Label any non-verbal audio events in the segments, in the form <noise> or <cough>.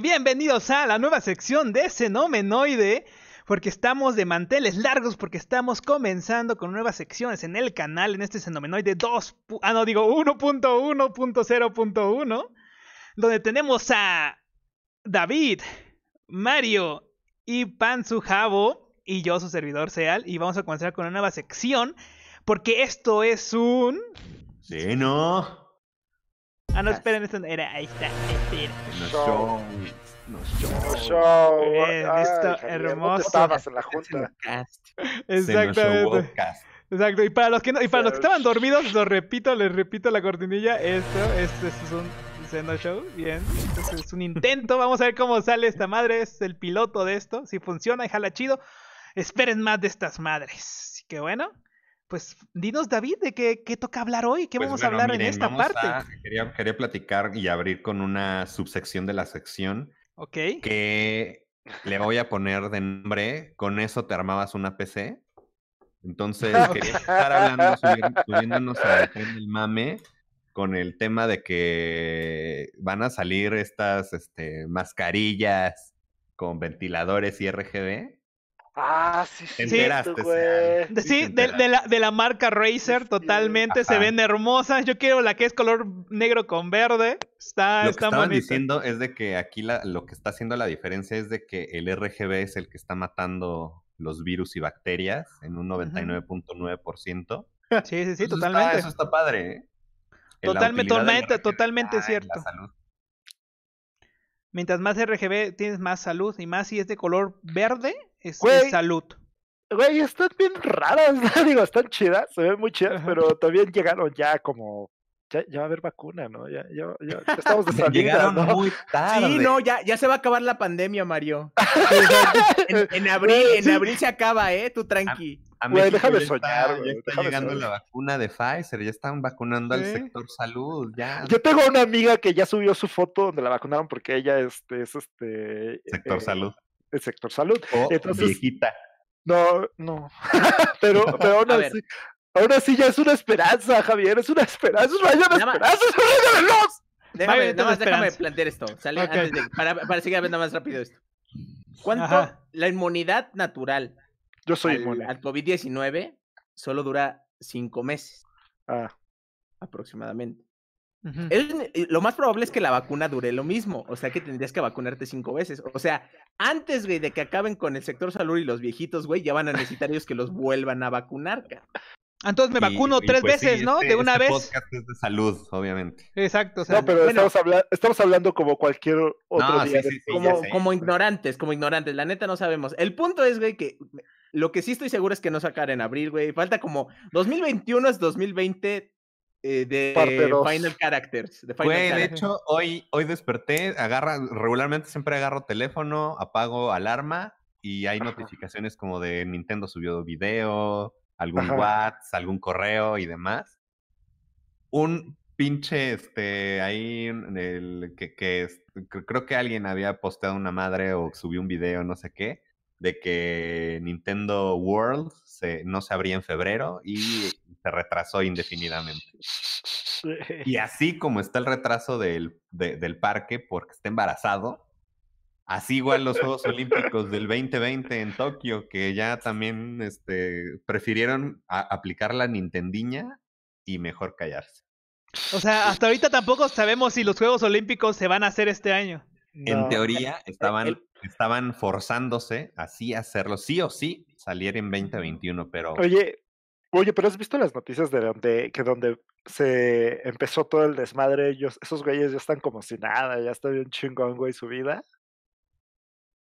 bienvenidos a la nueva sección de Xenomenoide. Porque estamos de manteles largos, porque estamos comenzando con nuevas secciones en el canal, en este Xenomenoide 2. Ah, no, digo 1.1.0.1. Donde tenemos a David, Mario y Panzu Jabo. Y yo, su servidor Seal. Y vamos a comenzar con una nueva sección. Porque esto es un. Seno. Ah, no, esperen, eso era. Ahí está, No show. No show. Bien, show. esto eh, hermoso. estabas en la junta. <laughs> Exactamente. Exacto, y para los que y para los que estaban dormidos, lo repito, les repito la cortinilla, esto, esto, es un Show, bien, esto es un intento, vamos a ver cómo sale esta madre, es el piloto de esto, si funciona y jala chido, esperen más de estas madres, así que bueno, pues dinos David de qué, toca hablar hoy, qué pues vamos a hablar en esta parte. quería, platicar y abrir con una subsección de la sección. Ok. Que le voy a poner de nombre, con eso te armabas una PC. Entonces <laughs> quería estar hablando, subiendo, subiéndonos a el mame con el tema de que van a salir estas este, mascarillas con ventiladores y RGB Ah, sí, sí. Sí, de, la, de, la, marca Razer, totalmente. Se ven hermosas. Yo quiero la que es color negro con verde. Está, lo que estaban diciendo es de que aquí lo que está haciendo la diferencia es de que el RGB es el que está matando los virus y bacterias en un 99.9%. Sí, sí, sí, totalmente. eso está padre. ¿eh? Totalmente, totalmente, cierto. Mientras más RGB tienes más salud y más si es de color verde, es güey, salud. Güey, están bien raras, ¿no? <laughs> digo, están chidas, se ven muy chidas, pero también llegaron ya como ya, va a haber vacuna, ¿no? Ya, ya, ya, estamos de <laughs> salida, Llegaron muy tarde. Sí, no, ya, ya se va a acabar la pandemia, Mario. <laughs> en, abril, en abril se acaba, ¿eh? Tú tranqui. A, güey, déjame ya soñar, está, Ya está llegando la vacuna de Pfizer, ya están vacunando al sector salud, ya. Yo tengo una amiga que ya subió su foto donde la vacunaron porque ella es, es este... Sector eh, salud el sector salud. Oh, Entonces, viejita. No, no. <laughs> pero, <laughs> pero aún así, aún así ya es una esperanza, Javier, es una esperanza, es una esperanza, es una Déjame, déjame plantear esto. Sale antes de, para, para seguir hablando más rápido esto. ¿Cuánto la inmunidad natural Yo soy al, inmune. al COVID-19 solo dura cinco meses? Ah. Aproximadamente. Eh, lo más probable es que la vacuna dure lo mismo, o sea que tendrías que vacunarte cinco veces. O sea, antes, güey, de que acaben con el sector salud y los viejitos, güey, ya van a necesitar ellos que los vuelvan a vacunar, Entonces me vacuno tres pues veces, ¿no? Este, de una este vez. de salud, obviamente. Exacto. no, pero estamos, hablando como cualquier otro día. como, como ignorantes, como ignorantes. La neta no sabemos. El punto es, güey, que lo que sí estoy seguro es que no sacar en abril, güey. Falta como 2021 es 2020 eh, de Final Characters. De, Final hecho, hoy, hoy desperté, agarra, regularmente siempre agarro teléfono, apago alarma y hay notificaciones como de Nintendo subió video, algún WhatsApp, algún correo y demás. Un pinche, este, ahí, el, que, que creo que alguien había posteado una madre o subió un video, no sé qué de que Nintendo World se, no se abría en febrero y se retrasó indefinidamente. Y <laughs> así como está el retraso del, del parque porque está embarazado, así igual los Juegos Olímpicos del 2020 en Tokio, que ya también este, prefirieron aplicar la Nintendiña y mejor callarse. O sea, hasta ahorita tampoco sabemos si los Juegos Olímpicos se van a hacer este año en teoría e estaban, estaban forzándose así a hacerlo, sí o sí, salir en 2021, pero... Oye, oye, pero has visto las noticias de donde, que donde se empezó todo el desmadre, ellos, esos güeyes ya están como si nada, ya está bien chingón, güey, su vida.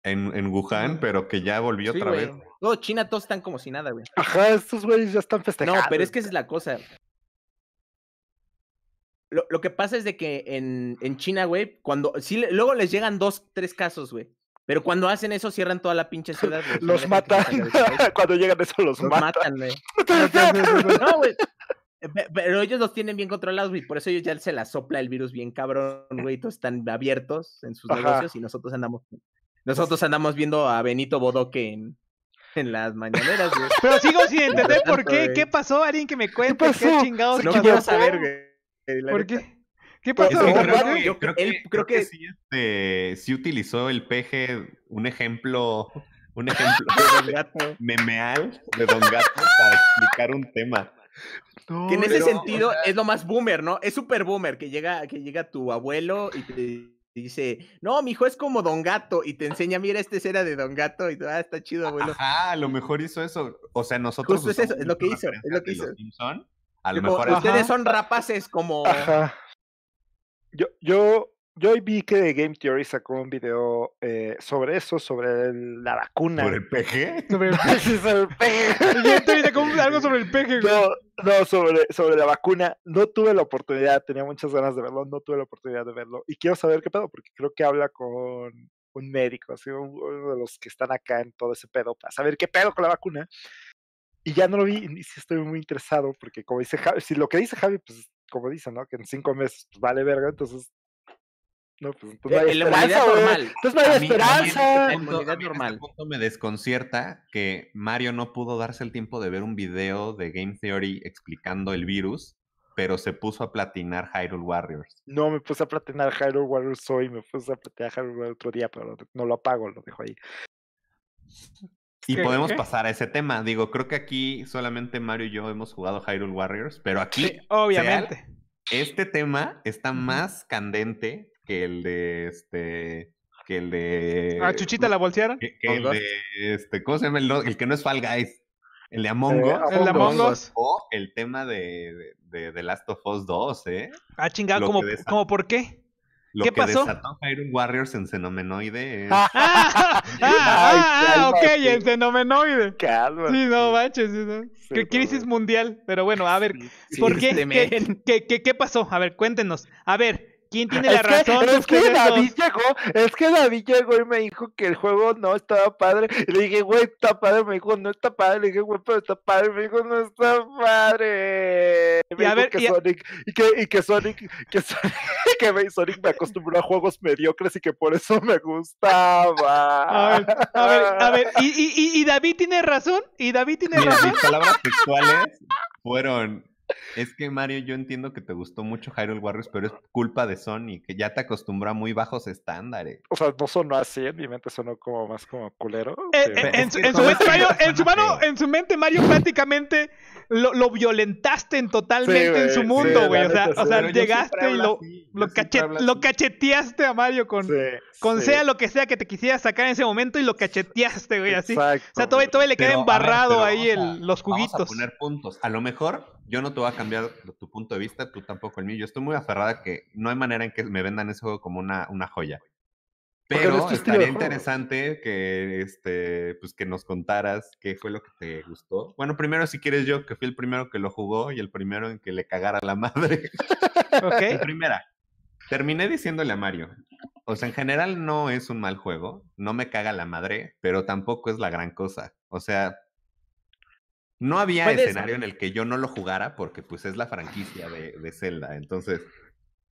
En, en Wuhan, pero que ya volvió otra vez. No, China todos están como si nada, güey. Ajá, estos güeyes ya están festejando. No, pero es que es la cosa. Lo, que pasa es de que en, China, güey, cuando. Sí, luego les llegan dos, tres casos, güey. Pero cuando hacen eso, cierran toda la pinche ciudad. Los matan. <laughs> cuando llegan eso, los, matan. güey. no, Pero ellos los tienen bien controlados, güey. Por eso ellos ya se la sopla el virus bien cabrón, güey. están abiertos en sus negocios y nosotros andamos. Nosotros andamos viendo a Benito Bodoque en, en las mañaneras, güey. Pero sigo sin entender por qué. ¿Qué pasó, alguien? Que me cuentes. ¿Qué, chingados No saber, güey. Eh, ¿Por qué? ¿Qué pues pasó? Creo, yo creo que, ¿eh? sí, utilizó el peje, un ejemplo, un ejemplo de don gato. memeal de Don Gato para explicar un tema. que en ese sentido es lo más boomer, ¿no? Es super boomer que llega, que llega tu abuelo y te dice, no, mi hijo es como Don Gato y te enseña, mira, este era de Don Gato y ah, está chido, abuelo. Ah, a lo mejor hizo eso. O sea, nosotros. es eso, es lo que hizo, es lo que hizo. A lo ustedes son rapaces como. Ajá. Yo, yo, yo vi que Game Theory sacó un video eh, sobre eso, sobre la vacuna. ¿Sobre el PG? <laughs> Sobre el PG. sobre el PG. <laughs> algo sobre el PG, güey. No, sobre, sobre la vacuna. No tuve la oportunidad, tenía muchas ganas de verlo, no tuve la oportunidad de verlo. Y quiero saber qué pedo, porque creo que habla con un médico, así, uno de los que están acá en todo ese pedo, para saber qué pedo con la vacuna y ya no lo vi y sí estoy muy interesado porque como dice Javi, si lo que dice Javi, pues como dice, ¿no? Que en cinco meses pues, vale verga, entonces... No, pues entonces no eh, la Normal. Entonces vale este esperanza. En este normal. me desconcierta que Mario no pudo darse el tiempo de ver un video de Game Theory explicando el virus pero se puso a platinar Hyrule Warriors. No, me puse a platinar Hyrule Warriors hoy, me puse a platinar Hyrule Warriors otro día, pero no lo apago, lo dejo ahí. Y podemos pasar a ese tema. Digo, creo que aquí solamente Mario y yo hemos jugado Hyrule Warriors, pero aquí. obviamente. este tema está más candente que el de este. Que el de. Ah, Chuchita la bolsearon. Que, el de. Este, ¿Cómo se llama el, que no es Fall Guys? El de Among Us. El de Among Us. O el tema de, de, Last of Us 2, ¿eh? Ah, chingado, como ¿cómo por qué? Lo ¿Qué que pasó? desató Iron Warriors en Xenomenoide. Es... <laughs> ah, ah, ah, <laughs> ah, ah, ah ok, en Xenomenoide. Calma. Sí, no, manches. Sí, no. Sí, crisis mundial. Pero bueno, a ver, ¿por qué? ¿Qué, ¿Qué, qué, qué pasó? A ver, cuéntenos. A ver, ¿Quién tiene la razón? es que David llegó, es que David llegó y me dijo que el juego no estaba padre. le dije, güey, está padre. Me dijo, no está padre. Le dije, güey, pero está padre. Me dijo, no está padre. y que Sonic, que, Sonic, <laughs> que Sonic, que me, Sonic me acostumbró a juegos mediocres y que por eso me gustaba. A ver, a ver, a ver. ¿Y, David tiene razón? ¿Y David tiene razón? Mis palabras sexuales fueron es que Mario, yo entiendo que te gustó mucho Hyrule Warriors, pero es culpa de Sony, que ya te acostumbró a muy bajos estándares. O sea, no sonó así, en mi mente sonó como más como culero. en, su, mente, Mario, prácticamente lo, violentaste totalmente en su mundo, güey. o sea, o sea llegaste y lo, lo, lo, cacheteaste a Mario con, con sea lo que sea que te quisiera sacar en ese momento y lo cacheteaste, güey. Así. o sea, todavía, todavía le queda embarrado ahí los juguitos. a poner puntos. A lo mejor yo no va a cambiar tu punto de vista, tú tampoco el mío. Yo estoy muy aferrada que no hay manera en que me vendan ese juego como una, una joya. Pero estaría interesante que, este, pues que nos contaras qué fue lo que te gustó. Bueno, primero si quieres yo, que fui el primero que lo jugó y el primero en que le cagara la madre. ok. <laughs> Primera, terminé diciéndole a Mario, o sea, en general no es un mal juego, no me caga la madre, pero tampoco es la gran cosa. O sea, no había escenario en el que yo no lo jugara porque pues es la franquicia de, Zelda, entonces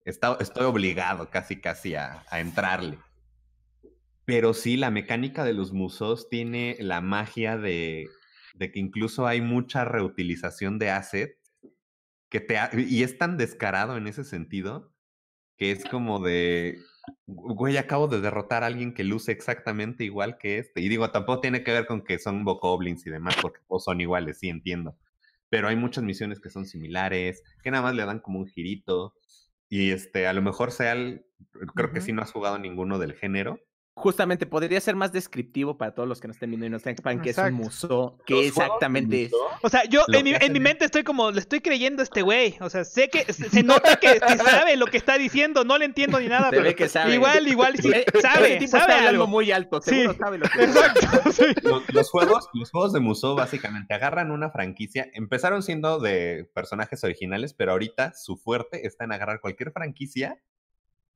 estoy obligado casi casi a, entrarle. Pero sí, la mecánica de los musos tiene la magia de, de que incluso hay mucha reutilización de asset que te y es tan descarado en ese sentido que es como de, güey, acabo de derrotar a alguien que luce exactamente igual que este. Y digo, tampoco tiene que ver con que son bokoblins y demás, porque todos son iguales, sí entiendo. Pero hay muchas misiones que son similares, que nada más le dan como un girito. Y este, a lo mejor sea el, creo que sí no has jugado ninguno del género, justamente podría ser más descriptivo para todos los que nos estén viendo y no que es un exactamente es. O sea, yo en mi, mente estoy como, le estoy creyendo a este güey. O sea, sé que se nota que, sabe lo que está diciendo, no le entiendo ni nada, pero que igual, igual sí, sabe, sabe algo muy alto, sabe lo que Exacto, <laughs> los, juegos, los juegos de Muso básicamente agarran una franquicia, empezaron siendo de personajes originales, pero ahorita su fuerte está en agarrar cualquier franquicia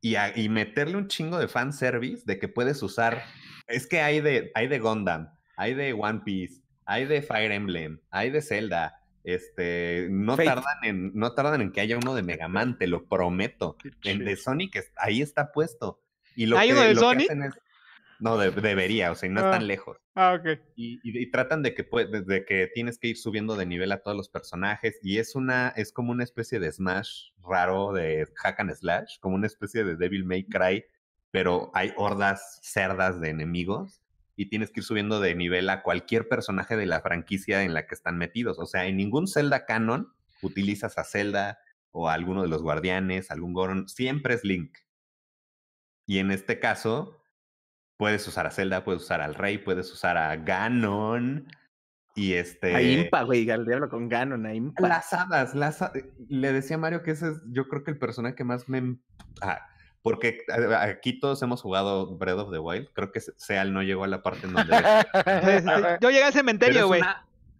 y, meterle un chingo de fanservice de que puedes usar. Es que hay de, hay de Gundam, hay de One Piece, hay de Fire Emblem, hay de Zelda. Este, no tardan en, no tardan en que haya uno de Mega te lo prometo. El de Sonic ahí está puesto. Y lo ¿Hay que, uno de Sonic? No, debería, o sea, no ah. tan lejos. Ah, ok. Y, tratan de que, puede, que tienes que ir subiendo de nivel a todos los personajes y es una, es como una especie de smash raro de hack and slash, como una especie de Devil May Cry, pero hay hordas cerdas de enemigos y tienes que ir subiendo de nivel a cualquier personaje de la franquicia en la que están metidos. O sea, en ningún Zelda canon utilizas a Zelda o a alguno de los guardianes, algún Goron, siempre es Link. Y en este caso, Puedes usar a Zelda, puedes usar al rey, puedes usar a Ganon. Y este. A Impa, güey, al diablo con Ganon, a Impa. Las hadas, las eh, Le decía Mario que ese es, yo creo que el personaje que más me. Ah, porque aquí todos hemos jugado Breath of the Wild. Creo que Seal no llegó a la parte en donde. <laughs> <laughs> yo llegué al cementerio, güey.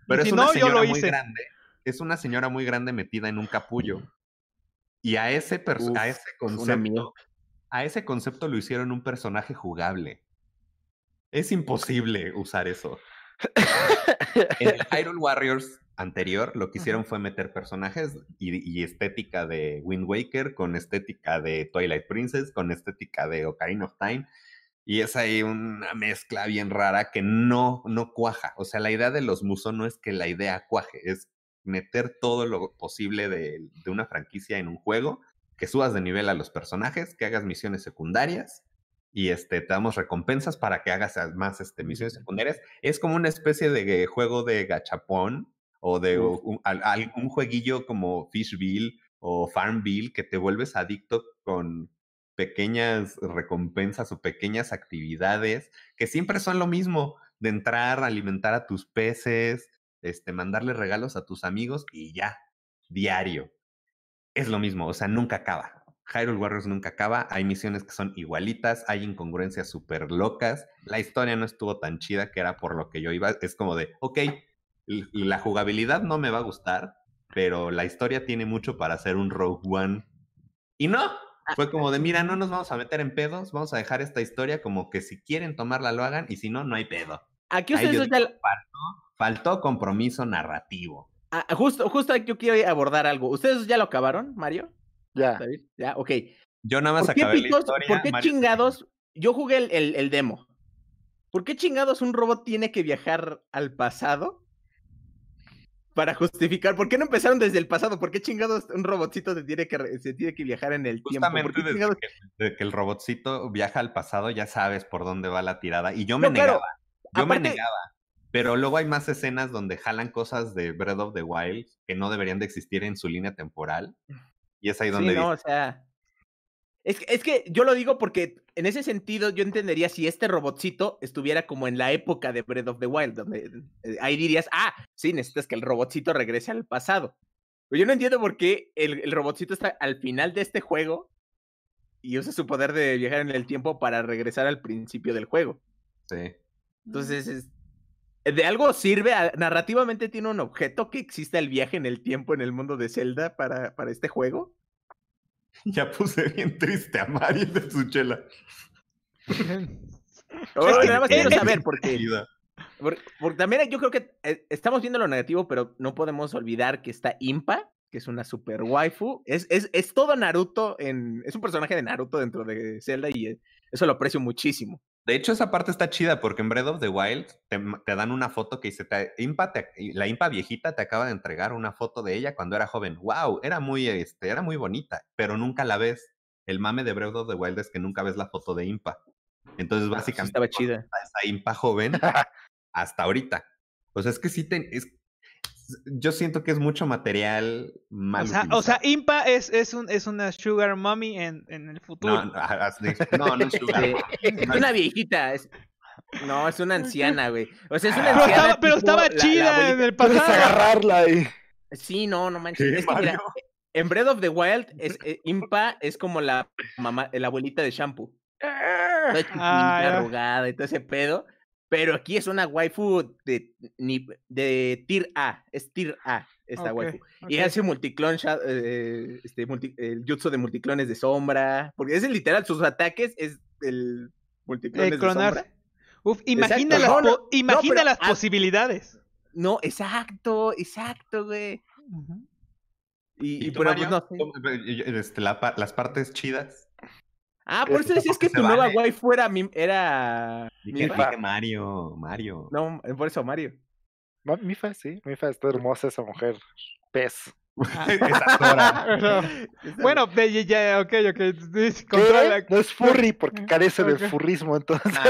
Pero es, una, señora lo muy grande. Es una señora muy grande metida en un capullo. Y a ese, a ese concepto. A ese concepto lo hicieron un personaje jugable. Es imposible usar eso. en el Iron <laughs> Warriors anterior, lo que hicieron fue meter personajes y, estética de Wind Waker, con estética de Twilight Princess, con estética de Ocarina of Time. Y es ahí una mezcla bien rara que no, no cuaja. O sea, la idea de los musos no es que la idea cuaje, es meter todo lo posible de, de una franquicia en un juego, que subas de nivel a los personajes, que hagas misiones secundarias y este, te damos recompensas para que hagas más este, misiones secundarias. Es como una especie de eh, juego de gachapón o de algún un, jueguillo como Fishville o Farmville que te vuelves adicto con pequeñas recompensas o pequeñas actividades que siempre son lo mismo de entrar, alimentar a tus peces, este, mandarle regalos a tus amigos y ya, diario. Es lo mismo, o sea, nunca acaba. Hyrule Warriors nunca acaba, hay misiones que son igualitas, hay incongruencias súper locas, la historia no estuvo tan chida que era por lo que yo iba, es como de, ok, la jugabilidad no me va a gustar, pero la historia tiene mucho para hacer un Rogue One. Y no, ah, fue como de, mira, no nos vamos a meter en pedos, vamos a dejar esta historia como que si quieren tomarla lo hagan y si no, no hay pedo. Aquí ustedes ya faltó, compromiso narrativo. Ah, justo, justo aquí yo quiero abordar algo. ¿Ustedes ya lo acabaron, Mario? Ya. ya, ok. Yo nada más ¿Por ¿Por qué chingados? Yo jugué el, el, demo. ¿Por qué chingados un robot tiene que viajar al pasado? Para justificar, ¿por qué no empezaron desde el pasado? ¿Por qué chingados un robotcito se tiene que, se tiene que viajar en el tiempo? Justamente que, el robotcito viaja al pasado ya sabes por dónde va la tirada. Y yo me negaba. yo me negaba. Pero luego hay más escenas donde jalan cosas de Breath of the Wild que no deberían de existir en su línea temporal. Y es ahí donde... Sí, no, o sea... Es, que yo lo digo porque en ese sentido yo entendería si este robotcito estuviera como en la época de Breath of the Wild, donde eh, ahí dirías, ah, sí, necesitas que el robotcito regrese al pasado. Pero yo no entiendo por qué el, el robotcito está al final de este juego y usa su poder de viajar en el tiempo para regresar al principio del juego. Sí. Entonces, es, de algo sirve, narrativamente tiene un objeto que exista el viaje en el tiempo en el mundo de Zelda para, para este juego. <laughs> Ya puse bien triste a Mario de su chela. <laughs> que nada más quiero saber por qué. porque, también yo creo que eh, estamos viendo lo negativo, pero no podemos olvidar que está Impa, que es una super waifu. Es, es, es todo Naruto, en, es un personaje de Naruto dentro de Zelda y eh, eso lo aprecio muchísimo. De hecho, esa parte está chida porque en Breath of the Wild te, dan una foto que dice, impa, la impa viejita te acaba de entregar una foto de ella cuando era joven. ¡Wow! Era muy, este, era muy bonita, pero nunca la ves. El mame de Breath of the Wild es que nunca ves la foto de impa. Entonces, ah, básicamente, está esa impa joven <laughs> hasta ahorita. O sea, es que sí, te, yo siento que es mucho material mal. O sea, Impa es, es, un, es una Sugar Mommy en, en el futuro. No, no, no, es este, Sugar <laughs> Es una viejita. No, es una anciana, güey. O sea, es una <laughs> pero anciana. Estaba, pero estaba chida en el pasado. Puedes agarrarla ahí. Sí, no, no manches. mira, en Breath of the Wild, es, eh, Impa es como la mamá, la abuelita de Shampoo. ah, ah arrugada y todo ese pedo. Pero aquí es una waifu de, de tier A, es tier A esta waifu. Y hace multiclon, eh, este, el jutsu de multiclones de sombra, porque es literal, sus ataques es el multiclones de sombra. Uf, imagina las, imagina las posibilidades. No, exacto, exacto, güey. Y, por y no, eh, eh, este, la, las partes chidas Ah, por eso pues, decías que tu nueva wife fuera mi, era... Dije, Mario, Mario. No, eh, por eso Mario. Mifa, sí, Mifa está hermosa esa mujer. Pez. <laughs> <laughs> <laughs> Bueno, ya, ok, ok. No es furry porque mm, carece del furrismo, entonces. No,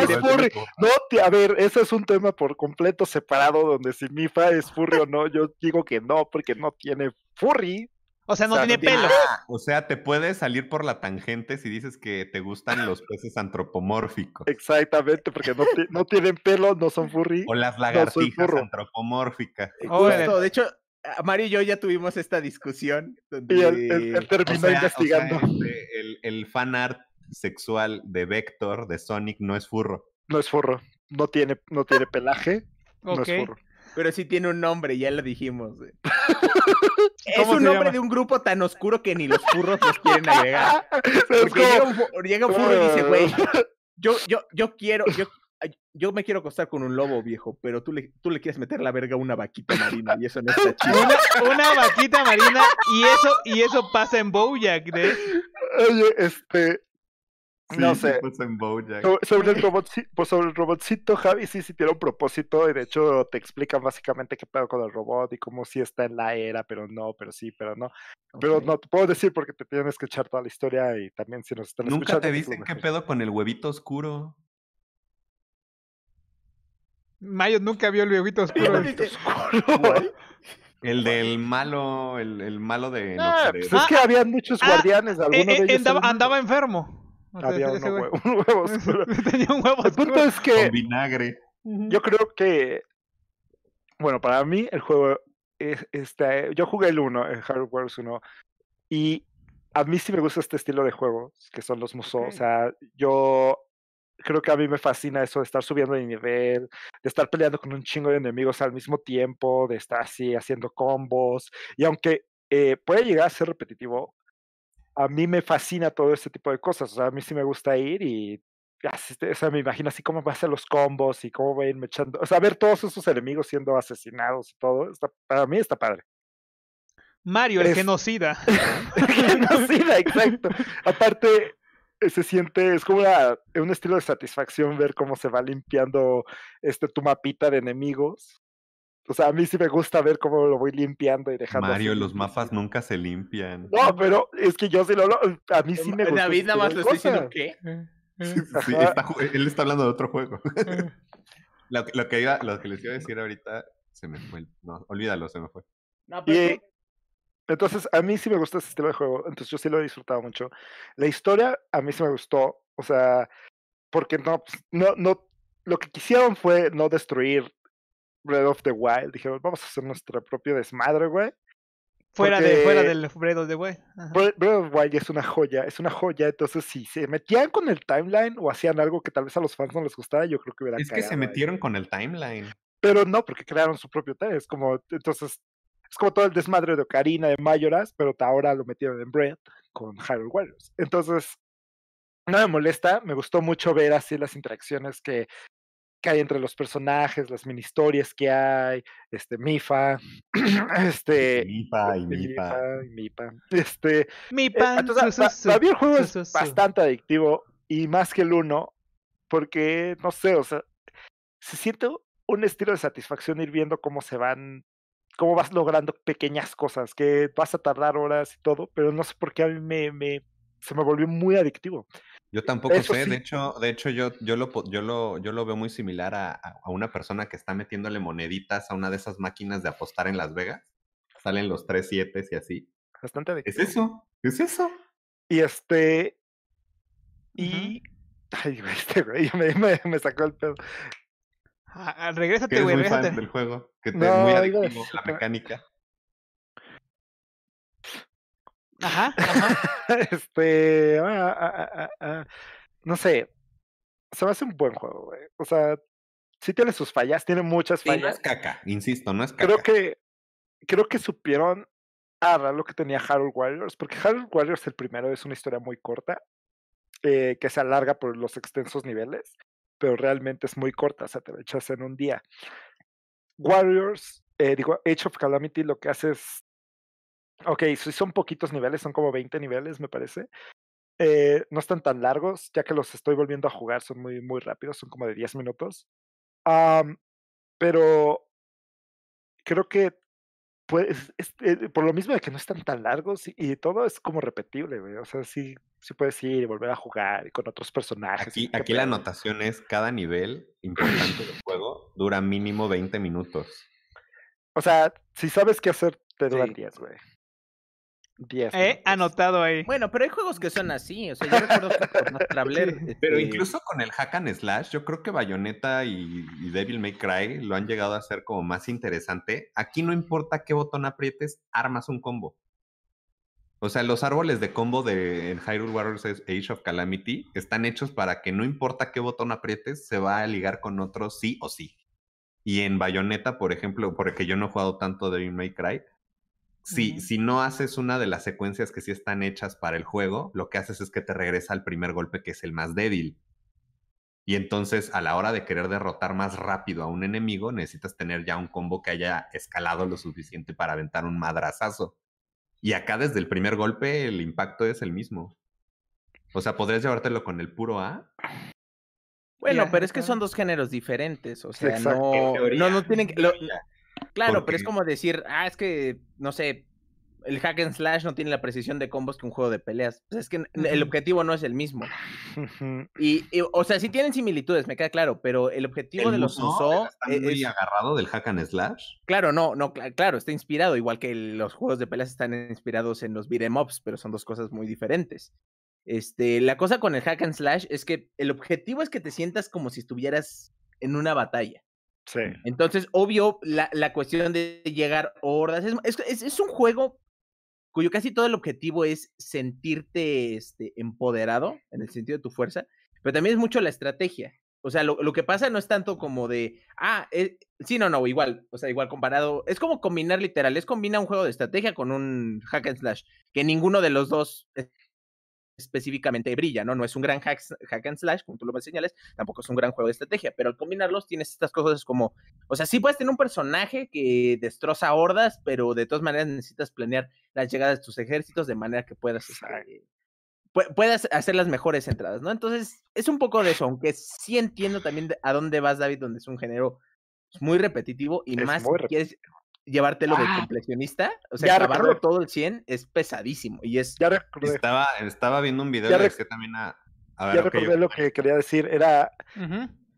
es, furry. No, a ver, ese es un tema por completo separado donde si Mifa es furry o no, yo digo que no, porque no tiene furry. O sea, no tiene pelo. o sea, te puedes salir por la tangente si dices que te gustan los peces antropomórficos. Exactamente, porque no, tienen pelo, no son furry. O las lagartijas antropomórficas. Eh, de hecho, Mario y yo ya tuvimos esta discusión. Y él, terminó investigando. Este, el, fan art sexual de Vector, de Sonic, no es furro. No es furro. No tiene, no tiene pelaje. No es furro pero sí tiene un nombre, ya lo dijimos. <laughs> Es un nombre de un grupo tan oscuro que ni los furros los quieren <laughs> agregar. Porque llega un, llega un furro y dice, güey, <laughs> ah. yo, yo, yo quiero, yo, yo me quiero acostar con un lobo, viejo, pero tú le, tú le quieres meter la verga a una vaquita marina y eso no está chido. Una, vaquita marina y eso, y eso pasa en Bojack, ¿eh? Oye, este, no sé. sobre, el <laughs> robot, pues sobre el robotcito, Javi sí, sí tiene un propósito y de hecho te explican básicamente qué pedo con el robot y cómo sí está en la era, pero no, pero sí, pero no. Pero no te puedo decir porque te tienes que echar toda la historia y también si nos están Nunca te dicen qué pedo con el huevito oscuro. Mayo nunca vio el huevito <laughs> oscuro. <laughs> El, del malo, el, el malo de... Ah, no pues es ah, que había muchos ah, guardianes, eh, eh, andaba enfermo. Había un <laughs> huevo <laughs> oscuro. Tenía un huevo El punto es que. vinagre. Yo creo que. Bueno, para mí el juego. Es, este, yo jugué el 1, el Hard Wars 1. Y a mí sí me gusta este estilo de juego, que son los musos. O sea, yo creo que a mí me fascina eso de estar subiendo de nivel, de estar peleando con un chingo de enemigos al mismo tiempo, de estar así haciendo combos. Y aunque eh, puede llegar a ser repetitivo, a mí me fascina todo este tipo de cosas. O sea, a mí sí me gusta ir y este, o sea, me imagino así cómo va a ser los combos y cómo va a ir mechando. O sea, ver todos esos enemigos siendo asesinados y todo. Está, para mí está padre. Mario, el genocida. <laughs> genocida, exacto. Aparte, eh, se siente, es como un estilo de satisfacción ver cómo se va limpiando este, tu mapita de enemigos o sea, a mí sí me gusta ver cómo lo voy limpiando y dejando. Mario, los mafas nunca se limpian. No, pero es que yo sí lo. A mí sí me gusta. David nada más lo <laughs> está diciendo, ¿qué? él está hablando de otro juego. <laughs> lo, que les iba a decir ahorita se me fue. No, olvídalo, se me fue. No, pero... Pues entonces, a mí sí me gusta ese estilo de juego. Entonces, yo sí lo he disfrutado mucho. La historia, a mí sí me gustó. O sea, porque no, pues, no, no, lo que quisieron fue no destruir Breath of the Wild. Dijeron, vamos a hacer nuestro propio desmadre, güey. Fuera, de, fuera del Bread of the Wild. Bread of the Wild es una joya, es una joya. Entonces, si se metían con el timeline o hacían algo que tal vez a los fans no les gustaba yo creo que hubiera Es que se metieron con el timeline. Pero no, porque crearon su propio timeline. Es como, entonces, es como todo el desmadre de Ocarina, de Mayoras, pero ahora lo metieron en Breath con Harold Warriors. Entonces, no me molesta, me gustó mucho ver así las interacciones que hay entre los personajes, las mini historias que hay, este Mifa, <clears throat> este, este Mifa y Mifa, este eh, Mifa, todavía el juego es bastante adictivo y más que el uno, porque no sé, o sea, se siente un estilo de satisfacción ir viendo cómo se van cómo vas logrando pequeñas cosas, que vas a tardar horas y todo, pero no sé por qué a mí me, me se me volvió muy adictivo. Yo tampoco sé, de hecho, de hecho yo, yo, lo, yo, lo, yo lo veo muy similar a, una persona que está metiéndole moneditas a una de esas máquinas de apostar en Las Vegas. Salen los 3 7 y así. Bastante Es eso, es eso. Y este. Y. Ay, este güey me, sacó el pedo. Ah, ah, regrésate, güey. Regrésate. del juego, que te no, la mecánica. Ajá, <laughs> este, ah, ah, ah, no sé, se me hace un buen juego, güey. O sea, sí tiene sus fallas, tiene muchas fallas. no es caca, insisto, no es caca. Creo que, creo que supieron a lo que tenía Harold Warriors, porque Harold Warriors el primero es una historia muy corta, eh, que se alarga por los extensos niveles, pero realmente es muy corta, o sea, te lo echas en un día. Warriors, eh, digo, Age of Calamity lo que hace es Ok, sí son poquitos niveles, son como 20 niveles, me parece. Eh, no están tan largos, ya que los estoy volviendo a jugar, son muy, muy rápidos, son como de 10 minutos. pero creo que pues, eh, por lo mismo de que no están tan largos y, todo es como repetible, güey. O sea, sí, sí puedes ir y volver a jugar con otros personajes. Aquí, aquí la anotación es cada nivel importante del <clears throat> juego dura mínimo 20 minutos. O sea, si sabes qué hacer, te duran 10, güey. He anotado ahí. Bueno, pero hay juegos que son así. O sea, yo recuerdo por <laughs> este, Pero incluso con el Hack and Slash, yo creo que Bayonetta y, Devil May Cry lo han llegado a hacer como más interesante. Aquí no importa qué botón aprietes, armas un combo. O sea, los árboles de combo de en Hyrule Warriors Age of Calamity están hechos para que no importa qué botón aprietes, se va a ligar con otro sí o sí. Y en Bayonetta, por ejemplo, porque yo no he jugado tanto Devil May Cry, si, si no haces una de las secuencias que sí están hechas para el juego, lo que haces es que te regresa al primer golpe que es el más débil. Y entonces a la hora de querer derrotar más rápido a un enemigo, necesitas tener ya un combo que haya escalado lo suficiente para aventar un madrazazo. Y acá desde el primer golpe el impacto es el mismo. O sea, podrías llevártelo con el puro A. Bueno, pero es que son dos géneros diferentes, o sea, no, no, no tienen que, Claro, pero es como decir, ah, es que, no sé, el hack and slash no tiene la precisión de combos que un juego de peleas. sea, pues, es que el objetivo no es el mismo. <laughs> y, o sea, sí tienen similitudes, me queda claro, pero el objetivo de los uso está e, muy agarrado del hack and slash. Claro, no, no, claro, está inspirado, igual que los juegos de peleas están inspirados en los beat'em ups, pero son dos cosas muy diferentes. Este, la cosa con el hack and slash es que el objetivo es que te sientas como si estuvieras en una batalla. Entonces, obvio, la, la cuestión de llegar hordas. Es, es, un juego cuyo casi todo el objetivo es sentirte este, empoderado en el sentido de tu fuerza, pero también es mucho la estrategia. O sea, lo, que pasa no es tanto como de, ah, eh, sí, no, no, igual, o sea, igual comparado, es como combinar literal, es combina un juego de estrategia con un hack and slash, que ninguno de los dos específicamente brilla, ¿no? No es un gran hack, hack and slash, como tú lo señales, tampoco es un gran juego de estrategia, pero al combinarlos tienes estas cosas como, o sea, sí puedes tener un personaje que destroza hordas, pero de todas maneras necesitas planear las llegadas de tus ejércitos de manera que puedas, este, usar. puedas hacer las mejores entradas, ¿no? Entonces, es un poco de eso, aunque sí entiendo también a dónde vas, David, donde es un género pues, muy repetitivo y más llevártelo de ah, complexionista, o sea, acabarlo todo el 100 es pesadísimo y es... Estaba, viendo un video de que también a... ver, ya recordé lo que quería decir, era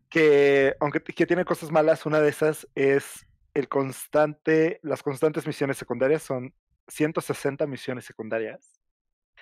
que aunque tiene cosas malas, una de esas es el constante, las constantes misiones secundarias son 160 misiones secundarias.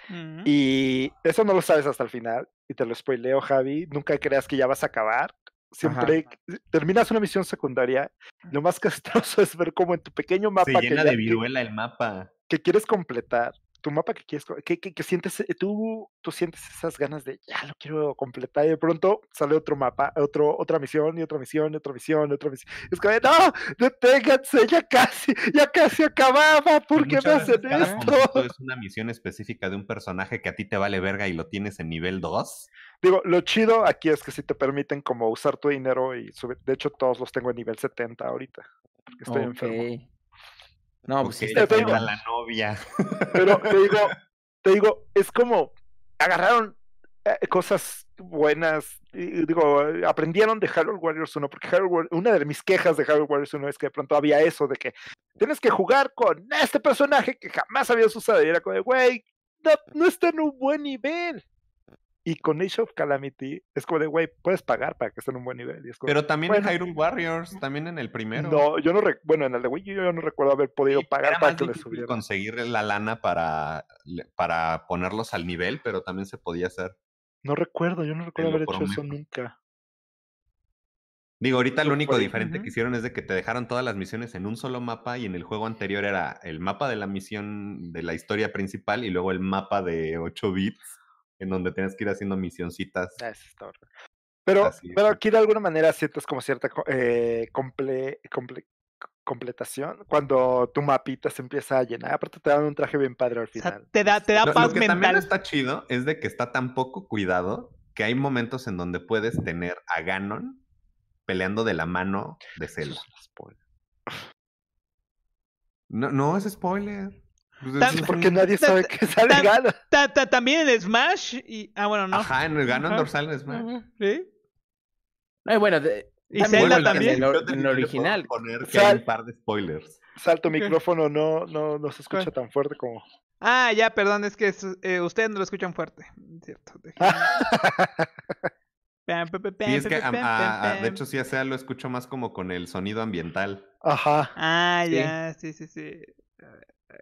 Mm. Y eso no lo sabes hasta el final, y te lo spoileo, Javi. Nunca creas que ya vas a acabar. Siempre terminas una misión secundaria, lo más <laughs> castroso es ver cómo en tu pequeño mapa. Se llena de viruela el mapa. Que quieres completar, tu mapa que quieres, que, sientes, eh, tú, tú sientes esas ganas de, ya lo quiero completar y de pronto sale otro mapa, otro, otra misión y otra misión y otra misión y otra misión. Es como, no, deténganse, ya casi, ya casi acababa, pues porque qué me hacen esto? Es una misión específica de un personaje que a ti te vale verga y lo tienes en nivel 2. Digo, lo chido aquí es que si te permiten como usar tu dinero y de hecho todos los tengo en nivel 70 ahorita, porque estoy enfermo. No, pues sí te digo, la novia. Pero <laughs> te digo, te digo, es como agarraron eh, cosas buenas, y digo, aprendieron de Harold Warriors 1, porque una de mis quejas de Harold Warriors 1 es que de pronto había eso de que tienes que jugar con este personaje que jamás habías usado y era como de, güey, no, no está en un buen nivel. Y con Age of Calamity es como de, güey, puedes pagar para que estén en un buen nivel. pero también en Hyrule Warriors, también en el primero. No, yo no, bueno, en el de Wii yo no recuerdo haber podido pagar para que le subiera. conseguir la lana para, para ponerlos al nivel, pero también se podía hacer. No recuerdo, yo no recuerdo haber hecho eso nunca. Digo, ahorita lo único diferente que hicieron es de que te dejaron todas las misiones en un solo mapa y en el juego anterior era el mapa de la misión de la historia principal y luego el mapa de 8 bits en donde tienes que ir haciendo misioncitas. Ah, pero, pero aquí de alguna manera sientes como cierta eh, completación cuando tu mapita se empieza a llenar. Aparte te dan un traje bien padre al final. te da, te da lo, paz que También está chido es de que está tan poco cuidado que hay momentos en donde puedes tener a Ganon peleando de la mano de Zelda. No, no es spoiler. Pues porque nadie sabe que gano también en Smash y. Ah, bueno, no. Ajá, en el gano sale en Smash. Sí. Eh, bueno, de... y también. En el original. Poner que par de spoilers. Salto micrófono, no, no, no se escucha tan fuerte como. Ah, ya, perdón, es que eh, ustedes no lo escuchan fuerte. Cierto. es que, de hecho, si sea lo escucho más como con el sonido ambiental. Ajá. Ah, ya, sí, sí, sí.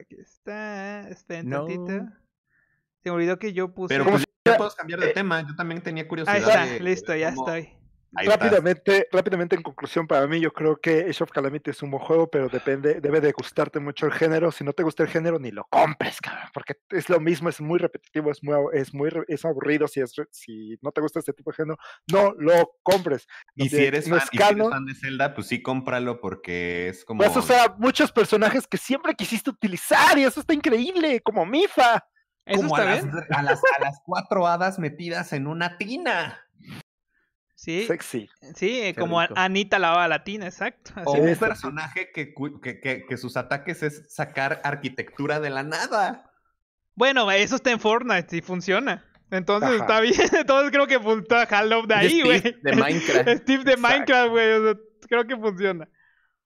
Aquí está. Esperen no. tantito. Se me olvidó que yo puse. Pero pues ya puedes cambiar de eh, tema. Yo también tenía curiosidad. Ahí está, listo, ya estoy rápidamente, rápidamente en conclusión, para mí yo creo que Age of Calamity es un buen juego, pero depende, debe de gustarte mucho el género. Si no te gusta el género, ni lo compres, porque es lo mismo, es muy repetitivo, es muy, es muy es aburrido. Si, si no te gusta este tipo de género, no lo compres. y, si eres, fan, de Zelda, pues sí, cómpralo porque es como... Pues, o sea, muchos personajes que siempre quisiste utilizar y eso está increíble, como Mifa. a las cuatro hadas metidas en una tina. Sí. Sexy. Sí, como Anita la baba latina, exacto. o un personaje que, que, que, sus ataques es sacar arquitectura de la nada. Bueno, eso está en Fortnite y funciona. Entonces está bien. <laughs> Entonces creo que funciona Halo de ahí, güey. Steve de Minecraft. <laughs> Steve de Minecraft, güey. creo que funciona.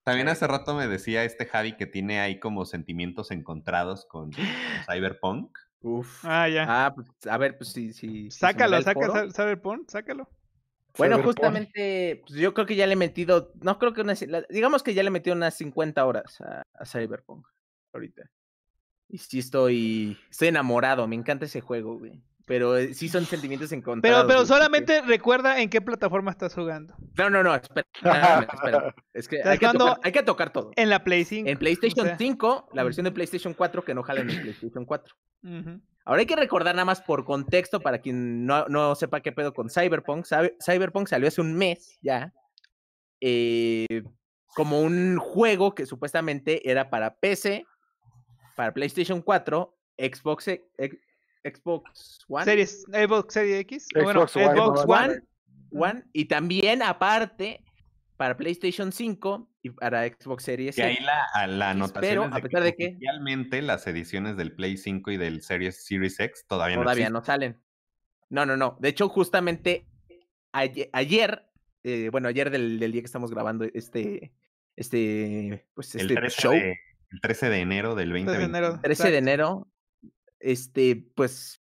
También hace rato me decía este Javi que tiene ahí como sentimientos encontrados con <gasps> Cyberpunk. Uf. Ah, ya. Ah, pues, a ver, pues Sí, sí, sácalo, saca Cyberpunk, sácalo. Bueno, justamente, pues yo creo que ya le he metido, no creo que una, digamos que ya le he metido unas 50 horas a, Cyberpunk ahorita. Y sí estoy, estoy enamorado, me encanta ese juego, güey. Pero eh, sí son sentimientos encontrados. Pero, pero solamente recuerda en qué plataforma estás jugando. No, no, no, espera. <laughs> Es que hay que, tocar, todo. En la Play En PlayStation 5, la versión de PlayStation 4 que no jala en PlayStation 4. Ahora hay que recordar nada más por contexto, para quien no, sepa qué pedo con Cyberpunk. Cyberpunk salió hace un mes ya, eh, como un juego que supuestamente era para PC, para PlayStation 4, Xbox, eh, Xbox One. Series, Xbox Series X. Xbox, One, One, Y también aparte para PlayStation 5 y para Xbox Series X. Y ahí la, anotación Pero, a pesar de que realmente las ediciones del Play 5 y del Series Series X todavía, todavía no, salen. No, no, no. De hecho, justamente ayer, eh, bueno, ayer del, día que estamos grabando este, este, pues este show. el 13 de enero del 2020. 13 13 de enero este, pues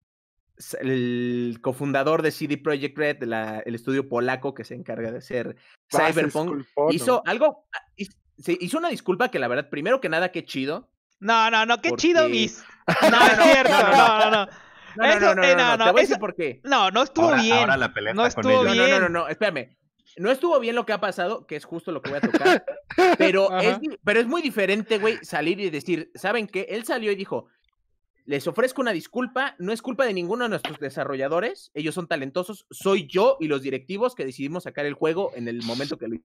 el cofundador de CD Projekt Red, la, el estudio polaco que se encarga de hacer Cyberpunk, hizo algo, ah, hizo una disculpa que la verdad, primero que nada, qué chido. No, no, no, qué chido, mis. No, es cierto, no, no, no. No, <laughs> no, eh, no, no, no, no, te voy a decir por qué. No, no estuvo bien. Ahora la pelea no estuvo con ellos. bien. No, no, no, no, espérame. No estuvo bien lo que ha pasado, que es justo lo que voy a tocar. <laughs> pero, es, pero es muy diferente, güey, salir y decir, ¿saben qué? Él salió y dijo, les ofrezco una disculpa, no es culpa de ninguno de nuestros desarrolladores, ellos son talentosos, soy yo y los directivos que decidimos sacar el juego en el momento que lo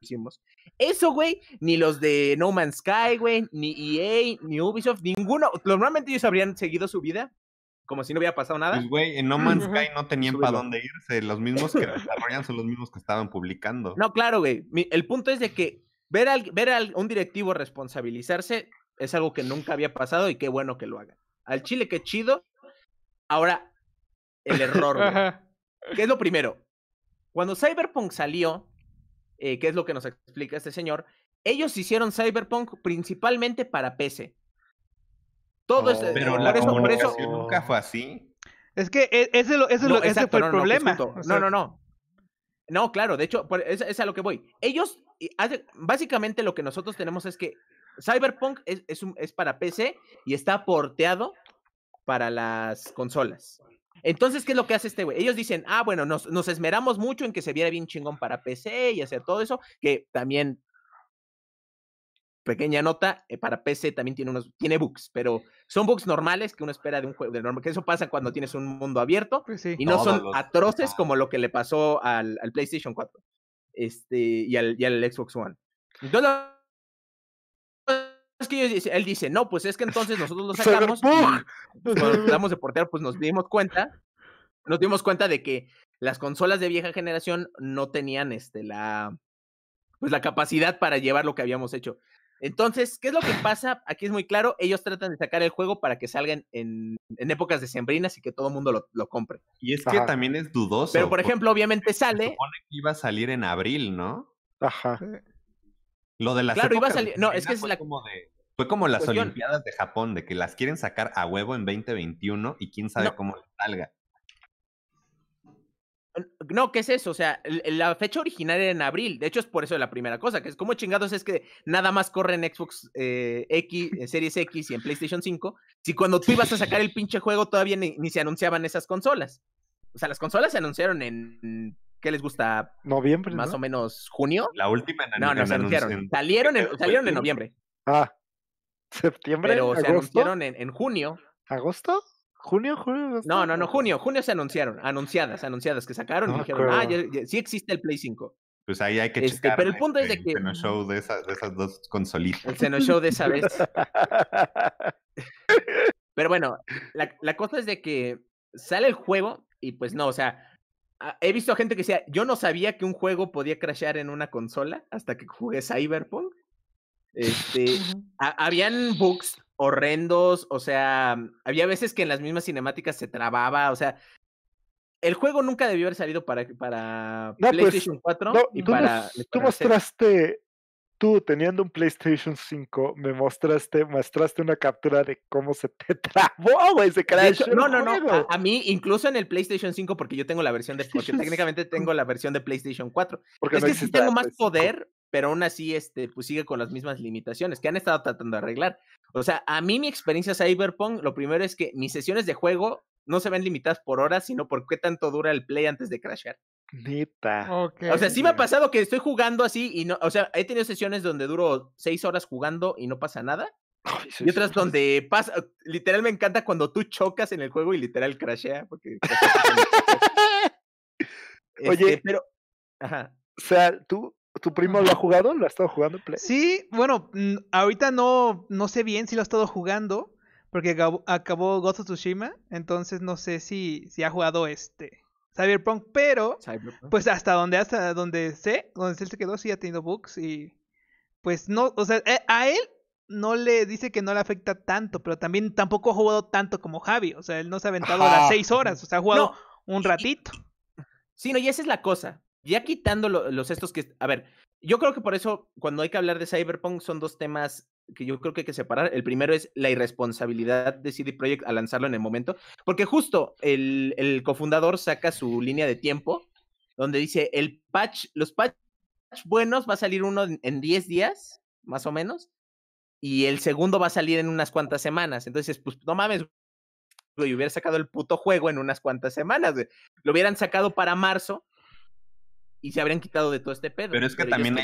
hicimos. Eso, güey, ni los de No Man's Sky, güey, ni EA, ni Ubisoft, ninguno, normalmente ellos habrían seguido su vida, como si no hubiera pasado nada. Pues, güey, en No Man's Sky no tenían para dónde irse, los mismos que desarrollan son los mismos que estaban publicando. No, claro, güey, el punto es de que ver, al, ver a un directivo responsabilizarse es algo que nunca había pasado y qué bueno que lo hagan. Al Chile, qué chido. Ahora, el error, <laughs> ¿Qué es lo primero? Cuando Cyberpunk salió, qué eh, que es lo que nos explica este señor, ellos hicieron Cyberpunk principalmente para PC. Todo oh, pero la nunca fue así. Es que e, ese, fue el problema. No, no, no. No, claro, de hecho, es, a lo que voy. Ellos, básicamente lo que nosotros tenemos es que Cyberpunk es, un, es para PC y está porteado para las consolas. Entonces, ¿qué es lo que hace este güey? Ellos dicen, ah, bueno, nos, nos, esmeramos mucho en que se viera bien chingón para PC y hacer todo eso, que también, pequeña nota, eh, para PC también tiene unos, tiene bugs, pero son bugs normales que uno espera de un juego, que eso pasa cuando tienes un mundo abierto pues y no son atroces como lo que le pasó al, PlayStation 4 este, y al, y, al, Xbox One. Entonces, que él dice, no, pues es que entonces nosotros lo <laughs> sacamos. pues, cuando de portear, pues nos dimos cuenta, nos dimos cuenta de que las consolas de vieja generación no tenían este, la, pues, la capacidad para llevar lo que habíamos hecho. Entonces, ¿qué es lo que pasa? Aquí es muy claro, ellos tratan de sacar el juego para que salgan en, épocas decembrinas y que todo el mundo lo, compre. Y es que también es dudoso. Pero, por ejemplo, obviamente sale... Se supone que iba a salir en abril, ¿no? Ajá. Eh. Lo de la Claro, iba a salir... No, es que es la... Como de, fue como las Olimpiadas de Japón, de que las quieren sacar a huevo en 2021 y quién sabe cómo les salga. No, ¿qué es eso? O sea, la fecha original era en abril. De hecho, es por eso la primera cosa, que es como chingados es que nada más corre en Xbox eh, X, eh, Series X y en PlayStation 5, si cuando tú ibas a sacar el pinche juego todavía ni, se anunciaban esas consolas. O sea, las consolas se anunciaron en... ¿Qué les gusta? Noviembre. Más o menos junio. La última en No, no, se anunciaron. Salieron salieron en noviembre. Ah, ¿Septiembre? Pero se anunciaron en, junio. ¿Agosto? ¿Junio? ¿Junio? No, no, no, junio. Junio se anunciaron. Anunciadas, anunciadas que sacaron y dijeron, ah, sí existe el Play 5. Pues ahí hay que este, Pero el punto es de que. El show de, de esas dos consolitas. El show de esa vez. <laughs> pero bueno, la, la cosa es de que sale el juego y pues no, o sea, ah, he visto gente que decía, yo no sabía que un juego podía crashear en una consola hasta que jugué Cyberpunk. Este, habían bugs horrendos, o sea, mm, había veces que en las mismas cinemáticas se trababa, o sea, el juego nunca debió haber salido para, para pues, PlayStation 4 y tú mostraste, tú teniendo un PlayStation 5, me mostraste, mostraste una captura de cómo se te <laughs> trabó, güey, se No, no, no. A, mí, incluso en el PlayStation 5, porque yo tengo la versión de. Porque <laughs> técnicamente tengo la versión de PlayStation 4. es que si tengo más poder, pero aún así, este, pues sigue con las mismas limitaciones que han estado tratando de arreglar. O sea, a mí mi experiencia Cyberpunk, lo primero es que mis sesiones de juego no se ven limitadas por horas, sino por qué tanto dura el play antes de crashear. Neta. O sea, sí me ha pasado que estoy jugando así y no, o sea, he tenido sesiones donde duro seis horas jugando y no pasa nada. y otras donde pasa, literal me encanta cuando tú chocas en el juego y literal crashea. Porque... <laughs> Oye, este, pero... O sea, tú ¿Tu primo lo ha jugado? ¿Lo ha estado jugando Play? Sí, bueno, ahorita no, no sé bien si lo ha estado jugando, porque acabó, Tsushima, entonces no sé si, ha jugado este Cyberpunk, pero pues hasta donde hasta donde sé, donde él se quedó sí ha tenido bugs y pues no, o sea, eh, a él no le dice que no le afecta tanto, pero también tampoco ha jugado tanto como Javi, o sea, él no se ha aventado a las seis horas, o sea, ha jugado un ratito. sí, no, y esa es la cosa. Ya quitando los estos que. A ver, yo creo que por eso, cuando hay que hablar de Cyberpunk, son dos temas que yo creo que hay que separar. El primero es la irresponsabilidad de CD Projekt a lanzarlo en el momento, porque justo el, cofundador saca su línea de tiempo, donde dice: el patch, los patch buenos va a salir uno en 10 días, más o menos, y el segundo va a salir en unas cuantas semanas. Entonces, pues no mames, y hubiera sacado el puto juego en unas cuantas semanas, Lo hubieran sacado para marzo y se habrían quitado de todo este pedo. Pero es que también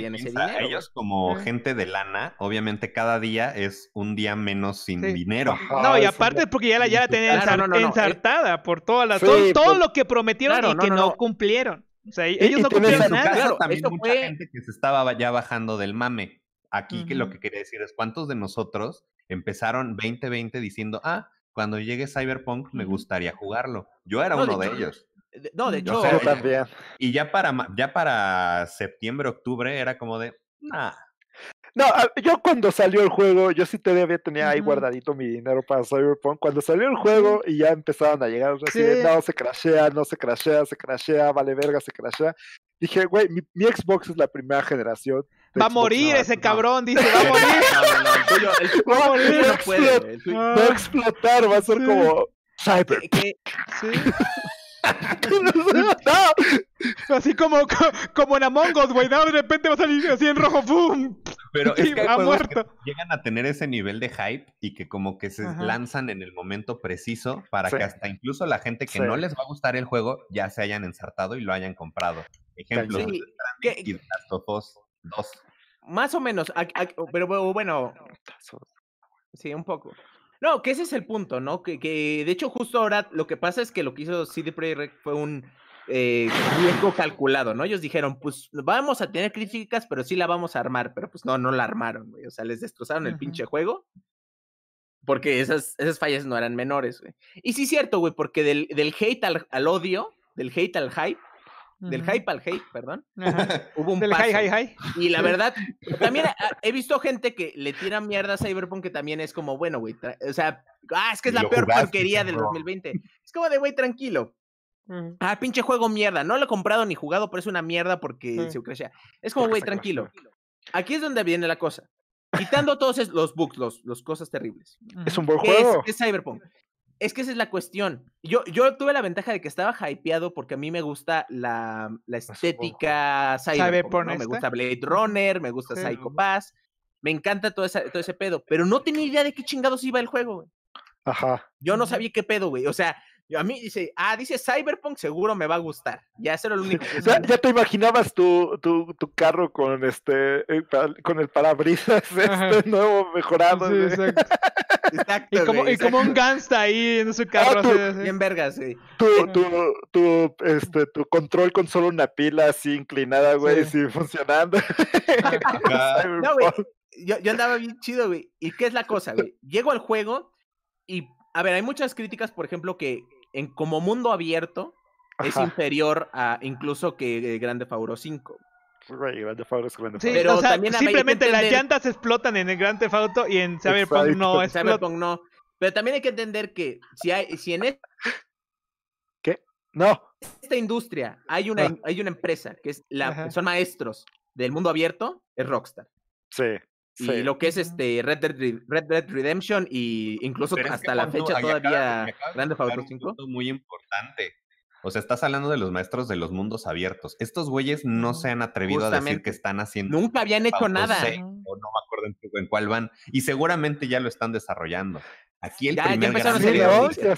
ellos, como gente de lana, obviamente cada día es un día menos sin dinero. no, y aparte porque ya la, ya la tenían ensartada por todas las, todo, lo que prometieron y que no, cumplieron. O sea, ellos no cumplieron nada. también mucha gente que se estaba ya bajando del mame. Aquí que lo que quería decir es cuántos de nosotros empezaron 2020 diciendo, ah, cuando llegue Cyberpunk me gustaría jugarlo. Yo era uno de, ellos. No, de mm, hecho. Yo también. Y ya para, ya para septiembre, octubre era como de. Nah. No, ah, yo cuando salió el juego, yo sí todavía tenía ahí guardadito mi dinero para Cyberpunk. Cuando salió el juego y ya empezaron a llegar, no, se crashea, no se crashea, se crashea, vale verga, se crashea. Dije, güey, mi, Xbox es la primera generación. <laughs> Va a morir ese cabrón, dice, va a morir. va a no puede. Va a explotar, va a ser como ¿Sí? Así como, como en Among Us, güey. De repente va a salir así en rojo, ¡pum! Pero llegan a tener ese nivel de hype y que como que se lanzan en el momento preciso para que hasta incluso la gente que no les va a gustar el juego ya se hayan ensartado y lo hayan comprado. Ejemplo, Más o menos, pero bueno, sí, un poco. No, que ese es el punto, ¿no? Que, que, de hecho justo ahora lo que pasa es que lo que hizo CD Projekt fue un eh, riesgo calculado, ¿no? Ellos dijeron, pues vamos a tener críticas, pero sí la vamos a armar, pero pues no, no la armaron, güey. O sea, les destrozaron el pinche juego. Porque esas, esas fallas no eran menores, güey. Y sí, es cierto, güey, porque del, del hate al, al odio, del hate al hype, del hype al hate, perdón. <laughs> Hubo un del Y la verdad, <laughs> también ah, he visto gente que le tira mierda a Cyberpunk que también es como, bueno, güey, o sea, ah, es que es la peor porquería del 2020. Es como de, güey, tranquilo. Ah, pinche juego mierda. No lo he comprado ni jugado, pero es una mierda porque se ucrecia. Es como, güey, tranquilo. Aquí es donde viene la cosa. Quitando todos los bugs, los, cosas terribles. Es un buen juego. es Cyberpunk es que esa es la cuestión. Yo, yo tuve la ventaja de que estaba hypeado porque a mí me gusta la, mm, la pues, estética ¿no? Me gusta Blade Runner, me gusta Psycho Pass, me encanta todo, todo ese pedo, pero no tenía idea de qué chingados iba el juego, Ajá. Yo no sabía qué pedo, güey. O sea, y a mí dice, ah, dice Cyberpunk, seguro me va a gustar. Ya, eso era lo único. Que ¿Ya, ya, te imaginabas tu, tu, tu, carro con este eh, con el parabrisas <laughs> este nuevo mejorado. Sí, exacto. y, como, y como, un gangsta ahí en su ah, carro. bien vergas, güey. Tu, tu, este, tu control con solo una pila así inclinada, güey, sí. funcionando. <laughs> <laughs> no, güey. Yo, yo andaba bien chido, güey. ¿Y qué es la cosa, güey? Llego al juego y a ver, hay muchas críticas, por ejemplo, que en como mundo abierto es inferior a incluso que Grande Fauro 5. Sí, Grande es Sí, simplemente las llantas explotan en el Grande Auto y en Cyberpunk no. Pero también hay que entender que si hay, si en No. Esta industria hay una, ah. hay una empresa que es la, son maestros del mundo abierto, es Rockstar. Sí lo que es este Red Dead, Redemption y incluso hasta la fecha todavía Grande favorito 5. Muy importante. O sea, estás hablando de los maestros de los mundos abiertos. Estos güeyes no se han atrevido a decir que están haciendo. Nunca habían hecho nada. o no me acuerdo en, cuál van. Y seguramente ya lo están desarrollando. Aquí el primer a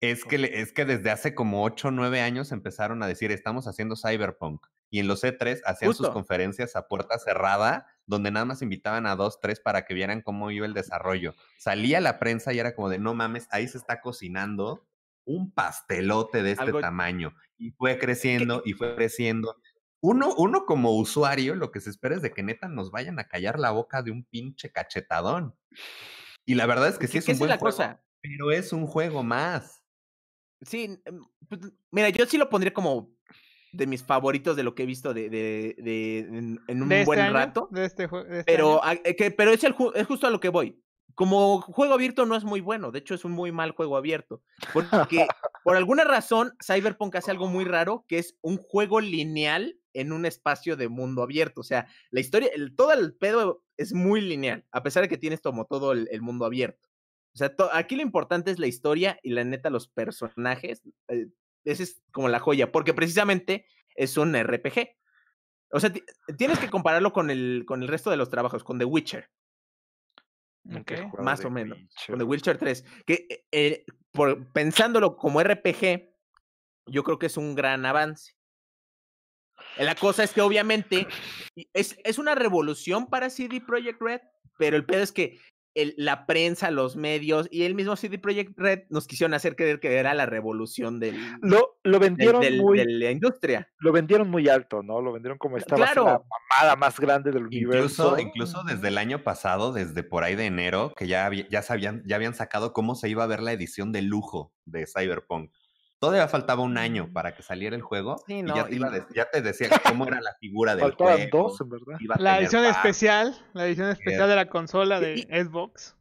es que, es que desde hace como 8 o 9 años empezaron a decir, estamos haciendo cyberpunk. Y en los E3 hacían sus conferencias a puerta cerrada, donde nada más invitaban a dos, tres para que vieran cómo iba el desarrollo. Salía la prensa y era como de, no mames, ahí se está cocinando un pastelote de este tamaño. Y fue creciendo y fue creciendo. Uno, como usuario, lo que se espera es de que neta nos vayan a callar la boca de un pinche cachetadón. Y la verdad es que sí es un buen cosa? Pero es un juego más. Sí, em, pues, mira, yo sí lo pondría como de mis favoritos de lo que he visto de, de, en, un buen rato. pero pero es, el, es justo a lo que voy. Como juego abierto no es muy bueno, de hecho es un muy mal juego abierto. Porque <laughs> por alguna razón Cyberpunk hace algo muy raro, que es un juego lineal en un espacio de mundo abierto. O sea, la historia, todo el pedo es muy lineal, a pesar de que tienes como todo el mundo abierto. O sea, aquí lo importante es la historia y la neta los personajes. Eh, esa es como la joya, porque precisamente es un RPG. O sea, tienes que ah. compararlo con el, con el resto de los trabajos, con The Witcher. Mm, más o menos. Con The Witcher 3. Que eh, eh, pensándolo como RPG, yo creo que es un gran avance. La cosa es que obviamente es, es una revolución para CD Projekt Red, pero el pedo es que la prensa, los medios y el mismo CD Project Red nos quisieron hacer creer que era la revolución del, lo, vendieron de la industria. Lo vendieron muy alto, ¿no? Lo vendieron como estaba la mamada más grande del universo. Incluso, desde el año pasado, desde por ahí de enero, que ya, ya, sabían, ya habían sacado cómo se iba a ver la edición de lujo de Cyberpunk todavía faltaba un año para que saliera el juego. Sí, no, y ya te, decía cómo era la figura del Faltaban juego. dos, en verdad. La edición especial, la edición especial de la consola de Xbox.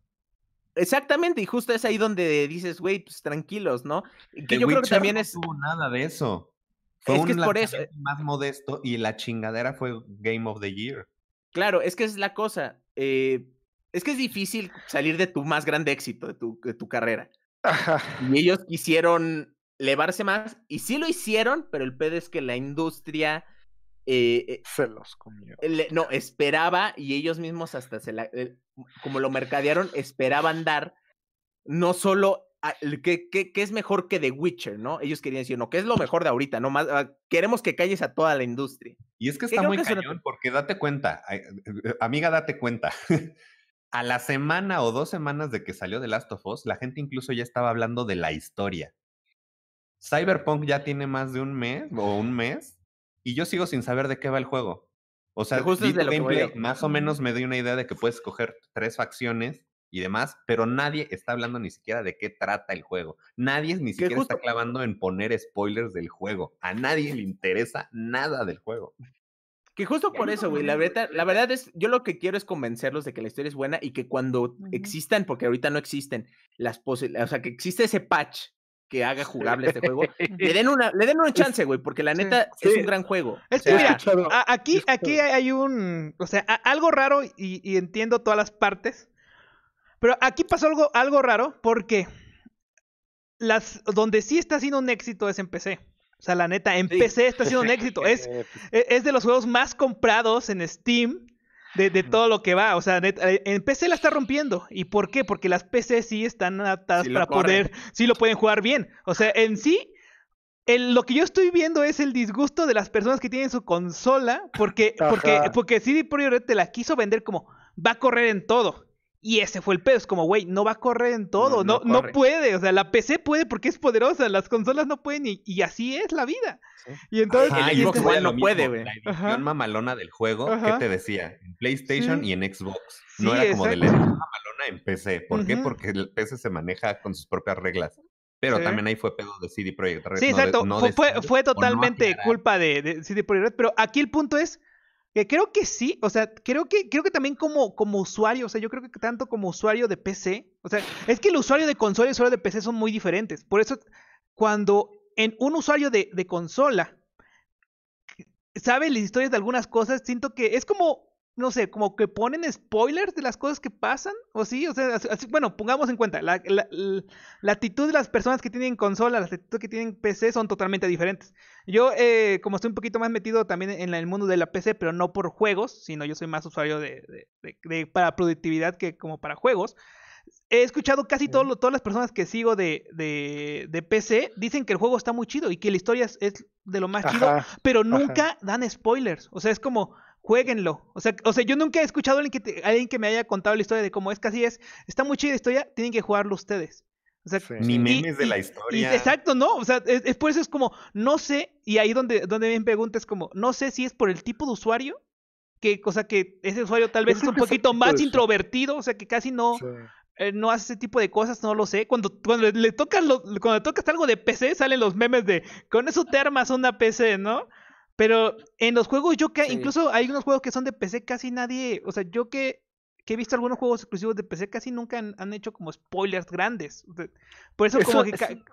Exactamente, y justo es ahí donde dices, güey, pues tranquilos, ¿no? Que yo creo que también no es. nada de eso. Fue es que es por eso. Eh. más modesto y la chingadera fue Game of the Year. Claro, es que es la cosa. Eh, es que es difícil salir de tu más grande éxito, de tu, de tu carrera. Y ellos quisieron elevarse más. Y sí lo hicieron, pero el pedo es que la industria... Eh, eh, se los comió. no, esperaba y ellos mismos hasta se la... Eh, como lo mercadearon, esperaban dar no solo... ¿Qué es mejor que The Witcher, ¿no? Ellos querían decir, no, ¿qué es lo mejor de ahorita? No más, ah, queremos que calles a toda la industria. Y es que está muy cañón, porque date cuenta, amiga, date cuenta. <laughs> a la semana o dos semanas de que salió The Last of Us, la gente incluso ya estaba hablando de la historia. Cyberpunk ya tiene más de un mes o un mes y yo sigo sin saber de qué va el juego. O sea, justo más o menos me doy una idea de que puedes escoger tres facciones y demás, pero nadie está hablando ni siquiera de qué trata el juego. Nadie ni siquiera está clavando en poner spoilers del juego. A nadie le interesa nada del juego. Que justo por eso, güey, la verdad, la verdad es, yo lo que quiero es convencerlos de que la historia es buena y que cuando existan, porque ahorita no existen, las posibilidades, o sea, que existe ese patch que haga jugable este juego, <laughs> le den una, le den una chance, güey, porque la neta es un gran juego. Es mira, aquí, aquí hay un, o sea, algo raro y, entiendo todas las partes, pero aquí pasó algo, algo raro porque las, donde sí está siendo un éxito es en PC. O sea, la neta, en PC está siendo un <laughs> éxito. Eh, es, pues. e, es de los juegos más comprados en Steam de, de, todo lo que va. O sea, eh, en PC la está rompiendo. ¿Y por qué? Porque las PC sí están adaptadas para poder, sí lo pueden jugar bien. O sea, en sí, lo que yo estoy viendo es el disgusto de las personas que tienen su consola porque, porque, porque CD Projekt te la quiso vender como va a correr en todo. Y ese fue el pedo, es como, güey, no va a correr en todo, no, no, puede, o sea, la PC puede porque es poderosa, las consolas no pueden y, así es la vida. Y entonces... Ah, Xbox no puede, güey. La edición mamalona del juego, ¿qué te decía? En PlayStation y en Xbox. no era como de la edición mamalona en PC. ¿Por qué? Porque el PC se maneja con sus propias reglas. Pero también ahí fue pedo de CD Projekt Red. Sí, exacto. fue, fue, totalmente culpa de, de, CD Projekt Red. Pero aquí el punto es, creo que sí, o sea, creo que, creo que también como, como usuario, o sea, yo creo que tanto como usuario de PC, o sea, es que el usuario de consola y el usuario de PC son muy diferentes. Por eso, cuando en un usuario de, de consola sabe las historias de algunas cosas, siento que es como no sé, como que ponen spoilers de las cosas que pasan, o sí, o sea, bueno, pongamos en cuenta, la, la, la, actitud de las personas que tienen consola, la actitud que tienen PC son totalmente diferentes. Yo, eh, como estoy un poquito más metido también en el mundo de la PC, pero no por juegos, sino yo soy más usuario de, para productividad que como para juegos. He escuchado casi todo todas las personas que sigo de, PC dicen que el juego está muy chido y que la historia es, de lo más chido, pero nunca dan spoilers. O sea, es como, jueguenlo. O sea, o sea, yo nunca he escuchado a alguien que, me haya contado la historia de cómo es, que así es, está muy chida la historia, tienen que jugarlo ustedes. Ni memes de la historia. exacto, ¿no? O sea, es, por eso es como, no sé, y ahí donde, donde me pregunta es como, no sé si es por el tipo de usuario, que, o que ese usuario tal vez es un poquito más introvertido, o sea, que casi no, eh, no hace ese tipo de cosas, no lo sé. Cuando, le, tocas cuando tocas algo de PC, salen los memes de, con eso te armas una PC, ¿no? Pero en los juegos yo que, incluso hay unos juegos que son de PC, casi nadie, o sea, yo que que he visto algunos juegos exclusivos de PC casi nunca han, hecho como spoilers grandes. Por eso,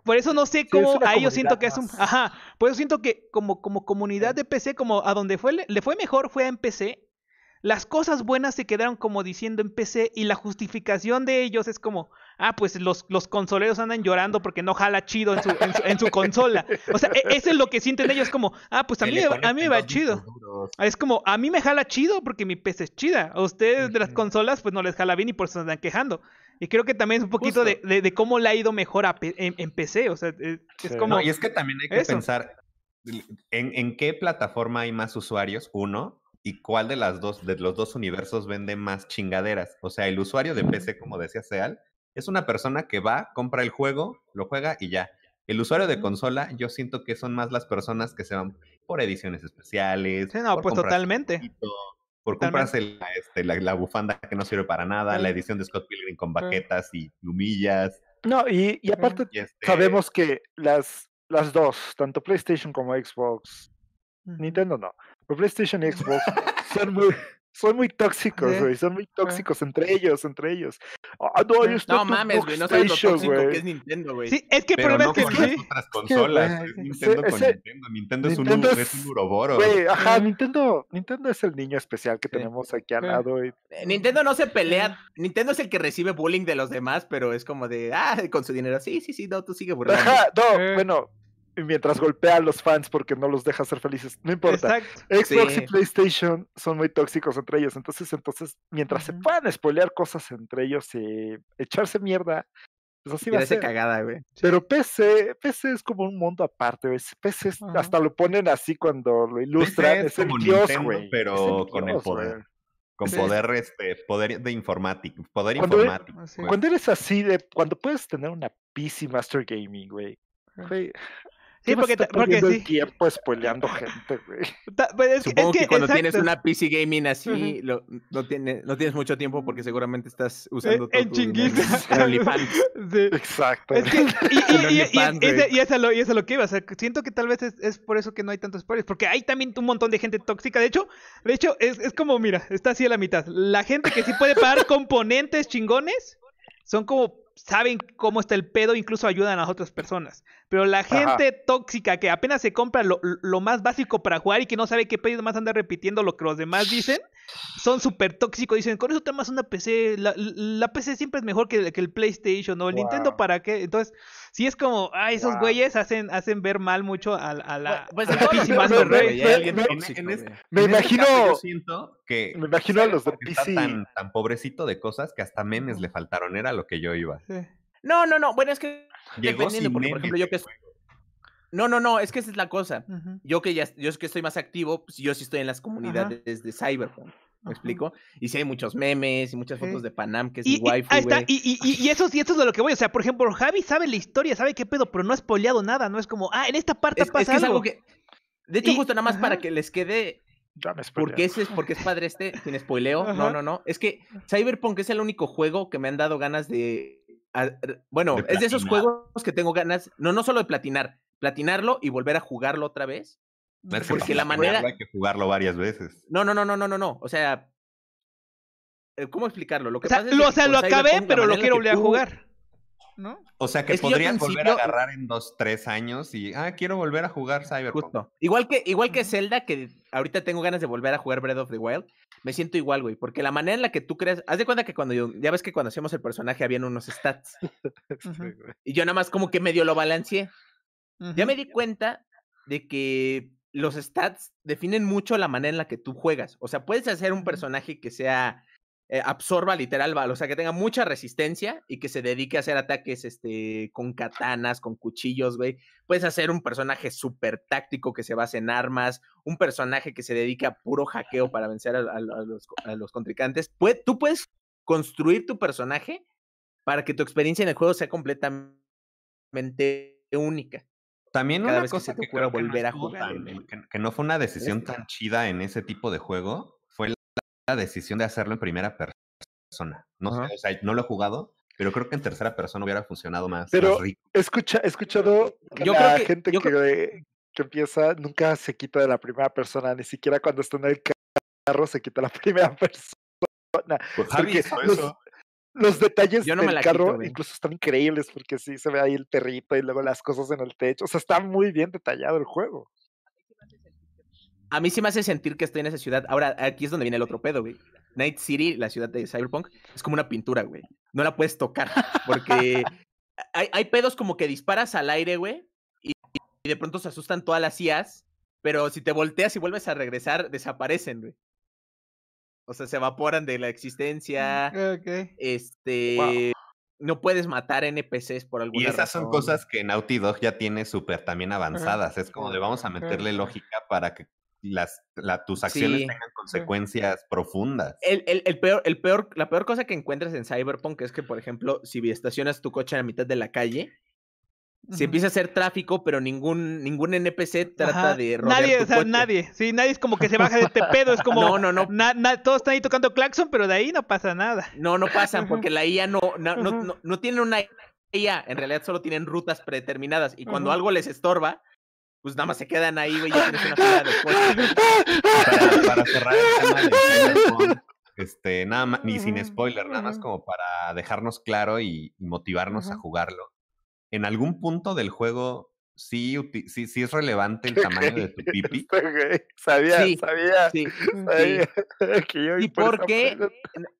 por eso no sé cómo a ellos siento que es un, ajá, por eso siento que como como comunidad de PC como a donde fue le fue mejor fue en PC. Las cosas buenas se quedaron como diciendo en PC y la justificación de ellos es como ah, pues los, los consoleros andan llorando porque no jala chido en su, en su, consola. O sea, e, eso es lo que sienten ellos, como, ah, pues a mí, a mí me va chido. Es como, a mí me jala chido porque mi PC es chida. A ustedes de las consolas, pues no les jala bien y por eso se andan quejando. Y creo que también es un poquito de, cómo le ha ido mejor a, en, PC. O sea, e, es, como. y es que también hay que pensar en, en qué plataforma hay más usuarios, uno, y cuál de las dos, de los dos universos vende más chingaderas. O sea, el usuario de PC, como decía Seal, es una persona que va, compra el juego, lo juega y ya. El usuario de consola, yo siento que son más las personas que se van por ediciones especiales. no, pues totalmente. por comprarse este, la, la, bufanda que no sirve para nada, la edición de Scott Pilgrim con baquetas y plumillas. No, y, aparte este sabemos que las, las dos, tanto PlayStation como Xbox, Nintendo no, pero PlayStation y Xbox <laughs> son muy, son muy tóxicos, güey. Son muy ah. tóxicos entre ellos, entre ellos. Ah, ah, no, no mames, güey. No sabes lo tóxico que es Nintendo, güey. Sí, es que el problema es que con sí. otras consolas. Es Nintendo con Nintendo. Nintendo es, un, es, un Güey, ajá, Nintendo, Nintendo es el niño especial que tenemos aquí al lado. Eh, Nintendo no se pelea. Nintendo es el que recibe bullying de los demás, pero es como de, ah, con su dinero. Sí, sí, sí, no, tú sigue <laughs> burlando. Ajá, no, eh. bueno, mientras golpea a los fans porque no los deja ser felices. No importa. Xbox y PlayStation son muy tóxicos entre ellos. Entonces, entonces, mientras se puedan spoilear cosas entre ellos y echarse mierda, pues así cagada, güey. Pero PC, PC es como un mundo aparte, güey. PC hasta lo ponen así cuando lo ilustran. es, el Dios, güey. Pero con el poder. Con poder, este, poder de informático, poder cuando e informático. Eres, pues. cuando eres así de, cuando puedes tener una PC Master Gaming, Güey, Sí, porque, porque, sí. el tiempo spoileando gente, güey. Pues Supongo que, cuando tienes una PC gaming así, no, tienes mucho tiempo porque seguramente estás eh, usando eh, En chinguita. <laughs> Exacto. y, <laughs> eso es lo, lo que iba. siento que tal vez es, por eso que no hay tantos spoilers. Porque hay también un montón de gente tóxica. De hecho, de hecho, es, es como, mira, está así a la mitad. La gente que sí puede pagar <laughs> componentes chingones son como saben cómo está el pedo, incluso ayudan a otras personas. Pero la gente tóxica que apenas se compra lo, lo, más básico para jugar y que no sabe qué pedo más anda repitiendo lo que los demás dicen, son súper tóxicos. Dicen, con eso te amas una PC. La, PC siempre es mejor que, que el PlayStation o el Nintendo, ¿para qué? Entonces, si es como, ah, esos güeyes hacen, hacen ver mal mucho a, a la, pues, pues a Me este imagino. que. Me imagino a los PC. Tan, tan pobrecito de cosas que hasta memes le faltaron. Era lo que yo iba. No, no, no. Bueno, es que. Llegó por ejemplo, yo que. No, no, no, es que esa es la cosa. Yo que ya, yo que estoy más activo, pues, yo sí estoy en las comunidades de Cyberpunk. ¿Me explico? Y si sí, hay muchos memes y muchas fotos de Panam que es y, mi waifu, y, Y, y, eso, es de lo que voy. O sea, por ejemplo, Javi sabe la historia, sabe qué pedo, pero no ha spoileado nada. No es como, ah, en esta parte es, pasa es que Es algo que... De hecho, justo nada más para que les quede porque ese es porque es padre este, sin spoileo. No, no, no. Es que ah. Cyberpunk es el único juego que me han dado ganas de. bueno, es de esos juegos que tengo ganas. No, no solo de platinar, platinarlo y volver a jugarlo otra vez porque la manera. que jugarlo varias veces. No, no, no, no, no, no, O sea. Eh, ¿Cómo explicarlo? Lo que o sea, lo, acabé, pero lo quiero volver a jugar. ¿No? O sea que podrían volver a agarrar en dos, tres años y ah, quiero volver a jugar Cyberpunk. Justo. Igual que, igual que Zelda, que ahorita tengo ganas de volver a jugar Breath of the Wild, me siento igual, güey. Porque la manera en la que tú creas, haz de cuenta que cuando yo, ya ves que cuando hacíamos el personaje habían unos stats. <laughs> y yo nada más como que medio lo balanceé. Ya me di cuenta de que los stats definen mucho la manera en la que tú juegas. O sea, puedes hacer un personaje que sea eh, absorba literal o sea, que tenga mucha resistencia y que se dedique a hacer ataques este, con katanas, con cuchillos, güey. Puedes hacer un personaje súper táctico que se base en armas, un personaje que se dedique a puro hackeo para vencer a, los, contrincantes. tú puedes construir tu personaje para que tu experiencia en el juego sea completamente única. También una cosa que, quiero volver a jugar, que, no fue una decisión tan chida en ese tipo de juego, fue la, decisión de hacerlo en primera persona. No no lo he jugado, pero creo que en tercera persona hubiera funcionado más. Pero rico. Escucha, he escuchado que la gente que, empieza nunca se quita de la primera persona, ni siquiera cuando está en el carro se quita la <laughs> primera persona. Pues eso los detalles del carro incluso están increíbles porque sí se ve ahí el perrito y luego las cosas en el techo. O sea, está muy bien detallado el juego. A mí sí me hace sentir que estoy en esa ciudad. Ahora, aquí es donde viene el otro pedo, güey. Night City, la ciudad de Cyberpunk, es como una pintura, güey. No la puedes tocar porque <laughs> hay, pedos como que disparas al aire, güey, y, de pronto se asustan todas las IAs, pero si te volteas y vuelves a regresar, desaparecen, güey. O sea, se evaporan de la mm, existencia. Este. No puedes matar NPCs por alguna razón. Y esas son cosas que Naughty Dog ya tiene súper también avanzadas. Es como de vamos a meterle lógica para que las, tus acciones tengan consecuencias profundas. El, peor, la peor cosa que encuentras en Cyberpunk es que, por ejemplo, si estacionas tu coche en la mitad de la calle, se empieza a hacer tráfico, pero ningún, ningún NPC trata de robar. Nadie, o sea, nadie. Sí, nadie es como que se baja de este pedo. Es como. <laughs> No, no, no. todos están ahí tocando claxon, pero de ahí no pasa nada. No, no pasan, porque la IA no, no, no, no, tiene una IA. En realidad solo tienen rutas predeterminadas. Y cuando algo les estorba, pues nada más se quedan ahí, güey, tienes una <laughs> de Para, cerrar el <laughs> este, nada más, ni sin spoiler, nada más como para dejarnos claro y, motivarnos a jugarlo en algún punto del juego sí, sí, sí es relevante el tamaño de tu <laughs> pipi. sabía, sabía, <laughs> ¿Y por qué?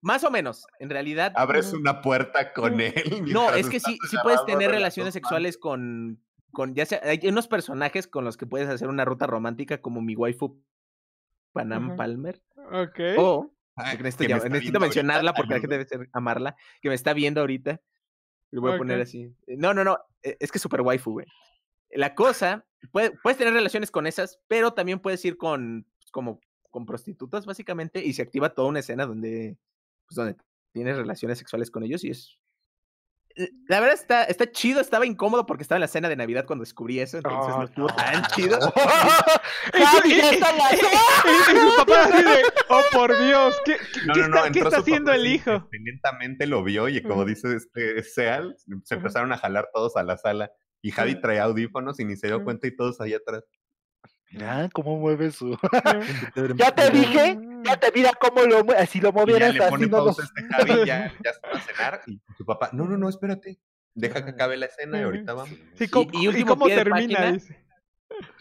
Más o menos, en realidad. Abres mm, una puerta con mm, él. No, es que sí, sí puedes tener relaciones sexuales con, con, ya sea, hay unos personajes con los que puedes hacer una ruta romántica como mi waifu Panam Palmer. Ok. O, ah, necesito, este este mencionarla porque la gente debe ser, amarla, que me está viendo ahorita. Lo voy a poner así. Eh, no, no, no. E, es que es super waifu, güey. La cosa, puede, puedes tener relaciones con esas, pero también puedes ir con, pues, como, con prostitutas, básicamente, y se activa toda una escena donde, pues, donde tienes relaciones sexuales con ellos y es eh, la verdad está, está chido, estaba incómodo porque estaba en la cena de Navidad cuando descubrí eso, entonces no ah, estuvo tan chido. y, papá oh por Dios, ¿qué, está, haciendo el hijo? Independientemente lo vio y como dice este Seal, se empezaron a jalar todos a la sala y Javi traía audífonos y ni se dio cuenta y todos ahí atrás. Mira ah, cómo mueve su. ya te dije, ya te mira cómo lo mueve, si lo movieras ya le pone así este Javi, ya, <laughs> ya se va a cenar y su papá, no, no, no, espérate, deja que acabe la escena y ahorita vamos. Sí, y, cómo termina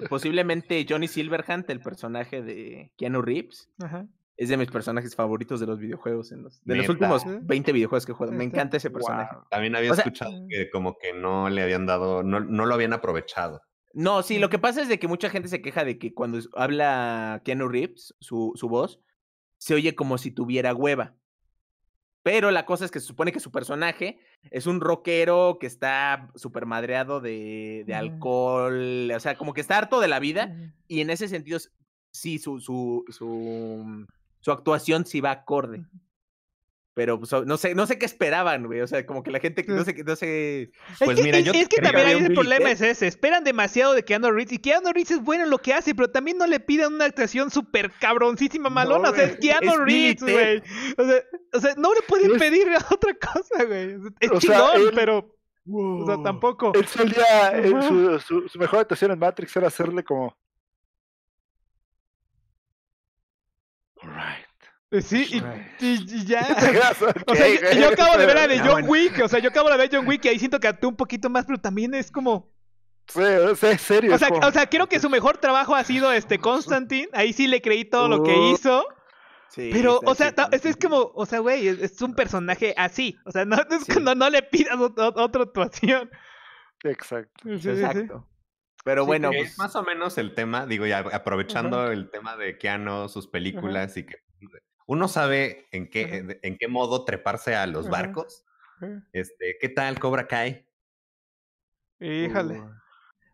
Posiblemente Johnny Silverhand, el personaje de Keanu Reeves, Ajá. es de mis personajes favoritos de los videojuegos, en los, de los últimos 20 videojuegos que he jugado. Me encanta ese personaje. También había escuchado que como que no le habían dado, no lo habían aprovechado. No, sí, lo que pasa es de que mucha gente se queja de que cuando habla Keanu Reeves, su, su voz, se oye como si tuviera hueva. Pero la cosa es que se supone que su personaje es un rockero que está super madreado de, de, alcohol, o sea, como que está harto de la vida. Y en ese sentido, sí, su, su, su, mm, su actuación sí va acorde pero pues, no sé, no sé qué esperaban, güey. O sea, como que la gente no sé, no sé. es pues que, yo es, que también el problema es ese. Esperan demasiado de Keanu Reeves. Y Keanu Reeves es bueno en lo que hace, pero también no le piden una actuación súper cabroncísima malona. o sea, es Keanu Reeves, güey. O sea, no le pueden pues pedir <laughs> otra cosa, güey. Es o chingón, pero. O sea, tampoco. su, su mejor actuación en Matrix era hacerle como. Alright. Eh, sí, y, ya. <laughs> o sea, yo, acabo de ver a John ah, Wick. O sea, yo acabo de ver a John Wick y ahí siento que actúa un poquito más, pero también es como. Sí, O sea, quiero o sea, creo que su mejor trabajo ha sido este <laughs> Constantine. Ahí sí le creí todo lo que uh. hizo. Sí, pero, o sea, este es como, o sea, güey, es, un personaje así. O sea, no, es no, le pidas otra actuación. Exacto. exacto. Pero bueno, pues más o menos el tema, digo, ya aprovechando el tema de Keanu, sus películas y que uno sabe en qué, eh, en qué modo treparse a los barcos. Eh. Este, ¿qué tal Cobra Kai? Híjale. Uh.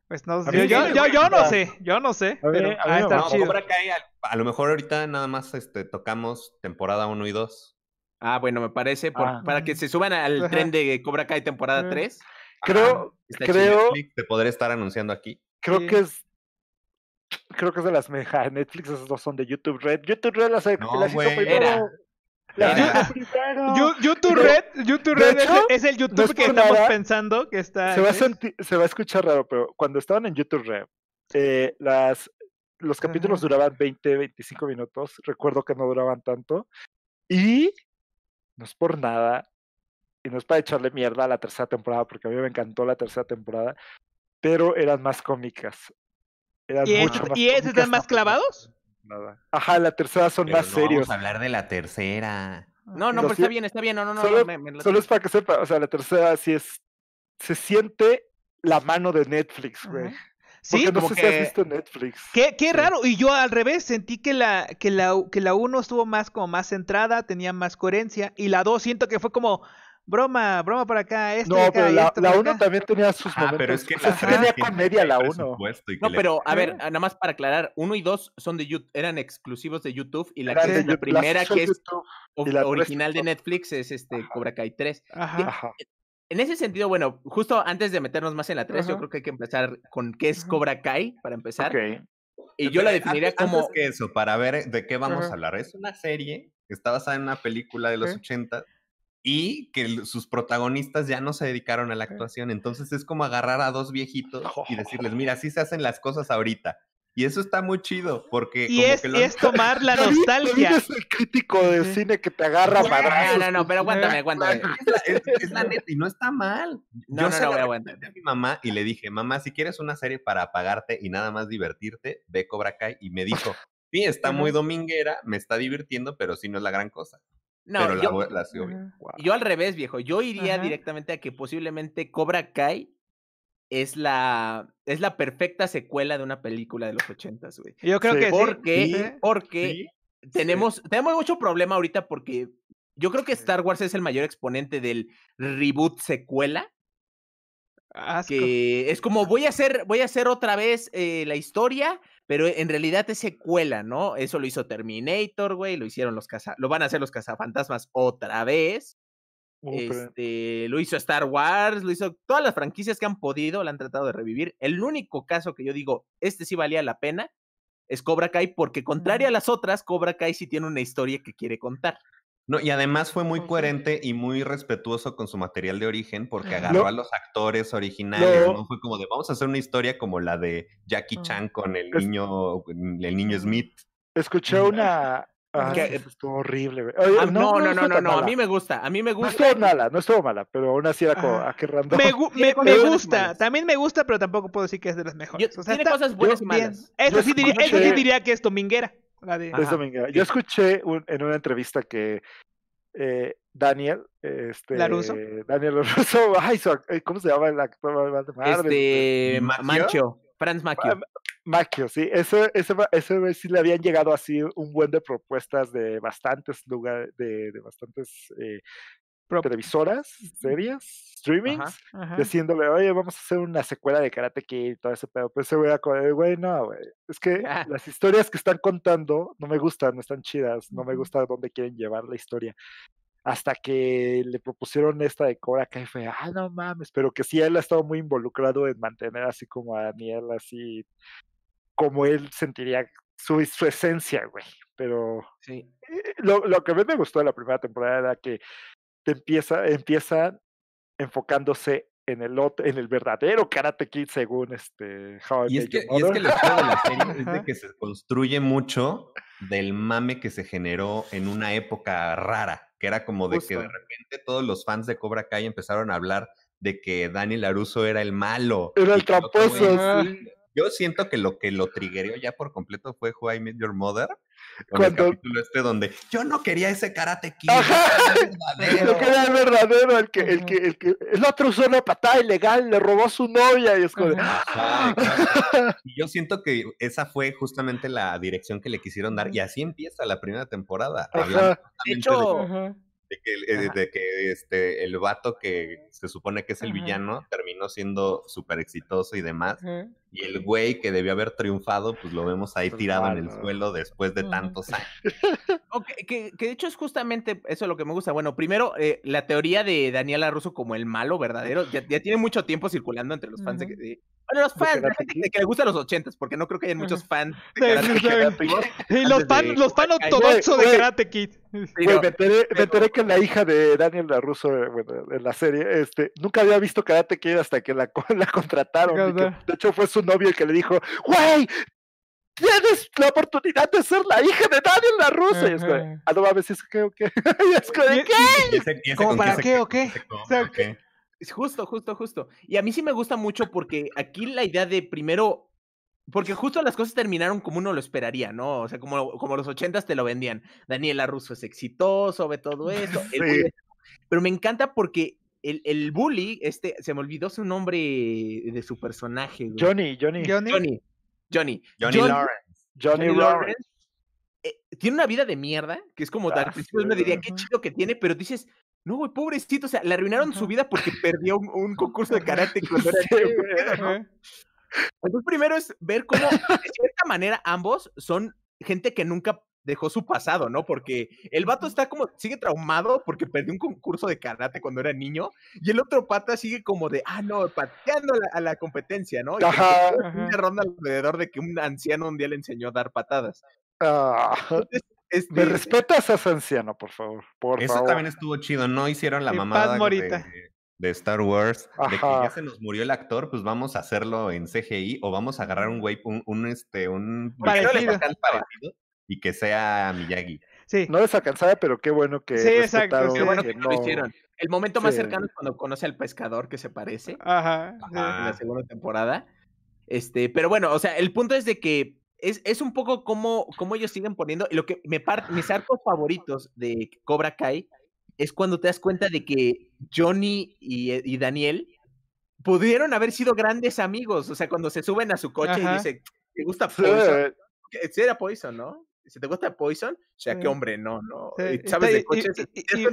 Pues no, yo, yo, no sé, yo no sé. A lo mejor ahorita nada más este, tocamos temporada 1 y 2. Ah, bueno, me parece, ah, para que mm. se suban al tren de Cobra Kai temporada 3. Eh. Creo, que creo. Te podré estar anunciando aquí. Creo que es creo que es de las meja. Netflix, esas dos son de YouTube Red. YouTube Red las, no, las YouTube Red, YouTube Red es, el YouTube que estamos pensando que está. Se va, a sentir, se va a escuchar raro, pero cuando estaban en YouTube Red, eh, las, los capítulos duraban 20, 25 minutos. Recuerdo que no duraban tanto. Y no es por nada, y no es para echarle mierda a la tercera temporada, porque a mí me encantó la tercera temporada, pero eran más cómicas. ¿Y, es, esos están más clavados? Nada. Ajá, la tercera son más serios. Vamos a hablar de la tercera. No, no, pero está bien, está bien, no, no, no. Solo, es para que sepa, o sea, la tercera sí es. Se siente la mano de Netflix, güey. Uh Sí, no sé que... si has visto Netflix. Qué, raro. Y yo al revés, sentí que la, que la, que la uno estuvo más como más centrada, tenía más coherencia. Y la dos siento que fue como, broma, broma para acá, esto. No, pero la, la 1 también tenía sus ah, pero es que la, sí tenía comedia la 1. No, pero a ver, ah. nada más para aclarar, uno y dos son de YouTube, eran exclusivos de YouTube y la, que primera que es original de Netflix es este Cobra Kai 3. En ese sentido, bueno, justo antes de meternos más en la 3, yo creo que hay que empezar con qué es Cobra Kai para empezar. Y yo la definiría como. Antes que eso, para ver de qué vamos a hablar. Es una serie que está basada en una película de los ochentas y que sus protagonistas ya no se dedicaron a la actuación. Entonces es como agarrar a dos viejitos y <laughs> decirles, mira, así se hacen las cosas ahorita. Y eso está muy chido, porque... Y es, <laughs> tomar la nostalgia. es el crítico de cine que te agarra para No, no, pero aguántame, aguántame. Es, la <laughs> neta, y no está mal. No, Yo no, se voy a a mi mamá y le dije, mamá, si quieres una serie para apagarte y nada más divertirte, ve Cobra Kai. Y me dijo, sí, está muy dominguera, me está divirtiendo, pero sí no es la gran cosa. No, yo, la, sigo bien. yo al revés, viejo. Yo iría directamente a que posiblemente Cobra Kai es la, es la perfecta secuela de una película de los ochentas, güey. Yo creo que porque, sí. Porque tenemos, tenemos mucho problema ahorita porque yo creo que Star Wars es el mayor exponente del reboot secuela. Que es como voy a hacer, voy a hacer otra vez eh, la historia, pero en realidad es secuela, ¿no? Eso lo hizo Terminator, güey, lo hicieron los casa, lo van a hacer los cazafantasmas otra vez. Este, lo hizo Star Wars, lo hizo todas las franquicias que han podido, la han tratado de revivir. El único caso que yo digo, este sí valía la pena, es Cobra Kai, porque contrario a las otras, Cobra Kai sí tiene una historia que quiere contar. No, y además fue muy coherente y muy respetuoso con su material de origen porque agarró a los actores originales, no. Fue como de, vamos a hacer una historia como la de Jackie oh. Chan con el niño, el niño Smith. Escuché una... Ah, estuvo horrible. Ah, no, no, no, no, a mí me gusta, a mí me gusta. No estuvo mala, no estuvo mala, pero aún así era como, a ah. Me, gusta, también me gusta, pero tampoco puedo decir que es de las mejores. tiene cosas buenas y malas. sí, diría, eso sí diría que es dominguera. Yo escuché en una entrevista que eh, Daniel, este, Daniel <laughs> eh, ¿cómo se llama el actor? Macho, este, este, Franz Macchio. Ah, Macchio, sí, ese, ese, ese, sí le habían llegado así un buen de propuestas de bastantes lugares, de, bastantes eh, televisoras, series, streamings, diciéndole, oye, vamos a hacer una secuela de Karate Kid y todo ese pedo. Pues se voy a coger, güey, no, güey. Es que <laughs> las historias que están contando no me gustan, no están chidas, no me gusta dónde quieren llevar la historia. Hasta que le propusieron esta de Cobra Kai, fue, ah, no mames, pero que sí, él ha estado muy involucrado en mantener así como a Daniel, así como él sentiría su, su esencia, güey. Pero sí. Eh, lo, lo que a mí me gustó de la primera temporada era que empieza, empieza enfocándose en el en el verdadero Karate Kid según este y, es que, y es que la serie es de que se construye mucho del mame que se generó en una época rara, que era como de que de repente todos los fans de Cobra Kai empezaron a hablar de que Daniel Laruso era el malo. Era el tramposo. Yo siento que lo que lo trigueó ya por completo fue Who I Met Your Mother. Cuando... el capítulo este donde yo no quería ese karate kid. No <laughs> quería el verdadero, el que, el que, el otro usó una patada ilegal, le robó a su novia y es ah". <laughs> y yo siento que esa fue justamente la dirección que le quisieron dar y así empieza la primera temporada. De hecho, de que, el, eh, este, el vato que se supone que es el villano terminó siendo súper exitoso y demás. Y el güey que debió haber triunfado, pues lo vemos ahí tirado en el suelo después de tantos años que, de hecho es justamente eso lo que me gusta. Bueno, primero, eh, la teoría de Daniel Russo como el malo verdadero ya, tiene mucho tiempo circulando entre los fans. de los fans, que le gusta los ochentas, porque no creo que hayan muchos fans. De sí, Y los fans los fans ortodoxos de Karate Kid. me, enteré, que la hija de Daniel Russo, eh, en la serie, este, nunca había visto Karate Kid hasta que la, <laughs> contrataron. de hecho, fue su novio el que le dijo, güey, tienes la oportunidad de ser la hija de Daniel la rusa. Y es como, ah, no ¿es que? o <laughs> qué? Y es ¿qué? ¿Cómo para qué o qué? Justo, justo, justo. Y a mí sí me gusta mucho porque aquí la idea de primero porque justo las cosas terminaron como uno lo esperaría, ¿no? O sea, como, como los ochentas te lo vendían. Daniela Russo es exitoso, ve todo <laughs> eso. Pero me encanta porque el, el, bully, este, se me olvidó su nombre de su personaje. Johnny, Johnny. Johnny. Johnny. Johnny, Lawrence. Johnny, Lawrence. Eh, tiene una vida de mierda, que es como, tal. Ah, principio me diría, qué chido que tiene, pero dices, no, güey, pobrecito, o sea, le arruinaron su vida porque perdió un, concurso de karate. primero es ver cómo, de cierta manera, ambos son gente que nunca dejó su pasado, ¿no? Porque el vato está como, sigue traumado porque perdió un concurso de karate cuando era niño, y el otro pata sigue como de, ah, no, pateando a la competencia, ¿no? Y una ronda alrededor de que un anciano un día le enseñó a dar patadas. Ah. me respetas a ese anciano, por favor. Por eso también estuvo chido, no hicieron la mamada de, Star Wars, de que ya se nos murió el actor, pues vamos a hacerlo en CGI o vamos a agarrar un güey, un, un este, un parecido y que sea Miyagi. Sí. No les alcanzaba, pero qué bueno que. Sí, exacto. Qué bueno que, lo hicieron. El momento más cercano es cuando conoce al pescador que se parece. Ajá. En la segunda temporada. Este, pero bueno, o sea, el punto es de que es, es un poco como, como ellos siguen poniendo. Lo que me mis arcos favoritos de Cobra Kai es cuando te das cuenta de que Johnny y, Daniel pudieron haber sido grandes amigos. O sea, cuando se suben a su coche y dicen, ¿te gusta Poison? Eh. Sí. era Poison, ¿no? si te gusta Poison, o sea, ¿qué hombre, no, no. sabes de coches. Y, a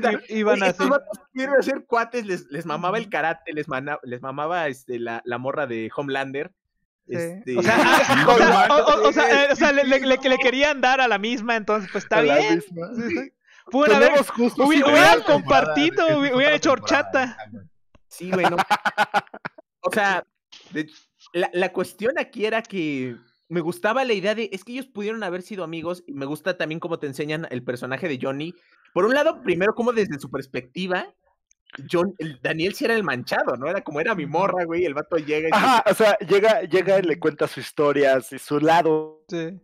hacer. cuates, les, les mamaba el karate, les, les mamaba este, la, la morra de Homelander. O sea, le, querían dar a la misma, entonces pues está bien. Pueden haber hubieran compartido, hubieran hecho horchata. Sí, bueno. <laughs> o sea, la, la cuestión aquí era que me gustaba la idea de, es que ellos pudieron haber sido amigos y me gusta también cómo te enseñan el personaje de Johnny. Por un lado, primero, como desde su perspectiva, John, Daniel sí era el manchado, ¿no? Era como era mi morra, güey, el vato llega. Y... o sea, llega, llega y le cuenta su historia, así su lado. Sí.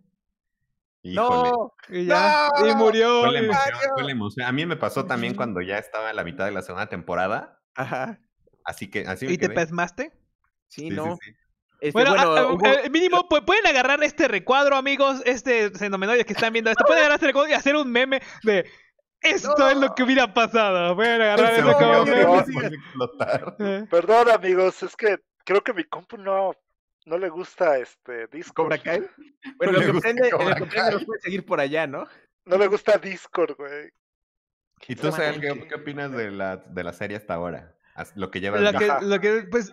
No, y ya, y murió. Fue A mí me pasó también cuando ya estaba en la mitad de la segunda temporada. Ajá. Así que, así ¿Y te pesmaste Sí, no. sí. Este, bueno, mínimo pueden agarrar este recuadro, amigos, este fenomenal que están viendo esto, pueden agarrar este recuadro y hacer un meme de esto es lo que hubiera pasado. Pueden agarrar este recuadro <laughs> eh. Perdón, amigos, es que creo que mi compu no no le gusta este Discord. <laughs> Bueno, lo que lo seguir por allá, ¿no? No le gusta Discord, güey. ¿Y tú, sabes qué, opinas de la, de la serie hasta ahora? Lo que lleva pues,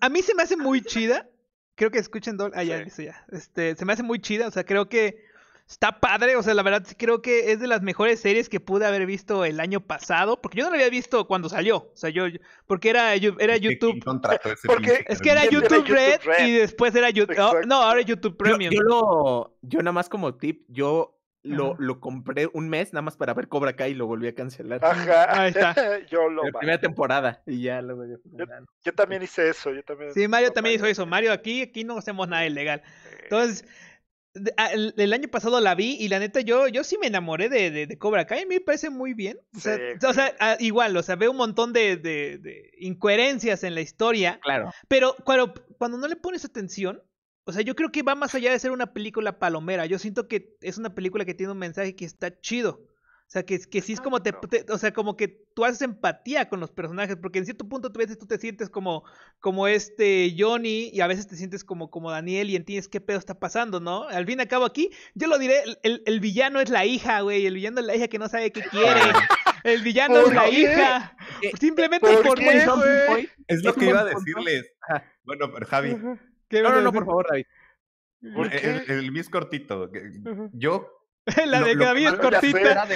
a mí se me hace muy chida creo que escuchen Ah, ya, eso ya. Este, se me hace muy chida, o sea, creo que está padre, o sea, la verdad creo que es de las mejores series que pude haber visto el año pasado, porque yo no la había visto cuando salió, o sea, yo, porque era, era YouTube, porque es que era YouTube, Red, y después era YouTube, oh, no, ahora YouTube Premium. yo nada más como tip, yo lo, compré un mes nada más para ver Cobra Kai y lo volví a cancelar. Ajá, ahí está. <laughs> yo lo. La primera temporada y ya lo yo, yo, también hice eso, yo también. Sí, Mario también hizo eso. Mario, aquí, aquí no hacemos nada ilegal. Entonces, ah, el, año pasado la vi y la neta yo, yo sí me enamoré de, de, Cobra Kai, me parece muy bien. O sea, ah, igual, o sea, veo un montón de, incoherencias en la historia. Claro. Pero cuando no le pones atención, o sea, yo creo que va más allá de ser una película palomera. Yo siento que es una película que tiene un mensaje que está chido. O sea, que, que sí es como te, O sea, como que tú haces empatía con los personajes. Porque en cierto punto tú veces tú te sientes como, como este Johnny. Y a veces te sientes como, como Daniel. Y entiendes qué pedo está pasando, ¿no? Al fin y al cabo aquí, yo lo diré. El, el villano es la hija, güey. El villano es la hija que no sabe qué quiere. El villano es la hija. Eh, Simplemente por, Es lo que iba a decirles. Bueno, pero Javi no, no, no, por favor, David. Eh, el, mío es cortito. <laughs> Yo. <laughs> la de lo, es cortita.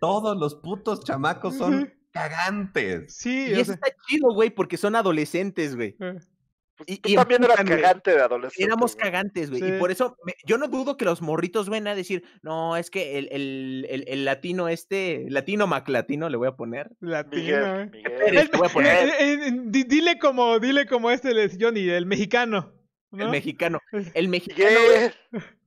Todos los putos chamacos son cagantes. Sí. Y eso está chido, güey, porque son adolescentes, güey. Eh. Pues, y, también eras cagante de adolescente. Éramos cagantes, güey. Y por eso, yo no dudo que los morritos ven a decir, no, es que el, el, latino este, latino maclatino le voy a poner. Latino. Le eh. voy a poner. Eh, eh, dile como, dile como este Johnny, el mexicano. El mexicano. El mexicano.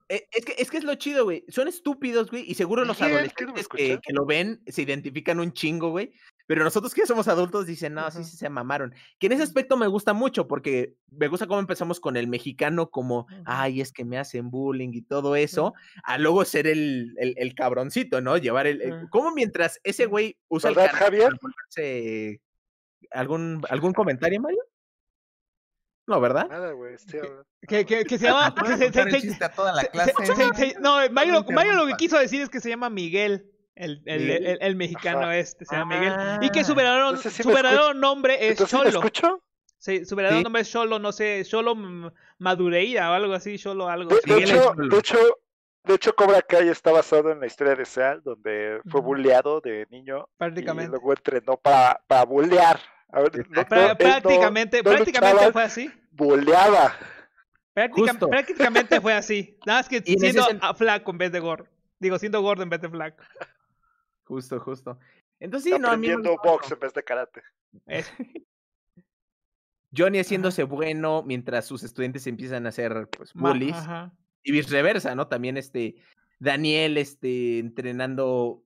es que, es que es lo chido, güey. Son estúpidos, güey. Y seguro los adolescentes que, lo ven se identifican un chingo, güey. Pero nosotros que somos adultos dicen, no, sí, sí, se mamaron. Que en ese aspecto me gusta mucho porque me gusta cómo empezamos con el mexicano como, ay, es que me hacen bullying y todo eso, a luego ser el, cabroncito, ¿no? Llevar el... ¿cómo mientras ese güey usa el... Javier? ¿Algún, <laughs> ¿Algún comentario, Mario? No, ¿verdad? Nada, güey, Que, que, se llama... no, Mario lo que quiso decir es que se llama Miguel. El, el, el, mexicano este se Miguel. Ah. y que su verdadero, nombre es solo ¿sí escucho? nombre es solo no sé, solo Madureira o algo así, solo algo. De, hecho, de, hecho, Cobra Kai está basado en la historia de Seal, donde fue bulleado de niño. Prácticamente. Y luego entrenó para, para bullear. prácticamente prácticamente fue así. Bulleaba. prácticamente fue así. Nada más que <laughs> siendo flaco en vez de gordo. Digo, siendo gordo en vez de flaco. Justo, justo. Entonces, sí, no, a mí box en de karate. <laughs> Johnny haciéndose bueno mientras sus estudiantes empiezan a hacer pues, bullies. Y viceversa, ¿no? También este Daniel este, entrenando.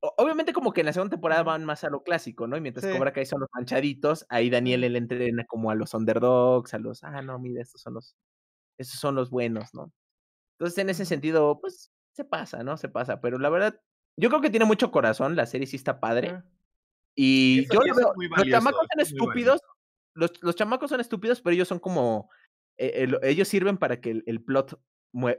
Obviamente, como que en la segunda temporada van más a lo clásico, ¿no? Y mientras Cobra Kai son los manchaditos, ahí Daniel él entrena como a los underdogs, a los, ah, no, mira, estos son los, estos son los buenos, ¿no? Entonces, en ese sentido, pues se pasa, ¿no? Se pasa. Pero la verdad, yo creo que tiene mucho corazón, la serie sí está padre. Y yo lo veo, los chamacos son estúpidos, los, los, chamacos son estúpidos, pero ellos son como, e, ellos sirven para que el, plot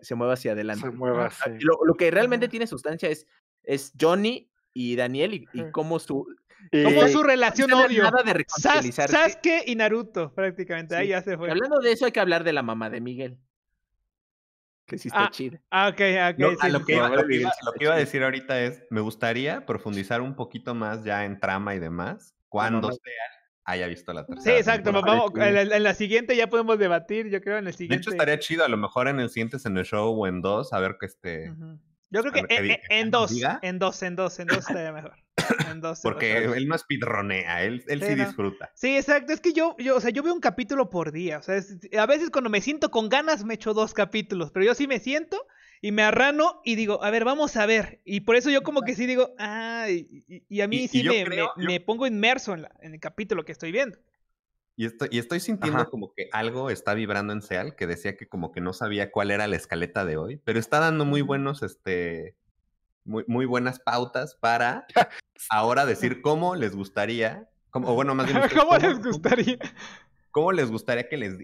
se mueva hacia adelante. Se mueva, lo, lo, que realmente tiene sustancia es, es Johnny y Daniel y, cómo su... Cómo eh, su relación odio. Nada de Sasuke y Naruto, prácticamente. Ahí ya se fue. Hablando de eso, hay que hablar de la mamá de Miguel que sí está ah, chido. Ah, lo, que iba, a decir ahorita es, me gustaría profundizar un poquito más ya en trama y demás, cuando haya visto la tercera. Sí, exacto. Vamos, en, la, siguiente ya podemos debatir, yo creo, en el siguiente. De hecho, estaría chido, a lo mejor en el siguiente, en el show o en dos, a ver que este... Yo creo que, e, e, en, dos, en dos, en dos, en dos estaría mejor. Porque él no speedronea, él, él sí, disfruta. Sí, exacto. Es que yo, yo, o sea, yo veo un capítulo por día. O sea, a veces cuando me siento con ganas me echo dos capítulos, pero yo sí me siento y me arrano y digo, a ver, vamos a ver. Y por eso yo como que sí digo, ah, y, a mí sí me, pongo inmerso en, el capítulo que estoy viendo. Y estoy, y estoy sintiendo como que algo está vibrando en Seal, que decía que como que no sabía cuál era la escaleta de hoy, pero está dando muy buenos, este, muy, buenas pautas para <laughs> ahora decir cómo les gustaría, o bueno, más bien... <laughs> ¿Cómo, les gustaría? ¿Cómo les gustaría que les...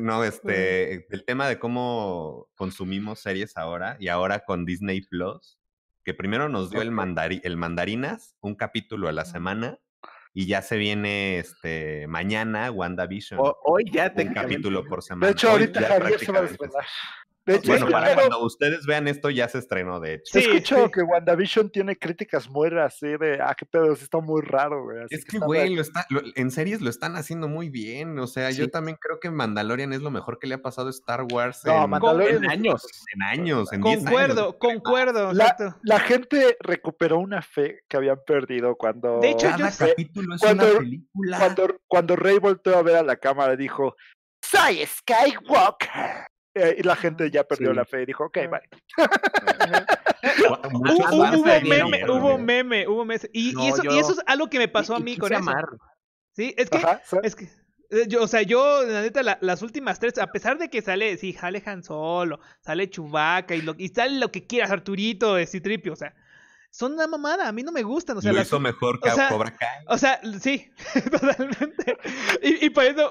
no, este, el tema de cómo consumimos series ahora y ahora con Disney Plus, que primero nos dio el, el mandarinas, un capítulo a la semana, y ya se viene este mañana WandaVision. hoy ya tengo capítulo por semana. De hecho, ahorita Javier se va a despedir. De hecho, este para cuando ustedes vean esto ya se estrenó, de hecho. Sí, escucho que WandaVision tiene críticas muy así de, ah, qué pedo, está muy raro, güey. es que, güey, lo en series lo están haciendo muy bien. O sea, yo también creo que Mandalorian es lo mejor que le ha pasado a Star Wars en, Mandalorian en, años. En años, en Concuerdo, años. concuerdo. La, la, gente recuperó una fe que habían perdido cuando... De hecho, cuando, una Rey volteó a ver a la cámara dijo, soy Skywalker. Eh, y la gente ya perdió la fe y dijo, ok, vale <laughs> hubo, meme, hubo meme, hubo meme. Y, eso, y, eso, es algo que me pasó a mí con eso. Sí, es que, es que eh, yo, o sea, yo, la neta, las últimas tres, a pesar de que sale, sí, sale Han Solo, sale Chubaca y, y sale lo que quieras, Arturito, de este, Citripio, o sea, son una mamada, a mí no me gustan. O sea, mejor que o O sea, sí, <laughs> totalmente. Y, y por eso,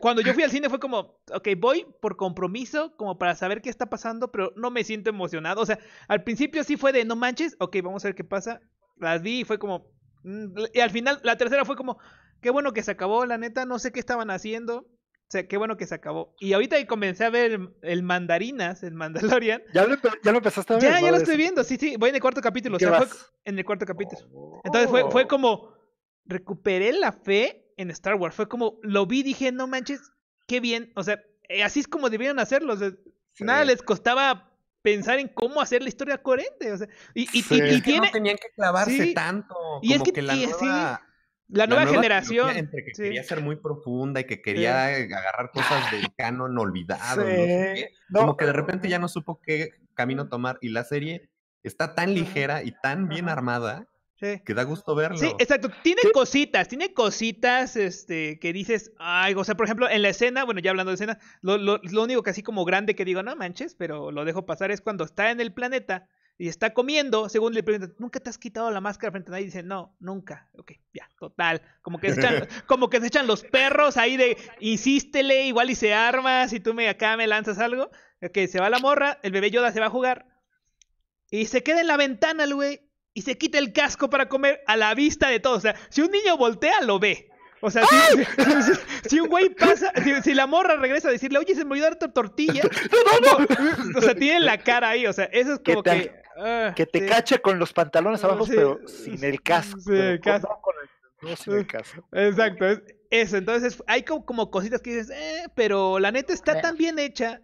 cuando yo fui al cine fue como, ok, voy por compromiso, como para saber qué está pasando, pero no me siento emocionado. O sea, al principio sí fue de no manches, ok, vamos a ver qué pasa. Las vi y fue como. Mm, y al final, la tercera fue como, qué bueno que se acabó, la neta, no sé qué estaban haciendo. O sea, qué bueno que se acabó. Y ahorita que comencé a ver el, Mandarinas, el Mandalorian. ¿Ya lo, empezaste a ver. Ya, ya lo estoy viendo. Sí, sí, voy en el cuarto capítulo. en el cuarto capítulo. Oh. Entonces fue, fue como. Recuperé la fe en Star Wars. Fue como. Lo vi, dije, no manches, qué bien. O sea, eh, así es como debieron hacerlo. Nada les costaba pensar en cómo hacer la historia coherente. O sea, y, y, no tenían que clavarse tanto. Y como que, la nueva la nueva, generación. Entre que quería ser muy profunda y que quería agarrar cosas del ah, canon olvidado. Como que de eh, repente ya no supo qué camino tomar. Y la serie está tan ligera y tan bien armada que da gusto verlo. Sí, exacto. Tiene cositas, tiene cositas este, que dices, ay, o sea, por ejemplo, en la escena, bueno, ya hablando de escena, lo, lo, lo único que así como grande que digo, no manches, pero lo dejo pasar es cuando está en el planeta y está comiendo, según le preguntan, ¿nunca te has quitado la máscara frente a nadie? Y dice, no, nunca. Ok, ya, total. Como que se echan, <laughs> como que se echan los perros ahí de, insístele, igual y se arma, si tú me acá me lanzas algo. Ok, se va la morra, el bebé Yoda se va a jugar. Y se queda en la ventana el güey y se quita el casco para comer a la vista de todos. O sea, si un niño voltea, lo ve. O sea, si, <laughs> un güey pasa, si, la morra regresa a decirle, oye, se me olvidó tu tortilla. <laughs> No, no, no. O sea, tiene la cara ahí. O sea, eso es como que. Ah, que te cache con los pantalones ah, abajo, pero sin el casco. Sin ah, Exacto, eso. Entonces, hay como, cositas que dices, eh, pero la neta está tan bien hecha.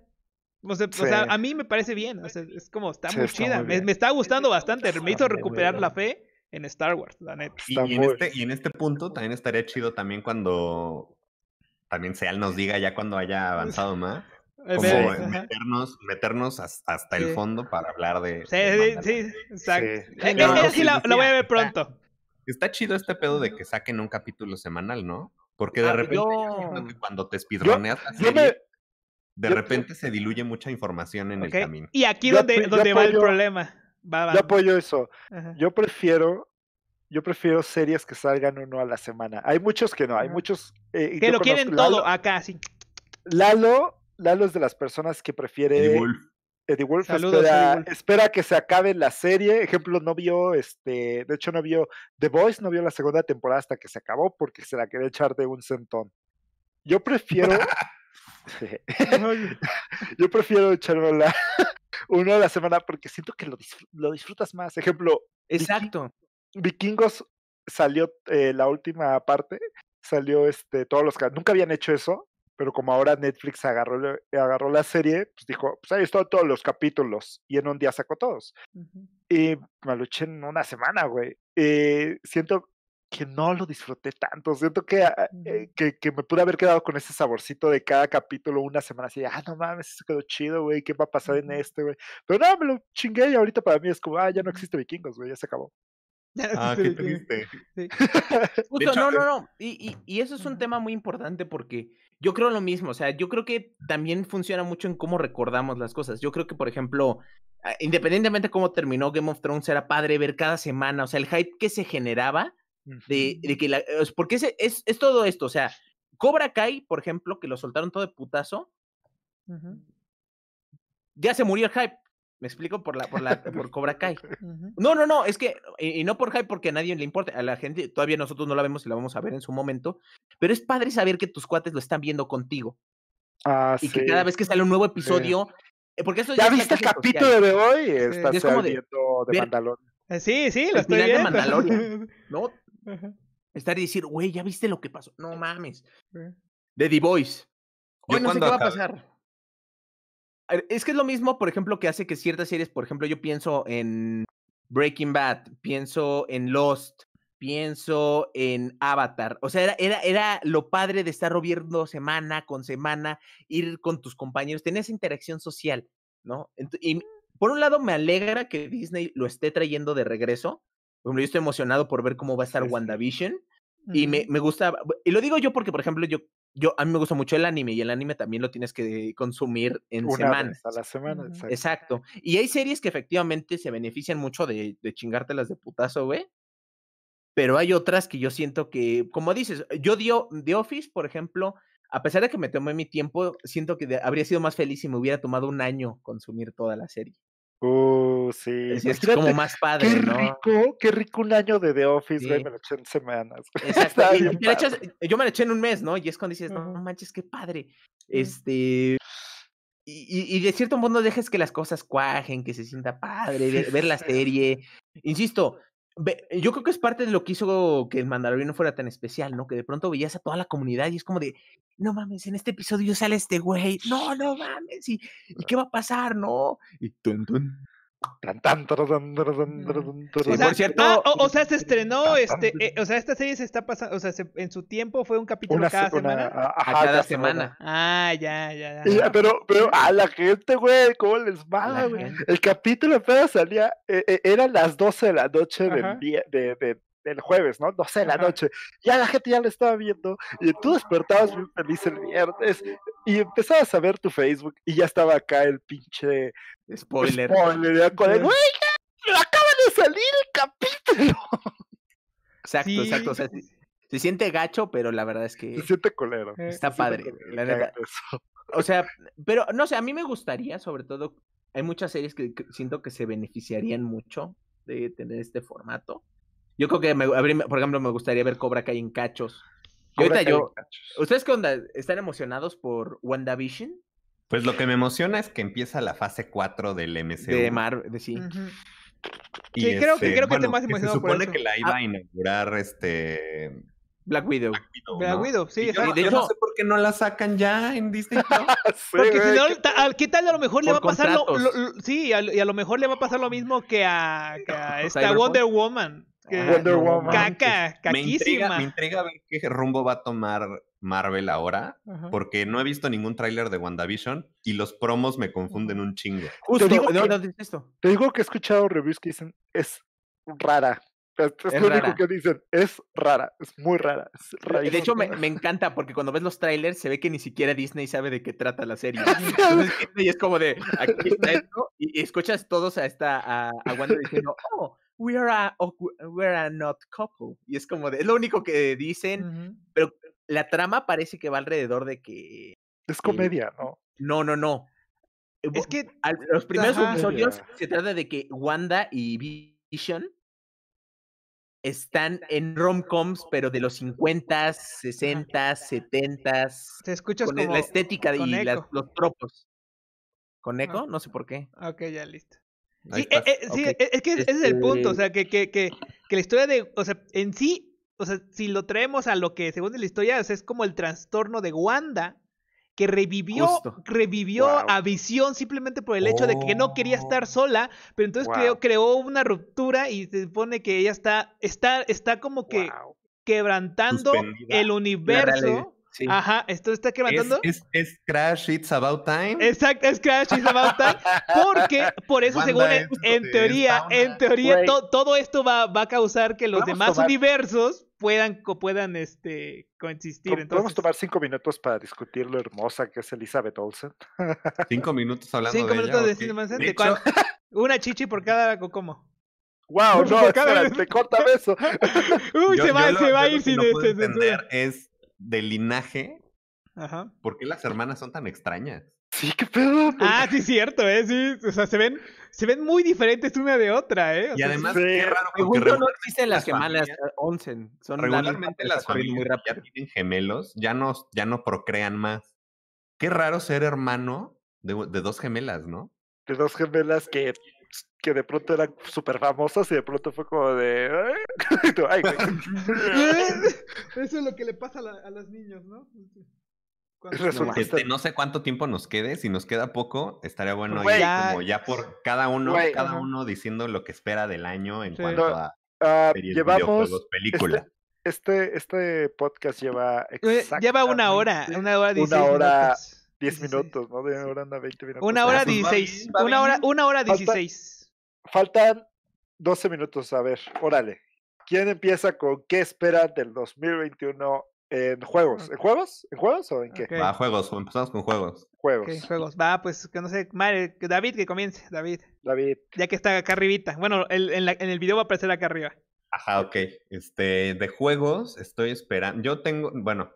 O sea, a mí me parece bien. es como, está muy chida. me, está gustando bastante. me hizo recuperar la fe en Star Wars, la neta. Y, en este, y en este punto también estaría chido también cuando también Seal nos diga ya cuando haya <laughs> avanzado más como meternos, hasta el fondo para hablar de. Sí, sí, sí, exacto. lo, voy a ver pronto. Está, chido este pedo de que saquen un capítulo semanal, ¿no? Porque de ah, repente cuando te espidroneas de repente se diluye mucha información en el camino. Y aquí donde, donde va el problema. Yo apoyo eso. Yo prefiero yo prefiero series que salgan uno a la semana. Hay muchos que no, hay muchos... Eh, que lo quieren todo acá, sí. Lalo Lalo es de las personas que prefiere. Eddie Wolf. espera, que se acabe la serie. Ejemplo, no vio, este, de hecho, no vio The Voice, no vio la segunda temporada hasta que se acabó porque se la quería echar de un centón. Yo prefiero. <laughs> <laughs> Yo prefiero la <laughs> una a la semana porque siento que lo, lo disfrutas más. Ejemplo, exacto. Vikingos salió eh, la última parte, salió este todos los nunca habían hecho eso pero como ahora Netflix agarró, agarró la serie, pues dijo, pues ahí están todos los capítulos y en un día sacó todos. Y me lo eché en una semana, güey. Eh, siento que no lo disfruté tanto, siento que, ah, eh, que, que, me pude haber quedado con ese saborcito de cada capítulo una semana así, ah, no mames, eso quedó chido, güey, ¿qué va a pasar en este, güey? Pero no, me lo chingué y ahorita para mí es como, ah, ya no existe vikingos, güey, ya se acabó. Ah, qué triste. <laughs> no, no, eh no. Y, eso es un tema muy importante porque yo creo lo mismo. O sea, yo creo que también funciona mucho en cómo recordamos las cosas. Yo creo que, por ejemplo, ah, independientemente de cómo terminó Game of Thrones, era padre ver cada semana. O sea, el hype que se generaba de, de que la. Porque es, es, todo esto. O sea, Cobra Kai, por ejemplo, que lo soltaron todo de putazo. Ya se murió el hype. Me explico por la, por la, <laughs> por Cobra Kai. No, no, no, es que, y, no por Kai porque a nadie le importa, a la gente, todavía nosotros no la vemos y la vamos a ver en su momento, pero es padre saber que tus cuates lo están viendo contigo. Ah, y que cada vez que sale un nuevo episodio, eh, porque eso ya, ¿Ya viste el capítulo de hoy, estás de, eh, Sí, sí, lo estoy viendo. <laughs> ¿no? Estar y decir, güey, ¿ya viste lo que pasó? No mames. De The Voice. Hoy no sé qué va a pasar. Es que es lo mismo, por ejemplo, que hace que ciertas series, por ejemplo, yo pienso en Breaking Bad, pienso en Lost, pienso en Avatar. O sea, era, era, lo padre de estar robiendo semana con semana, ir con tus compañeros, tener esa interacción social, ¿no? Y por un lado me alegra que Disney lo esté trayendo de regreso. Por yo estoy emocionado por ver cómo va a estar WandaVision. Y me, me gusta, y lo digo yo porque, por ejemplo, yo yo, a mí me gusta mucho el anime y el anime también lo tienes que consumir en semanas. a la semana, exacto. Y hay series que efectivamente se benefician mucho de, de chingártelas de putazo, güey. Pero hay otras que yo siento que, como dices, yo dio The Office, por ejemplo, a pesar de que me tomé mi tiempo, siento que habría sido más feliz si me hubiera tomado un año consumir toda la serie sí. Es, como más padre, qué rico, qué rico un año de The Office, güey, me lo eché en semanas. <laughs> yo me lo eché en un mes, ¿no? Y es cuando dices, no manches, qué padre. Este... Y, de cierto modo dejes que las cosas cuajen, que se sienta padre, ver, la <laughs> serie. Insisto, yo creo que es parte de lo que hizo que el No fuera tan especial, ¿no? Que de pronto veías a toda la comunidad y es como de, no mames, en este episodio sale este güey, no, no mames, ¿y, qué va a pasar, no? Y tun, sea, se eh, estrenó, este, eh, o sea, esta serie se está pasando, o sea, en su tiempo fue un capítulo cada semana. cada, semana. Ah, ya, ya, pero, pero a la gente, güey, ¿cómo les va, El capítulo salía, eh, eran las 12 de la noche de, el jueves, ¿no? 12 de la noche. Ya la gente ya lo estaba viendo y tú despertabas muy feliz el viernes y empezabas a ver tu Facebook y ya estaba acá el pinche spoiler. Spoiler, con acaba de salir el capítulo. Exacto, exacto. se, siente gacho, pero la verdad es que. Se siente colero. Eh, está padre. la verdad. O sea, pero no sé, a mí me gustaría, sobre todo, hay muchas series que siento que se beneficiarían mucho de tener este formato. Yo creo que, me, por ejemplo, me gustaría ver Cobra Kai en cachos. ¿ustedes qué onda? ¿Están emocionados por WandaVision? Pues lo que me emociona es que empieza la fase 4 del MCU. De Marvel, sí. y creo que, creo que, este, más emocionado se supone que la iba a inaugurar este... Black Widow. Black Widow, sí. no sé por qué no la sacan ya en Disney <laughs> Porque si no, ¿qué tal? A lo mejor le va a pasar lo, Sí, y a lo mejor le va a pasar lo mismo que a, pues Wonder Woman. Caca, Me intriga, ver qué rumbo va a tomar Marvel ahora, porque no he visto ningún tráiler de WandaVision y los promos me confunden un chingo. te, digo que, he escuchado reviews que dicen es rara. Es, lo único que dicen, es rara, es muy rara. y de hecho, me, encanta porque cuando ves los trailers se ve que ni siquiera Disney sabe de qué trata la serie. <laughs> y es como de, aquí está esto, y, escuchas todos a esta, a Wanda diciendo, oh, we are, a, we not couple. Y es como, de, es lo único que dicen, pero la trama parece que va alrededor de que... Es eh, comedia, ¿no? No, no, no. Eh, es que eh, los primeros episodios se trata de que Wanda y Vision están en rom-coms, pero de los 50, 60, 70. Se escuchas con la estética y los tropos. ¿Con eco? No sé por qué. Ok, ya listo. Sí, eh, eh, es que ese es el punto, o este sea, que, que, que, la historia de, o sea, en sí, o sea, si lo traemos a lo que según la historia es, como el trastorno de Wanda, que revivió, revivió a Visión simplemente por el hecho de que no quería oh. estar sola, pero entonces creó, una ruptura y se supone que ella está, está, está como que quebrantando el universo Ajá, esto está quebrantando. Es, es, Crash It's About Time. Exacto, es Crash It's About Time. Porque, <laughs> por eso, según e, en, teoría, en teoría, todo esto va, va, a causar que los demás universos puedan, puedan este, coexistir. Podemos tomar cinco minutos para discutir lo hermosa que es Elizabeth Olsen. <laughs> Cinco minutos hablando de minutos ella, cinco minutos de ¿eh? Una chichi por cada ¿cómo? Wow, <laughs> no, te corta beso. Uy, se va, se va a ir sin entender es de linaje. Ajá. ¿Por qué las hermanas son tan extrañas? Sí, qué pedo. Pues. Ah, sí, cierto, ¿eh? Sí, o sea, se ven, se ven muy diferentes una de otra, ¿eh? y además, qué raro. que no existen las gemelas eh, Onsen. Son regularmente las familias muy ya tienen gemelos, ya no, ya no procrean más. Qué raro ser hermano de dos gemelas, ¿no? De dos gemelas que que de pronto eran súper famosas y de pronto fue como de. ¿eh? <laughs> <laughs> Eso es lo que le pasa a, a los niños, ¿no? No, este, no sé cuánto tiempo nos quede, si nos queda poco, estaría bueno ir ya, como ya por cada uno, cada uno diciendo lo que espera del año en cuanto a uh, llevamos películas. Este, este, este, podcast lleva eh, lleva una hora, una hora, una hora 10 minutos, ¿no? De una hora a 20 minutos. Una hora 16. Ah, pues, una hora, una 16. faltan 12 minutos, a ver, órale. ¿Quién empieza con qué espera del 2021 en juegos? ¿En juegos? ¿En juegos o en qué? Va juegos, empezamos con juegos. Juegos. juegos. Va, pues que no sé, madre, David que comience, David. David. Ya que está acá arribita. Bueno, el, en, en el video va a aparecer acá arriba. Ajá, ok. Este, de juegos estoy esperando. Yo tengo, bueno,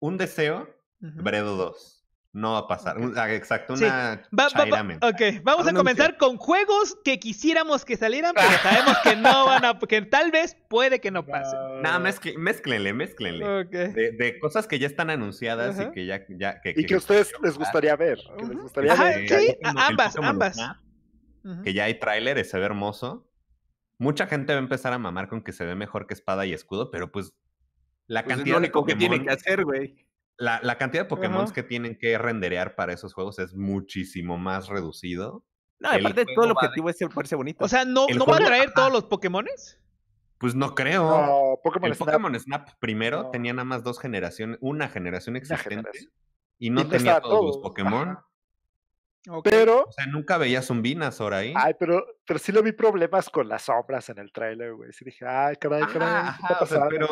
un deseo Bredo 2. No va a pasar. Ah, exacto, una vamos a comenzar con juegos que quisiéramos que salieran, pero <laughs> sabemos que no van a. que tal vez puede que no pase Nada, mezclenle, mezclenle. De, cosas que ya están anunciadas y que ya. ya y que, a ustedes les gustaría ver. Que les gustaría ver. ambas, ambas. que ya hay tráiler, se ve hermoso. Mucha gente va a empezar a mamar con que se ve mejor que espada y escudo, pero pues la pues cantidad único de que tiene que hacer, güey la, cantidad de Pokémon que tienen que renderear para esos juegos es muchísimo más reducido. No, el de todo el objetivo de... es parece bonito. O sea, ¿no, ¿no va a traer todos los Pokémon Pues no creo. Pokémon el Snap. Pokémon Snap primero tenían tenía nada más dos generaciones, una generación existente y no tenía todos, los Pokémon. Pero. O sea, nunca veías Zumbinas ahora ahí. Ay, pero, pero sí lo vi problemas con las sombras en el tráiler, güey. Sí dije, ay, caray, caray. ¿qué o sea, pero,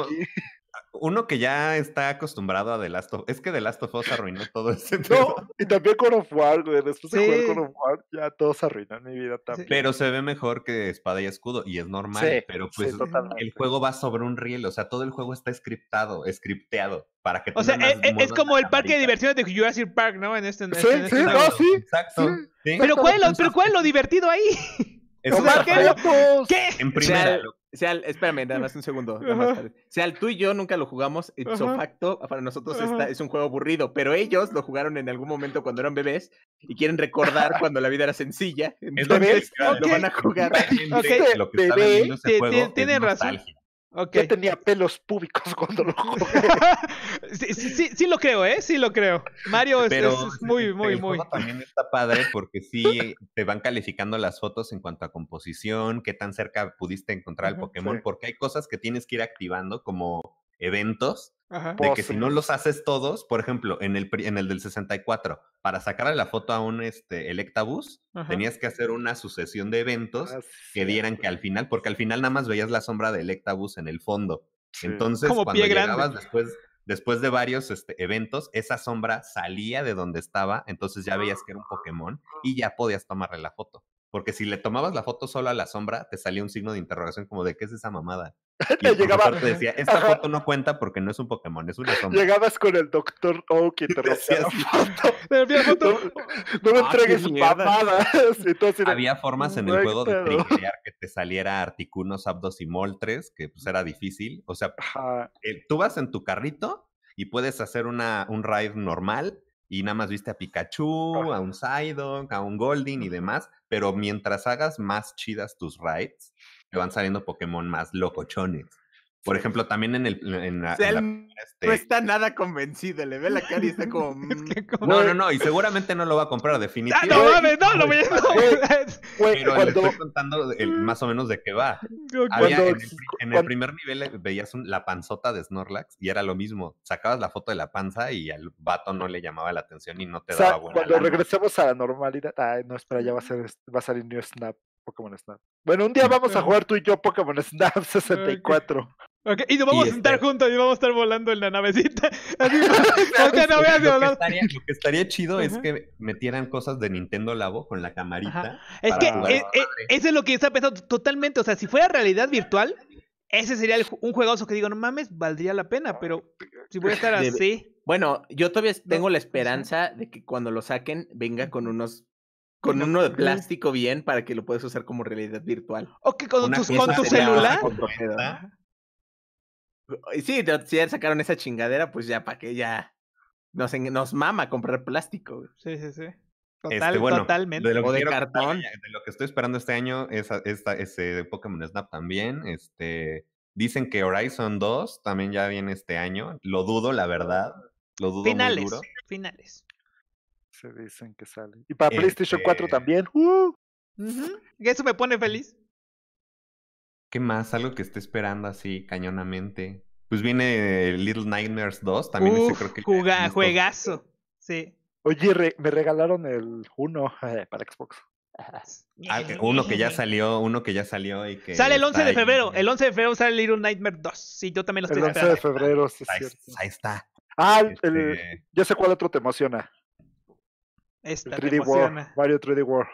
uno que ya está acostumbrado a The Last of Es que The Last of Us arruinó todo ese <laughs> No, y también God of War, güey. Después de jugar God of War, ya todos arruinan mi vida también. Pero se ve mejor que Espada y Escudo, y es normal. pero pues el juego va sobre un riel. O sea, todo el juego está scriptado, scripteado. o sea, e, e, es, como el parque de diversiones de Jurassic Park, ¿no? En este. este, este sí, sí, sí. Exacto. Pero, ¿cuál es lo, pero ¿cuál lo divertido ahí? o sea, ¿qué, ¿qué? <laughs> En primera, lugar Seal, espérame, nada más un segundo. Nada sea, tú y yo nunca lo jugamos, ipso facto, para nosotros es un juego aburrido, pero ellos lo jugaron en algún momento cuando eran bebés y quieren recordar <laughs> cuando la vida era sencilla. Entonces, lo van a jugar. tiene razón. Yo tenía pelos públicos <laughs> cuando lo jugué. <laughs> sí, sí, lo creo, ¿eh? Sí lo creo. Mario es, muy, muy, muy. también está padre porque sí te van calificando las fotos en cuanto a composición, qué tan cerca pudiste encontrar al Pokémon, porque hay cosas que tienes que ir activando como eventos de que si no los haces todos, por ejemplo, en el, en el del 64, para sacarle la foto a un este, Electabus, tenías que hacer una sucesión de eventos ah, que dieran que al final, porque al final nada más veías la sombra de Electabus en el fondo. Entonces, Como cuando llegabas después, después de varios este, eventos, esa sombra salía de donde estaba, entonces ya veías que era un Pokémon y ya podías tomarle la foto. Porque si le tomabas la foto solo a la sombra, te salía un signo de interrogación como de qué es esa mamada. <laughs> Y llegaba, te decía, <laughs> esta foto no cuenta porque no es un Pokémon, es una sombra. Llegabas con el Doctor Oak y te <laughs> decía la foto. No, me ah, entregues su entregues Había formas en el juego de triggerear que te saliera Articuno, Abdos y Moltres, que pues era difícil. O sea, tú vas en tu carrito y puedes hacer una, un ride normal y nada más viste a Pikachu, a un Psyduck, a un Goldin y demás, pero mientras hagas más chidas tus raids, te van saliendo Pokémon más locochones. Por ejemplo, también en el. En la, este No está nada convencido, le ve la cara y está <laughs> mm. como. No, no, no, y seguramente no lo va a comprar, ah, definitivamente. no ¡No a Pero le estoy contando el, más o menos de qué va. en, el, primer nivel eh, veías un, la panzota de Snorlax y era lo mismo. Sacabas la foto de la panza y al vato no le llamaba la atención y no te o sea, daba Cuando regresemos a la normalidad. Ay, no, espera, ya va a, ser, va a salir New Snap. Pokémon Snap. Bueno, un día vamos a jugar tú y yo Pokémon Snap 64. <laughs> y nos vamos a sentar este juntos y vamos a estar volando en la navecita. lo, que estaría, chido es que metieran cosas de Nintendo Labo con la camarita. Es que es, eh, eh, eso es lo que está pensado totalmente. O sea, si fuera realidad virtual, ese sería un juegazo que digo, no mames, valdría la pena, pero si voy a estar así. Bueno, yo todavía tengo la esperanza de que cuando lo saquen venga con unos con uno de plástico bien para que lo puedas usar como realidad virtual. O que con, tus, con tu celular. Sí, si ya sacaron esa chingadera, pues ya para que ya nos, nos mama comprar plástico. Sí, sí, sí. Total, totalmente. De lo, Que, estoy esperando este año es, ese Pokémon Snap también. Este, dicen que Horizon 2 también ya viene este año. Lo dudo, la verdad. Lo dudo finales, Finales. Se dicen que sale. Y para este PlayStation 4 también. ¡uh! Eso me pone feliz más? Algo que esté esperando así cañonamente. Pues viene Little Nightmares 2, también ese creo que. Juga, juegazo, sí. Oye, me regalaron el 1 eh, para Xbox. <laughs> Ah, uno que ya salió, uno que ya salió y que. Sale el 11 de febrero. El 11 de febrero sale Little Nightmares 2. si yo también lo estoy esperando. El 11 de febrero, sí, ahí, es ahí está. Ah, este ya sé cuál otro te emociona. Esta el 3D emociona. World, Mario 3D World.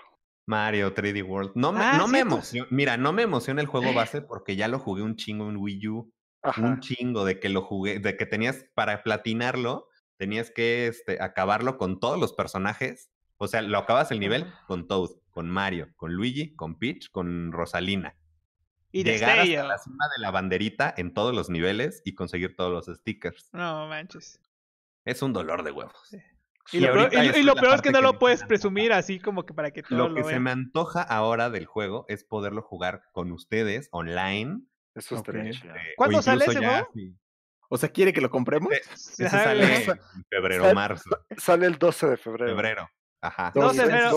Mario 3D World. No me, ah, no me emociona. Mira, no me emociona el juego <laughs> base porque ya lo jugué un chingo en Wii U. Un chingo de que lo jugué, de que tenías para platinarlo, tenías que este, acabarlo con todos los personajes. O sea, lo acabas el nivel con Toad, con Mario, con Luigi, con Peach, con Rosalina. Y Llegar hasta la cima de la banderita en todos los niveles y conseguir todos los stickers. No manches. Es un dolor de huevos. Y, lo, peor, es que no lo puedes presumir así como que para que todo lo, lo que se me antoja ahora del juego es poderlo jugar con ustedes online. Eso es tremendo este, ¿Cuándo sale ese juego? O sea, ¿quiere que lo compremos? Ese, sale en febrero, marzo. Sale el 12 de febrero. Febrero. Ajá. 12, de febrero.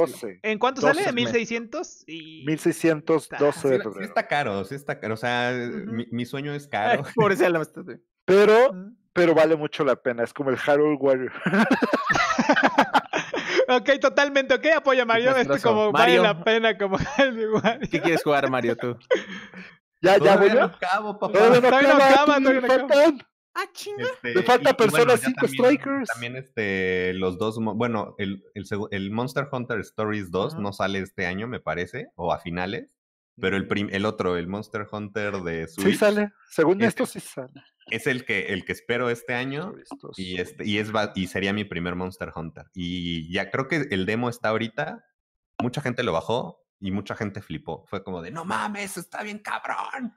¿En cuánto sale? sale? ¿1600? 1600. 1612 de febrero. Sí, está caro, sí está caro. O sea, mi, sueño es caro. la pero, pero vale mucho la pena. Es como el Harold Warrior. <laughs> Ok, totalmente. Ok, apoya a Mario. Esto como Mario. vale la pena como <laughs> ¿Qué quieres jugar, Mario, tú? Ya, ya, bueno. No acabo, papá. No, cama no, no, acaba, no, Ah, chinga. Este, Me falta y, personas 5 strikers. También este, los dos, bueno, el, el, el Monster Hunter Stories 2 no sale este año, me parece, o a finales. Pero el, el otro, el Monster Hunter de Sí sale, según este, esto sí sale. Es el que, el que espero este año y, este, y, es, y sería mi primer Monster Hunter. Y ya creo que el demo está ahorita, mucha gente lo bajó y mucha gente flipó. Fue como de, no mames, está bien cabrón.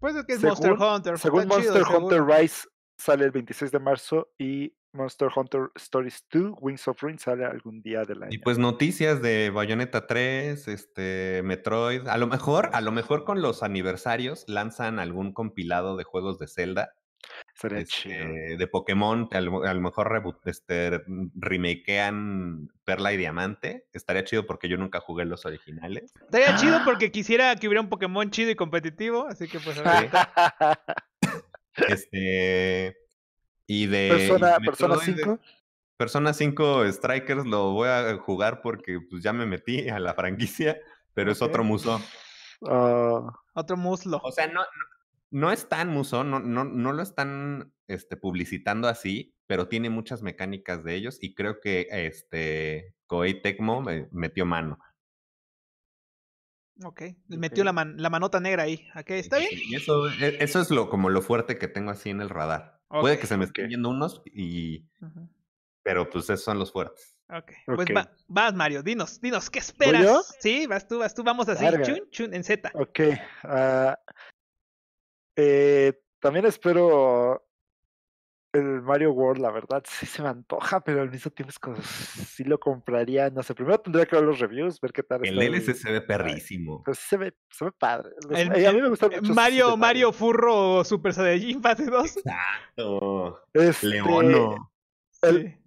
Pues es que es según, Monster Hunter. Según Monster Hunter Rise sale el 26 de marzo y Monster Hunter Stories 2, Wings of Ruin sale algún día del año. Y pues noticias de Bayonetta 3, este, Metroid. A lo mejor, a lo mejor con los aniversarios lanzan algún compilado de juegos de Zelda. Sería chido. Este, de Pokémon, a lo, mejor este, remakean Perla y Diamante. Estaría chido porque yo nunca jugué los originales. Estaría chido ah. porque quisiera que hubiera un Pokémon chido y competitivo, así que pues a ver. <laughs> este y de. Persona, 5. Persona 5 Strikers lo voy a jugar porque pues, ya me metí a la franquicia, pero es otro muso. Ah. otro muslo. O sea, no, no, es tan muso, no, no, no lo están este, publicitando así, pero tiene muchas mecánicas de ellos y creo que este Koei Tecmo metió mano. Ok, metió La, la manota negra ahí. Okay, ¿Está bien? eso, e, eso es lo, como lo fuerte que tengo así en el radar. Puede que se me estén unos y... Pero pues esos son los fuertes. Ok. Pues vas, Mario, dinos, dinos, ¿qué esperas? Sí, vas tú, vas tú, vamos a hacer chun, chun, en Z. Ok. Ah, eh, también espero el Mario World, la verdad, sí se me antoja, pero al mismo tiempo es como sí lo compraría, no sé, primero tendría que ver los reviews, ver qué tal. El LSC se ve perrísimo. sí se ve, se ve padre. a mí me gusta eh, mucho. Mario, Mario Furro Super Saiyajin Fase 2. Exacto. Este,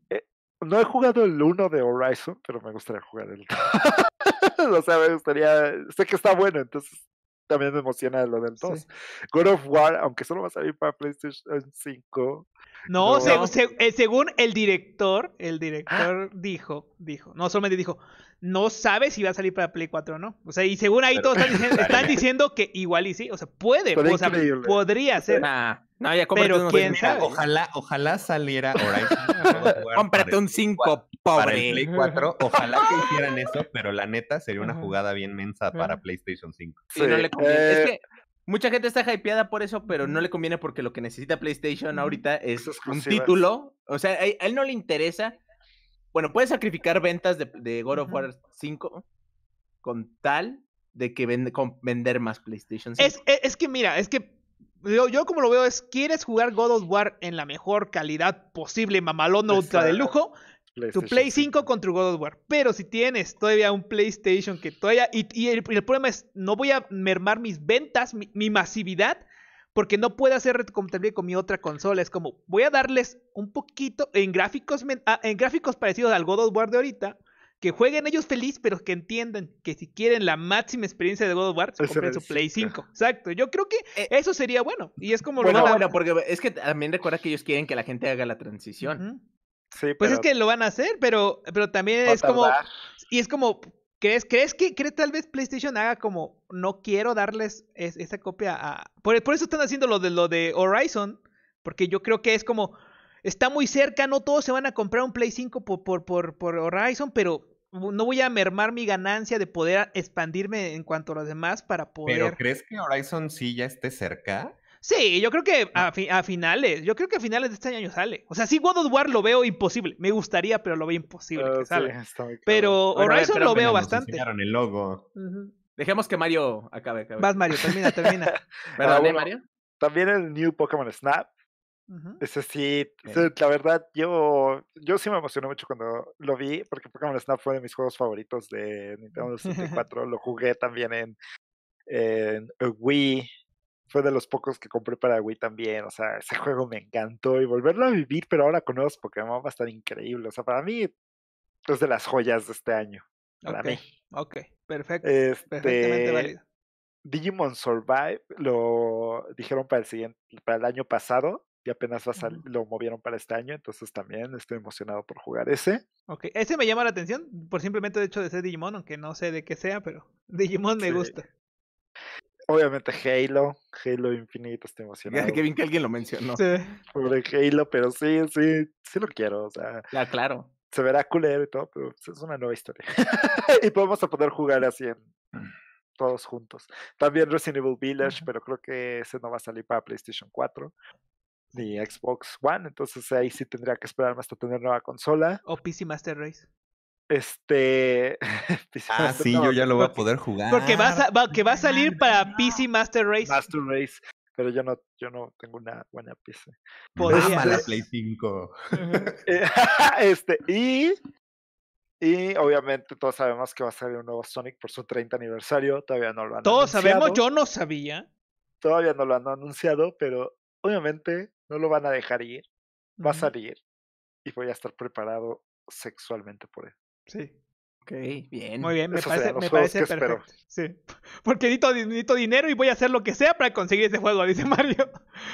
eh, no he jugado el 1 de Horizon, pero me gustaría jugar el 2. <laughs> o sea, me gustaría. Sé que está bueno, entonces también me emociona lo del 2. God of War, aunque solo va a salir para PlayStation 5. No, eh, según el director, el ¡Ah! director dijo, dijo, no solamente dijo, no sabe si va a salir para Play 4 o no. O sea, y según ahí todos están <laughs> diciendo, que igual y sí, o sea, puede, podría ser. no, ya pero quién sabe. Ojalá, ojalá saliera Horizon. <laughs> cómprate un 5 para el Play 4. <laughs> Ojalá que hicieran eso, pero la neta sería una jugada bien mensa para PlayStation 5. Eh, es que mucha gente está hypeada por eso, pero no le conviene porque lo que necesita PlayStation ahorita es un título. O sea, a él no le interesa. Bueno, puede sacrificar ventas de, God of War 5 con tal de que vende, vender más PlayStation 5. E, es, que mira, es que yo, como lo veo es, ¿quieres jugar God of War en la mejor calidad posible, mamalón ultra de lujo? tu Play 5 contra God of War. Pero si tienes todavía un PlayStation que todavía. Y, el, problema es, no voy a mermar mis ventas, mi, masividad, porque no puedo hacer compatible con mi otra consola. Es como, voy a darles un poquito en gráficos, ah, en gráficos parecidos al God of War de ahorita. Que jueguen ellos feliz, pero que entiendan que si quieren la máxima experiencia de God of War, se compren su Play 5. Exacto. Yo creo que eh, eso sería bueno. Y es como... Bueno, bueno, porque es que también recuerda que ellos quieren que la gente haga la transición pues es que lo van a hacer, pero, pero también es como. Y es como. ¿Crees, crees que tal vez PlayStation haga como no quiero darles esta esa copia a. Por, por, eso están haciendo lo de lo de Horizon. Porque yo creo que es como. Está muy cerca, no todos se van a comprar un Play 5 por, por, por, por Horizon, pero no voy a mermar mi ganancia de poder expandirme en cuanto a los demás para poder. Pero ¿crees que Horizon sí ya esté cerca? Sí, yo creo que ah. a, finales, yo creo que a finales de este año sale. O sea, sí, God of War lo veo imposible. Me gustaría, pero lo veo imposible ah, que sale. Pero eso lo veo bastante. Dejemos que Mario acabe. acabe. Vas, Mario, termina, termina. <laughs> Ah, ¿Verdad, Mario? También el New Pokémon Snap. Ese sí, la verdad, yo, yo sí me emocioné mucho cuando lo vi, porque Pokémon Snap fue de mis juegos favoritos de Nintendo 64. lo jugué también en, en Wii, fue de los pocos que compré para Wii también. O sea, ese <laughs> juego me encantó y volverlo a vivir, pero ahora con nuevos Pokémon va a estar increíble. O sea, para mí es de las joyas de este año. Para okay, mí. Ok, perfecto. Este, perfectamente válido. Digimon Survive lo dijeron para el siguiente, para el año pasado y apenas va lo movieron para este año, entonces también estoy emocionado por jugar ese. Ok, ese me llama la atención por simplemente el hecho de ser Digimon, aunque no sé de qué sea, pero <laughs> Digimon me gusta. Obviamente Halo, Halo Infinite, estoy emocionado. Qué bien que alguien lo mencionó. Sí. Halo, pero sí, sí, sí lo quiero, o sea. Ya, ah, claro. Se verá culero y todo, pero pues, es una nueva historia. <laughs> y podemos a poder jugar así todos juntos. También Resident Evil Village, pero creo que ese no va a salir para PlayStation 4 ni Xbox One, entonces ahí sí tendría que esperarme hasta tener nueva consola. O PC Master Race. Este. <laughs> ah, sí, yo ya lo voy a poder jugar. Porque va, a, que va a salir para PC Master Race. Master Race. Pero yo no, yo no tengo una buena PC. Podría. la Play 5. <laughs> Eh, <laughs> este, y. Y obviamente todos sabemos que va a salir un nuevo Sonic por su 30 aniversario. Todavía no lo han Todos sabemos, yo no sabía. Todavía no lo han anunciado, pero obviamente no lo van a dejar ir. Va a salir. Y voy a estar preparado sexualmente por él. Sí. Ok, bien. Muy bien, me parece, me parece perfecto. Sí. <laughs> Porque necesito, dinero y voy a hacer lo que sea para conseguir ese juego, <laughs> dice Mario.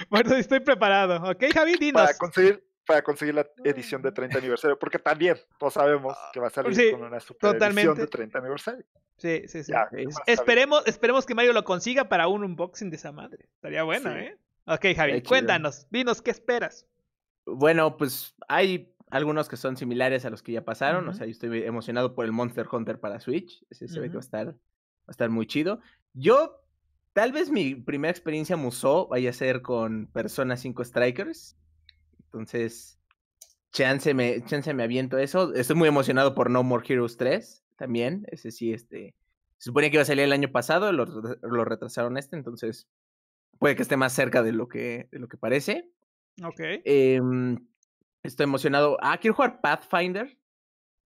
Bueno, estoy preparado. Ok, Javi, dinos. Para conseguir, para conseguir la edición de 30 mm. aniversario, porque también todos sabemos ah, que va a salir con una super edición de 30 aniversario. Sí, sí, sí. esperemos, esperemos que Mario lo consiga para un unboxing de esa madre. Estaría bueno, ¿eh? Ok, Javi, cuéntanos, dinos qué esperas. Bueno, pues hay algunos que son similares a los que ya pasaron. O sea, yo estoy emocionado por el Monster Hunter para Switch. Ese ve que va a estar, va a estar muy chido. Yo, tal vez mi primera experiencia musó vaya a ser con Persona 5 Strikers. Entonces, chance me, chance me aviento eso. Estoy muy emocionado por No More Heroes 3 también. Ese sí, este. Se suponía que iba a salir el año pasado, lo, retrasaron este, entonces puede que esté más cerca de lo que, de lo que parece. Ok. Eh, Estoy emocionado. Ah, quiero jugar Pathfinder,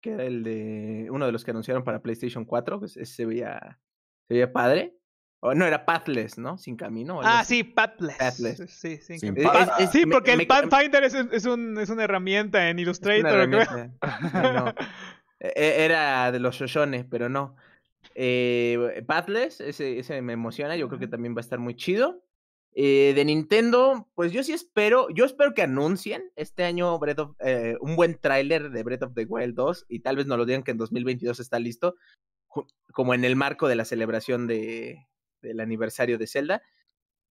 que era el de uno de los que anunciaron para PlayStation 4, pues, ese se veía, se padre. no, era Pathless, ¿no? Sin camino. Ah, sí, Pathless. Sí, sin eh, sí, porque el em Pathfinder es, es, una herramienta en Illustrator. E, e, era de los shoshones, pero no. Eh, Pathless, ese, ese me emociona, yo creo que también va a estar muy chido. Eh, de Nintendo, pues yo sí espero, yo espero que anuncien este año eh, un buen tráiler de Breath of the Wild 2 y tal vez nos lo digan que en 2022 está listo, como en el marco de la celebración de, del aniversario de Zelda.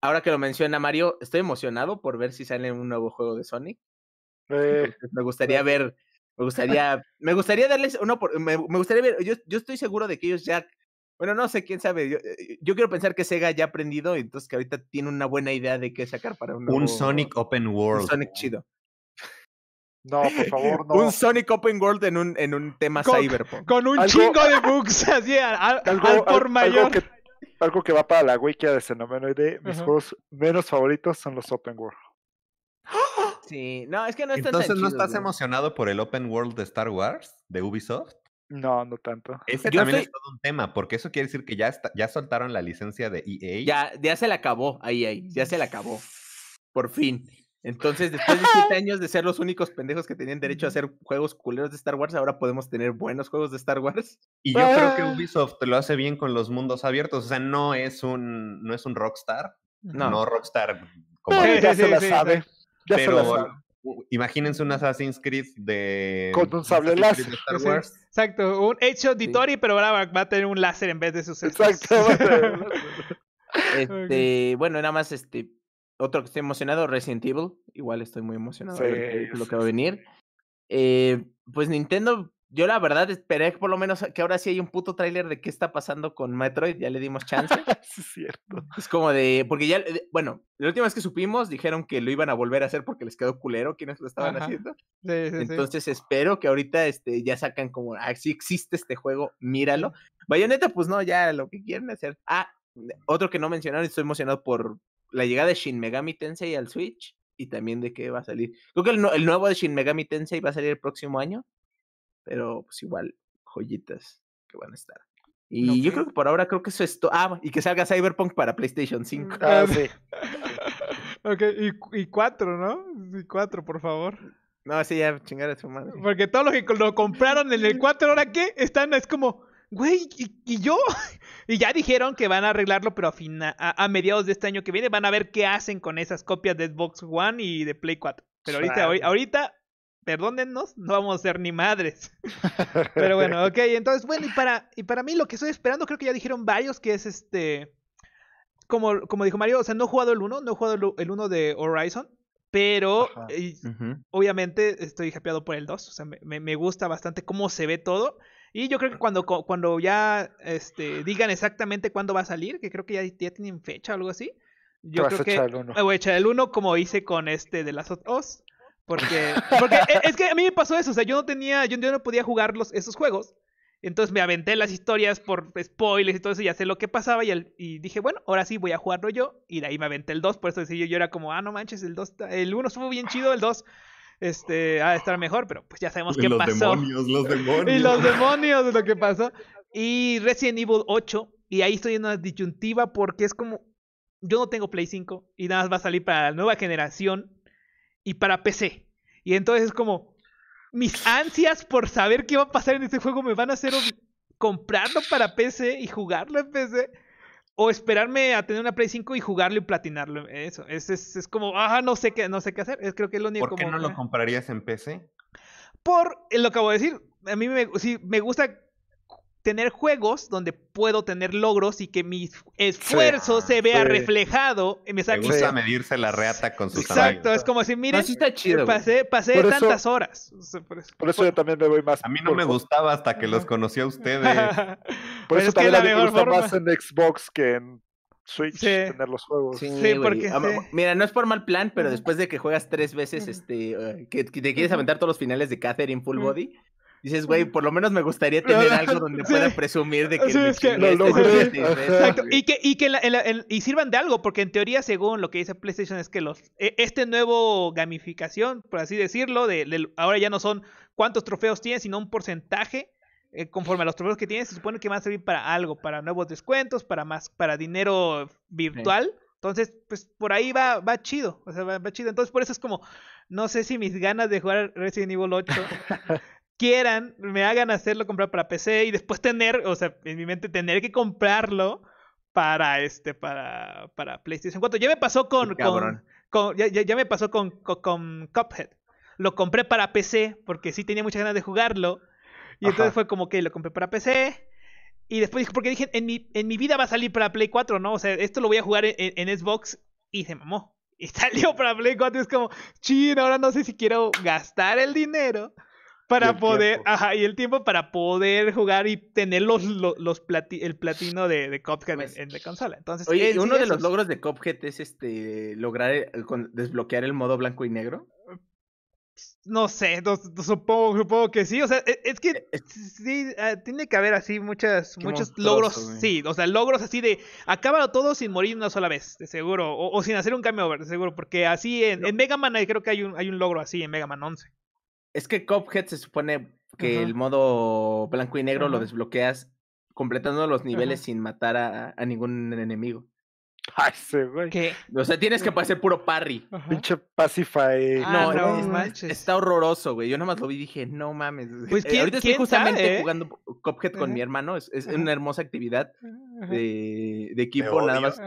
Ahora que lo menciona Mario, estoy emocionado por ver si sale un nuevo juego de Sonic. Eh, me gustaría ver, me gustaría, me gustaría darles me, gustaría ver, yo, yo estoy seguro de que ellos ya bueno, no sé, quién sabe. Eh, yo, quiero pensar que Sega ya ha aprendido y entonces que ahorita tiene una buena idea de qué sacar para un Un Sonic Open World. Un Sonic chido. No, por favor, <laughs> no. Un Sonic Open World en un, en un tema cyberpunk. Con un chingo de bugs, <laughs> así, al, ¿Algo, por mayor. Algo que, va para la wiki de Xenomenoide, mis juegos menos favoritos son los Open World. ¡Ah! Sí, no, es que no Entonces, ¿no estás emocionado por el Open World de Star Wars, de Ubisoft? No, no tanto. Ese también es todo un tema, porque eso quiere decir que ya, ya soltaron la licencia de EA. Ya, ya se la acabó, ahí, e ahí, ya se la acabó. Por fin. Entonces, después de siete <laughs> años de ser los únicos pendejos que tenían derecho a hacer juegos culeros de Star Wars, ahora podemos tener buenos juegos de Star Wars. Y yo creo que ah. Ubisoft lo hace bien con los mundos abiertos. O sea, no es un, no es un Rockstar. No, no Rockstar como ya, se la sabe, ya se la sabe. Imagínense un Assassin's Creed de. Con un sable láser. exacto, un hecho Auditori, pero ahora va a tener un láser en vez de sus Exacto, <laughs> Este, bueno, nada más este otro que estoy emocionado, Resident Evil. Igual estoy muy emocionado de lo que va a venir. Eh, pues Nintendo yo la verdad esperé por lo menos que ahora sí hay un puto tráiler de qué está pasando con Metroid, ya le dimos chance. <laughs> es cierto. Es como de, porque ya, eh, bueno, la última vez que supimos dijeron que lo iban a volver a hacer porque les quedó culero quienes lo estaban haciendo. Sí, sí, Entonces espero que ahorita este, ya sacan como, ah, sí existe este juego, míralo. Bayonetta, pues no, ya lo que quieren hacer. Ah, otro que no mencionaron, estoy emocionado por la llegada de Shin Megami Tensei al Switch y también de qué va a salir. Creo que el, nuevo de Shin Megami Tensei va a salir el próximo año. Pero pues igual, joyitas que van a estar. Y yo creo que por ahora creo que eso es todo. Ah, y que salga Cyberpunk para PlayStation 5. Ah, sí. <laughs> ok, y, 4, ¿no? Y 4, por favor. No, sí, ya chingar a su madre. Porque todos los que lo compraron en el 4, ¿ahora qué? Están, es como, güey, ¿y, yo? <laughs> Y ya dijeron que van a arreglarlo, pero a, fin a, mediados de este año que viene van a ver qué hacen con esas copias de Xbox One y de Play 4. Pero ahorita, ahorita perdónennos, no vamos a ser ni madres. <laughs> Pero bueno, ok, entonces, bueno, y para, y para mí lo que estoy esperando, creo que ya dijeron varios, que es este, como, como dijo Mario, o sea, no he jugado el 1, no he jugado el 1 de Horizon, pero eh, obviamente estoy hypeado por el 2, o sea, me, gusta bastante cómo se ve todo. Y yo creo que cuando, cuando ya este, digan exactamente cuándo va a salir, que creo que ya, tienen fecha o algo así, yo creo que voy a echar el 1 como hice con este de las Oz. Porque, <laughs> eh, es que a mí me pasó eso, o sea, yo no tenía, yo, no podía jugar esos juegos. Entonces me aventé las historias por spoilers y todo eso, ya sé lo que pasaba y, dije, bueno, ahora sí voy a jugarlo yo. Y de ahí me aventé el 2, por eso decía yo, era como, ah, no manches, el 2, el 1 estuvo bien chido, el 2 este, ha de estar mejor, pero pues ya sabemos qué los Demonios, los <laughs> demonios. Y los demonios de lo que pasó. Y Resident Evil 8, y ahí estoy en una disyuntiva porque es como, yo no tengo Play 5 y nada más va a salir para la nueva generación y para PC. Y entonces es como, mis ansias por saber qué va a pasar en este juego me van a hacer comprarlo para PC y jugarlo en PC. O esperarme a tener una Play 5 y jugarlo y platinarlo. Eso, es, como, ah, no sé qué, no sé qué hacer. Es, creo que es lo único ¿Por qué no lo comprarías en PC? Por eh, lo que acabo de decir, a mí me gusta tener juegos donde puedo tener logros y que mi esfuerzo se vea reflejado. Me, Me medirse la reata con sus Exacto, es como si, miren, pasé, tantas horas. por, eso, yo también me voy más. A mí no me gustaba hasta que los conocí a ustedes. <laughs> por eso también a me gusta más en Xbox que en Switch tener los juegos. Sí, porque ah, mira, no es por mal plan, pero después de que juegas tres veces, este, eh, que, te quieres aventar todos los finales de Catherine Full Body, dices, güey, por lo menos me gustaría tener <laughs> algo donde pueda presumir de que, no este Exacto. Y que, y que y sirvan de algo, porque en teoría, según lo que dice PlayStation, es que los e, este nuevo gamificación, por así decirlo, de, ahora ya no son cuántos trofeos tienes, sino un porcentaje eh, conforme a los trofeos que tienes, se supone que van a servir para algo, para nuevos descuentos, para más, para dinero virtual. Entonces, pues por ahí va, va chido. O sea, va, va, chido. Entonces, por eso es como, no sé si mis ganas de jugar Resident Evil 8 <laughs> quieran, me hagan hacerlo comprar para PC y después tener, o sea, en mi mente tener que comprarlo para este, para, para PlayStation 4. Ya me pasó con, con, ya, me pasó con, con, Cuphead. Lo compré para PC porque sí tenía muchas ganas de jugarlo. Y entonces fue como que lo compré para PC. Y después porque dije, en mi, en mi vida va a salir para Play 4, ¿no? O sea, esto lo voy a jugar en, Xbox y se mamó. Y <laughs> salió para Play 4 y es como, chino, ahora no sé si quiero gastar el dinero para poder, ajá, y el tiempo para poder jugar y tener los, los, el platino de, de pues, en, la consola. Entonces, oye, uno de los logros de Cuphead es este lograr desbloquear el modo blanco y negro. No sé, supongo, supongo que sí. O sea, e, es que e, sí, ah, tiene que haber así muchas, muchos logros. Sí, o sea, logros así de acábalo todo sin morir una sola vez, de seguro. O, sin hacer un cameo, de seguro. Porque así en, Mega Man creo que hay un, hay un logro así en Mega Man 11. Es que Cophead se supone que el modo blanco y negro lo desbloqueas completando los niveles sin matar a, ningún enemigo. <laughs> Ay, ese güey. O sea, tienes que hacer puro parry. Pinche pacify. Ah, no, está horroroso, güey. Yo nada más lo vi y dije, no mames. Pues, eh, ¿quién, ahorita estoy justamente eh? jugando Cophead con mi hermano. Es, una hermosa actividad de, de, equipo, nada más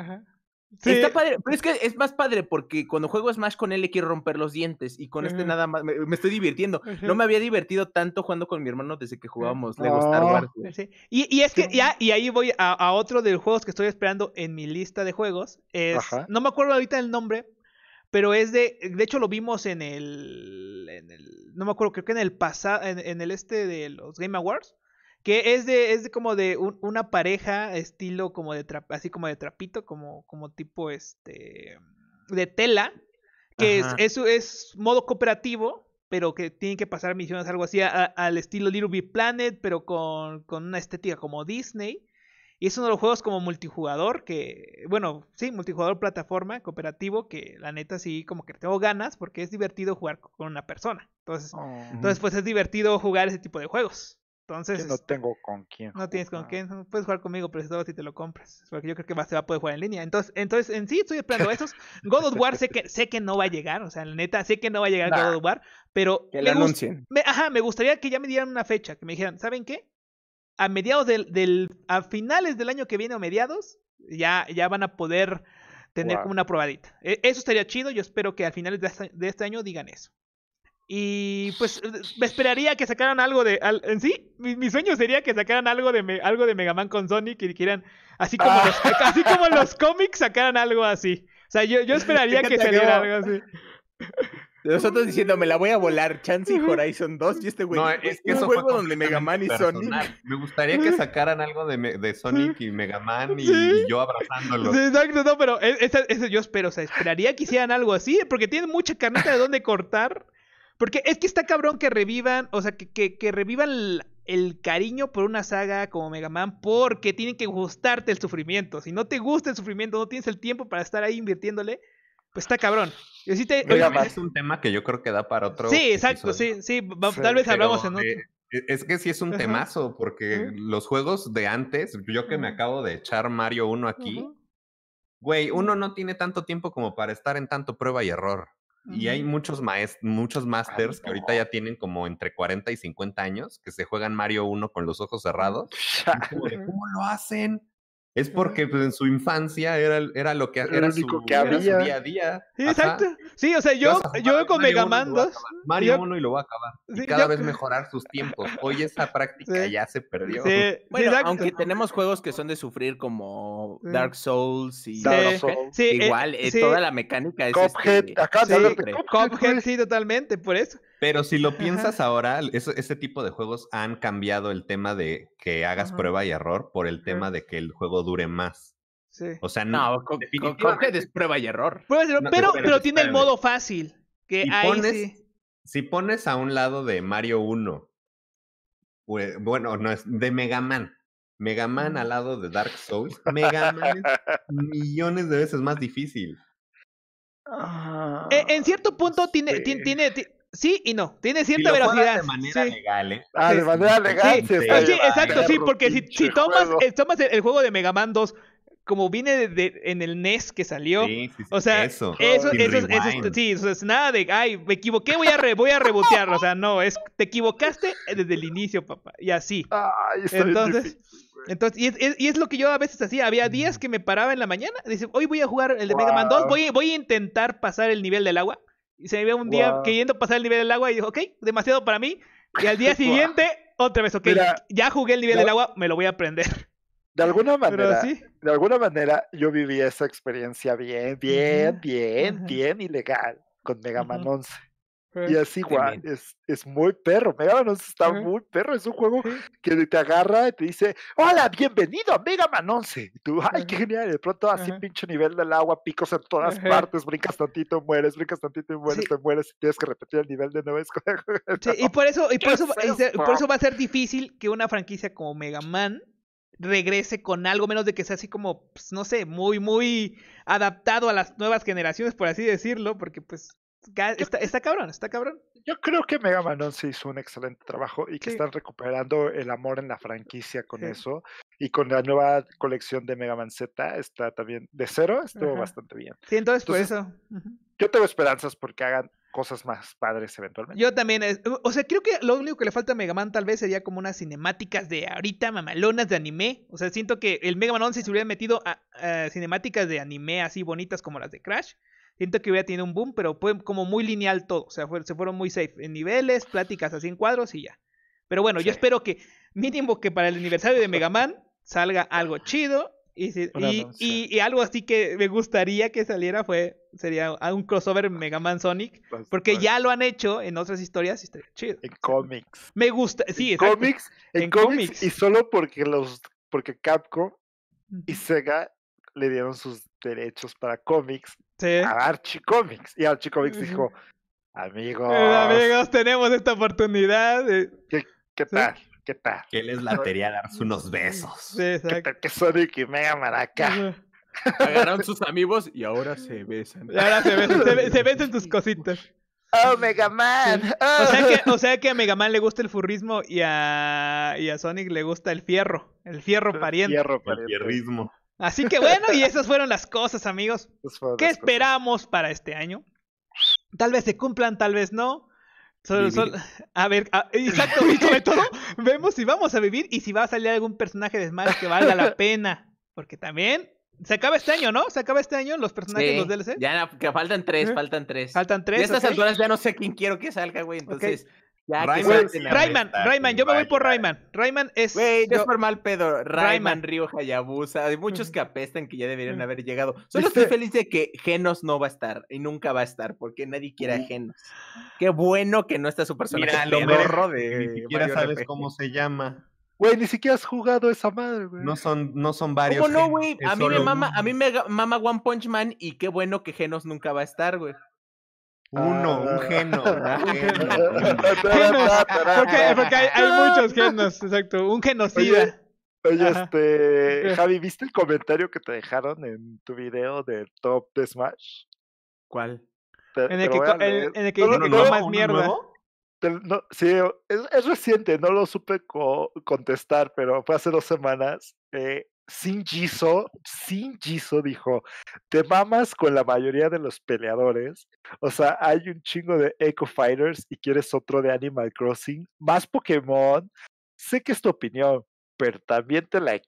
Está padre, pero es que es más padre porque cuando juego Smash con él le quiero romper los dientes y con este nada más me, estoy divirtiendo. No me había divertido tanto jugando con mi hermano desde que ah, jugábamos Lego Star oh, Wars. Y, es que ya, y ahí voy a, otro de los juegos que estoy esperando en mi lista de juegos. no me acuerdo ahorita el nombre, pero es de, de hecho lo vimos en el, el no me acuerdo, creo que en el pasado, en, el este de los Game Awards que es de, es como de una pareja estilo como de, así como de trapito, como, como tipo, este, de tela, que es, modo cooperativo, pero que tienen que pasar misiones, algo así, al estilo Little Big Planet, pero con, con, una estética como Disney. Y es uno de los juegos como multijugador, que, bueno, sí, multijugador plataforma, cooperativo, que la neta sí, como que tengo ganas, porque es divertido jugar con una persona. Entonces, oh. entonces pues es divertido jugar ese tipo de juegos. Entonces. no tengo con quién. No tienes con quién. Puedes jugar conmigo, pero si te lo compras. Porque yo creo que se va a poder jugar en línea. Entonces, entonces en sí estoy esperando esos. <laughs> God of War sé que, sé que no va a llegar. O sea, la neta, sé que no va a llegar God of War. Pero. Que anuncien. Me, ajá, me gustaría que ya me dieran una fecha. Que me dijeran, ¿saben qué? A mediados del. a finales del año que viene o mediados, ya, ya van a poder tener como una probadita. E, eso estaría chido. Yo espero que a finales de este año digan eso. Y pues eh, me esperaría que sacaran algo de. en sí, mi, sueño sería que sacaran algo de, algo de Mega Man con Sonic y quieran. Así como, ah. así como los <laughs> cómics sacaran algo así. O sea, yo, esperaría que saliera algo así. Nosotros diciendo, me la voy a volar, Chance y Horizon 2 y este güey. No, es que un juego donde Mega Man y Sonic. Me gustaría que sacaran algo de, Sonic y Mega Man y, yo abrazándolo. exacto, no, pero e, eso yo espero, o sea, esperaría que hicieran algo así, porque tienen mucha carnita de dónde cortar porque es que está cabrón que revivan, o sea, que, que, revivan el, cariño por una saga como Mega Man, porque tienen que gustarte el sufrimiento. Si no te gusta el sufrimiento, no tienes el tiempo para estar ahí invirtiéndole, pues está cabrón. Yo sí te, eh, es un tema que yo creo que da para otro. Sí, exacto, sí, sí. tal vez hablamos en eh, otro. E, es que sí es un temazo, porque los juegos de antes, yo que me acabo de echar Mario 1 aquí, güey, uno no tiene tanto tiempo como para estar en tanto prueba y error. Y hay muchos muchos masters que ahorita ya tienen como entre 40 y 50 años que se juegan Mario 1 con los ojos mm. cerrados. <laughs> ¿Cómo lo hacen? Es porque pues, en su infancia era, era lo que era, su, día a día. Sí, exacto. Sí, o sea, yo, yo con Mega Man 2. Mario 1 y lo va a acabar. y cada vez mejorar sus tiempos. Hoy esa <laughs> práctica ya se perdió. Sí, bueno, aunque tenemos juegos que son de sufrir como Dark Souls y Dark Souls. Igual, eh, toda la mecánica es. Cophead, este, acá Cophead, sí, totalmente, por eso. Pero si lo piensas ahora, ese tipo de juegos han cambiado el tema de que hagas prueba y error por el tema de que el juego dure más. O sea, no, Con coge es prueba y error. Pero, pero, tiene el modo fácil. Que si, pones, a un lado de Mario 1, bueno, no es de Mega Man. Mega Man al lado de Dark Souls. Mega Man es millones de veces más difícil. E, en ah, cierto punto tiene, tiene, Sí y no, tiene cierta velocidad. De manera legal, ¿eh? Ah, de manera legal. Sí, exacto, sí, porque si, tomas, el, tomas el, juego de Mega Man 2 como viene en el NES que salió, o sea, eso, eso, eso, sí, eso es nada de, ay, me equivoqué, voy a, voy a rebotear, o sea, no, es, te equivocaste desde el inicio, papá, y así. Ay, Entonces... Entonces, y es, y es, lo que yo a veces hacía. Había días que me paraba en la mañana, dice, hoy voy a jugar el de Mega Man 2, voy, voy a intentar pasar el nivel del agua. Y se me un día queriendo pasar el nivel del agua y dijo, ok, demasiado para mí. Y al día <laughs> siguiente, otra vez, ok, ya jugué el nivel del agua, me lo voy a aprender. De alguna manera, de alguna manera, yo viví esa experiencia bien, bien, bien, bien ilegal con Mega Man 11. Y es pues, igual, es, es, muy perro, Mega Man 11 está muy perro, es un juego que te agarra y te dice, hola, bienvenido a Mega Man 11. Y tú, ay, qué genial, de pronto así pincho pinche nivel del agua, picos en todas partes, brincas tantito, mueres, brincas tantito y mueres, te mueres y tienes que repetir el nivel de nuevo. y <laughs> por eso, y por eso, por eso va a ser difícil que una franquicia como Mega Man regrese con algo, menos de que sea así como, pues, no sé, muy, muy adaptado a las nuevas generaciones, por así decirlo, porque pues Está, está, cabrón, está cabrón. Yo creo que Mega Man 11 hizo un excelente trabajo y que están recuperando el amor en la franquicia con eso. Y con la nueva colección de Mega Man Z está también de cero, estuvo bastante bien. Sí, entonces, por eso. Yo tengo esperanzas porque hagan cosas más padres eventualmente. Yo también, eh, o sea, creo que lo único que le falta a Mega Man tal vez sería como unas cinemáticas de ahorita, mamalonas de anime. O sea, siento que el Mega Man 11 se hubiera metido a cinemáticas de anime así bonitas como las de Crash. Siento que hubiera tenido un boom, pero fue como muy lineal todo. O sea, se fueron muy safe en niveles, pláticas así en cuadros y ya. Pero bueno, yo espero que, mínimo que para el aniversario de Mega Man salga algo ah. chido. Y, y, algo así que me gustaría que saliera fue sería un crossover Mega Man Sonic porque ya lo han hecho en otras historias y chido. En cómics. Me gusta, sí, en cómics, en, cómics, y solo porque los porque Capcom y Sega le dieron sus derechos para cómics a a Comics, Y Comics dijo, amigos. Eh, amigos, tenemos esta oportunidad. De... ¿Qué, tal? ¿Qué tal? Que les latería darse unos besos. ¿Qué tal que Sonic y Mega Maraca? Agarraron sus amigos y ahora se besan. ahora se besan, se, besan tus <laughs> cositas. ¡Oh, Mega Man! O, sea que, oh. o, sea que, a Mega Man le gusta el furrismo y a, y a Sonic le gusta el fierro. El fierro pariente. El fierro pariente. El fierrismo. Así que bueno, y esas fueron las cosas, amigos. <laughs> ¿Qué esperamos para este año? Tal vez se cumplan, tal vez no. a ver, exacto, sobre todo, <laughs> vemos si vamos a vivir y si va a salir algún personaje de Smash que valga la <laughs> pena. Porque también se acaba este año, ¿no? Se acaba este año los personajes, de los DLC. Ya, que faltan tres, faltan tres. Faltan tres. De estas alturas ya no sé quién quiero que salga, güey. Entonces, Rayman, Rayman, yo me voy por Rayman. Rayman es. Güey, yo... es mal pedo. Rayman, Río Hayabusa. Hay muchos que apestan que ya deberían haber llegado. Solo este estoy feliz de que Genos no va a estar y nunca va a estar porque nadie quiere a Genos. Qué bueno que no está su personaje. Mira, lo gorro de. Ni sabes cómo se llama. Güey, ni siquiera has jugado esa madre, güey. No son, no son varios. ¿Cómo no, güey? A mí me mama, a mí me mama One Punch Man y qué bueno que Genos nunca va a estar, güey. Uno, un ah. geno. Un porque, hay, muchos genos, exacto. Un genocida. Oye, este. Javi, ¿viste el comentario que te dejaron en tu video de top de Smash? ¿Cuál? en, el que, en, el que, no, más mierda. sí, es, reciente, no lo supe contestar, pero fue hace dos semanas. Eh, sin Jiso, Sin Jiso dijo, te mamas con la mayoría de los peleadores, o sea, hay un chingo de Echo Fighters y quieres otro de Animal Crossing, más Pokémon, sé que es tu opinión, pero también te la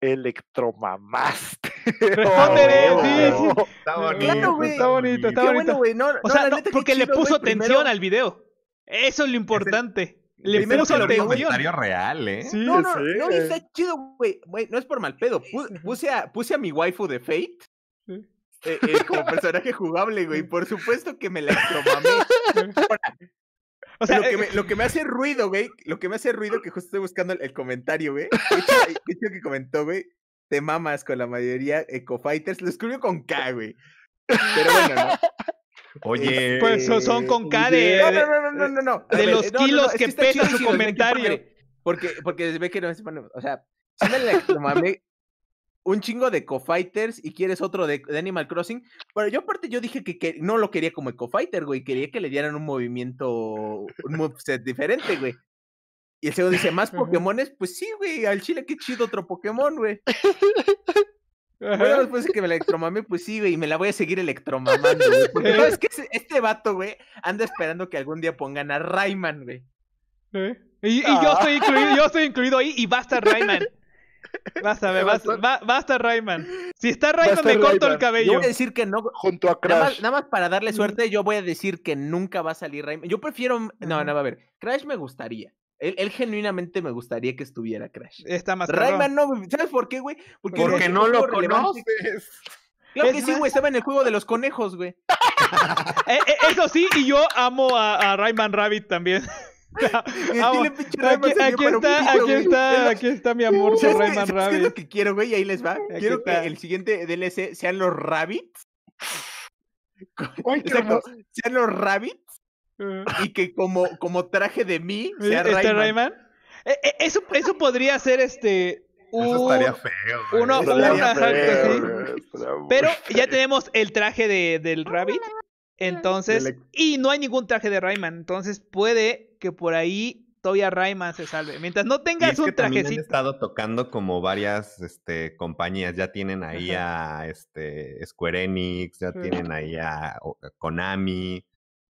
electromamaste. Está bonito, está bonito, está bonito. o sea, porque le puso atención al video. Eso es lo importante. Le primero el comentario real, ¿eh? Sí, no, no, sí. no, está chido, güey. No es por mal pedo. Puse a, puse a mi waifu de Fate eh, eh, como personaje jugable, güey. Por supuesto que me la tomó O sea, lo eh, que, eh, me, lo que me hace ruido, güey, lo que me hace ruido, que justo estoy buscando el, comentario, güey. Dicho <laughs> hecho, que comentó, güey, te mamas con la mayoría Eco Fighters. Lo escribió con K, güey. Pero bueno, ¿no? Oye. Este, pues son con K no, No, no, no, no, De los kilos que pesa su comentario. Porque, porque ve que no es. o sea, si un chingo de Fighters y quieres otro de, Animal Crossing. Bueno, yo aparte yo dije que, no lo quería como Fighter, güey. Quería que le dieran un movimiento, un diferente, güey. Y el segundo dice, ¿más Pokémones? Pues sí, güey, al chile qué chido otro Pokémon, güey. <laughs> Bueno, después que me electromamé, pues sí, güey, y me la voy a seguir electromamando, Porque no, es que este vato, güey, anda esperando que algún día pongan a Rayman, güey. ¿Eh? Y, ah. yo estoy incluido, ahí y basta Rayman. Basta, me, basta, Rayman. Si está Rayman, me corto el cabello. Yo voy a decir que no. Junto a Crash. Nada más, para darle suerte, yo voy a decir que nunca va a salir Rayman. Yo prefiero. No, no, a ver. Crash me gustaría. Él, genuinamente me gustaría que estuviera Crash. Está más Rayman no, ¿sabes por qué, güey? Porque, no, lo conoces. Claro que sí, güey, estaba en el juego de los conejos, güey. <laughs> Eh, eh, eso sí, y yo amo a, Rayman Rabbit también. <laughs> aquí, aquí, aquí, está, aquí <laughs> está, aquí está mi amor por Rayman Rabbit. es lo que quiero, güey? Y ahí les va. quiero que el siguiente DLC sean los Rabbits. Sean los Rabbits y que como, como traje de mí sea ¿Este Rayman. E, e, eso, eso podría ser este. eso estaría feo. Uno, Pero ya tenemos el traje de, del ah, Rabbit. Entonces, y no hay ningún traje de Rayman. Entonces, puede que por ahí todavía Rayman se salve. Mientras no tengas y es un han estado tocando como varias este, compañías. Ya tienen ahí a este, Square Enix, ya tienen ahí a Konami.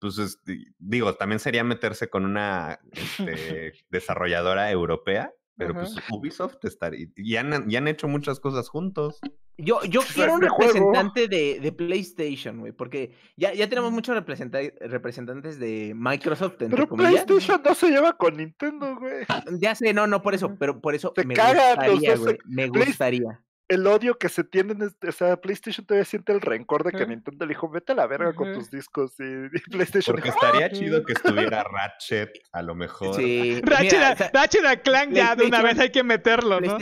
Entonces, pues, digo, también sería meterse con una <laughs> este, desarrolladora europea, pero pues Ubisoft estaría. Y han, hecho muchas cosas juntos. Yo, yo quiero un representante de, PlayStation, güey, porque ya, ya tenemos mm. muchos representantes de Microsoft. Entre pero PlayStation no se lleva con Nintendo, güey. Ya sé, no, no por eso, pero por eso me gustaría, güey, me gustaría el odio que se tiene, este, o sea, PlayStation todavía siente el rencor de que Nintendo le dijo, vete a la verga con tus discos y, PlayStation. Porque estaría ah, chido que estuviera Ratchet, a lo mejor. Sí. Ratchet, a, Clank ya de una vez hay que meterlo, ¿no?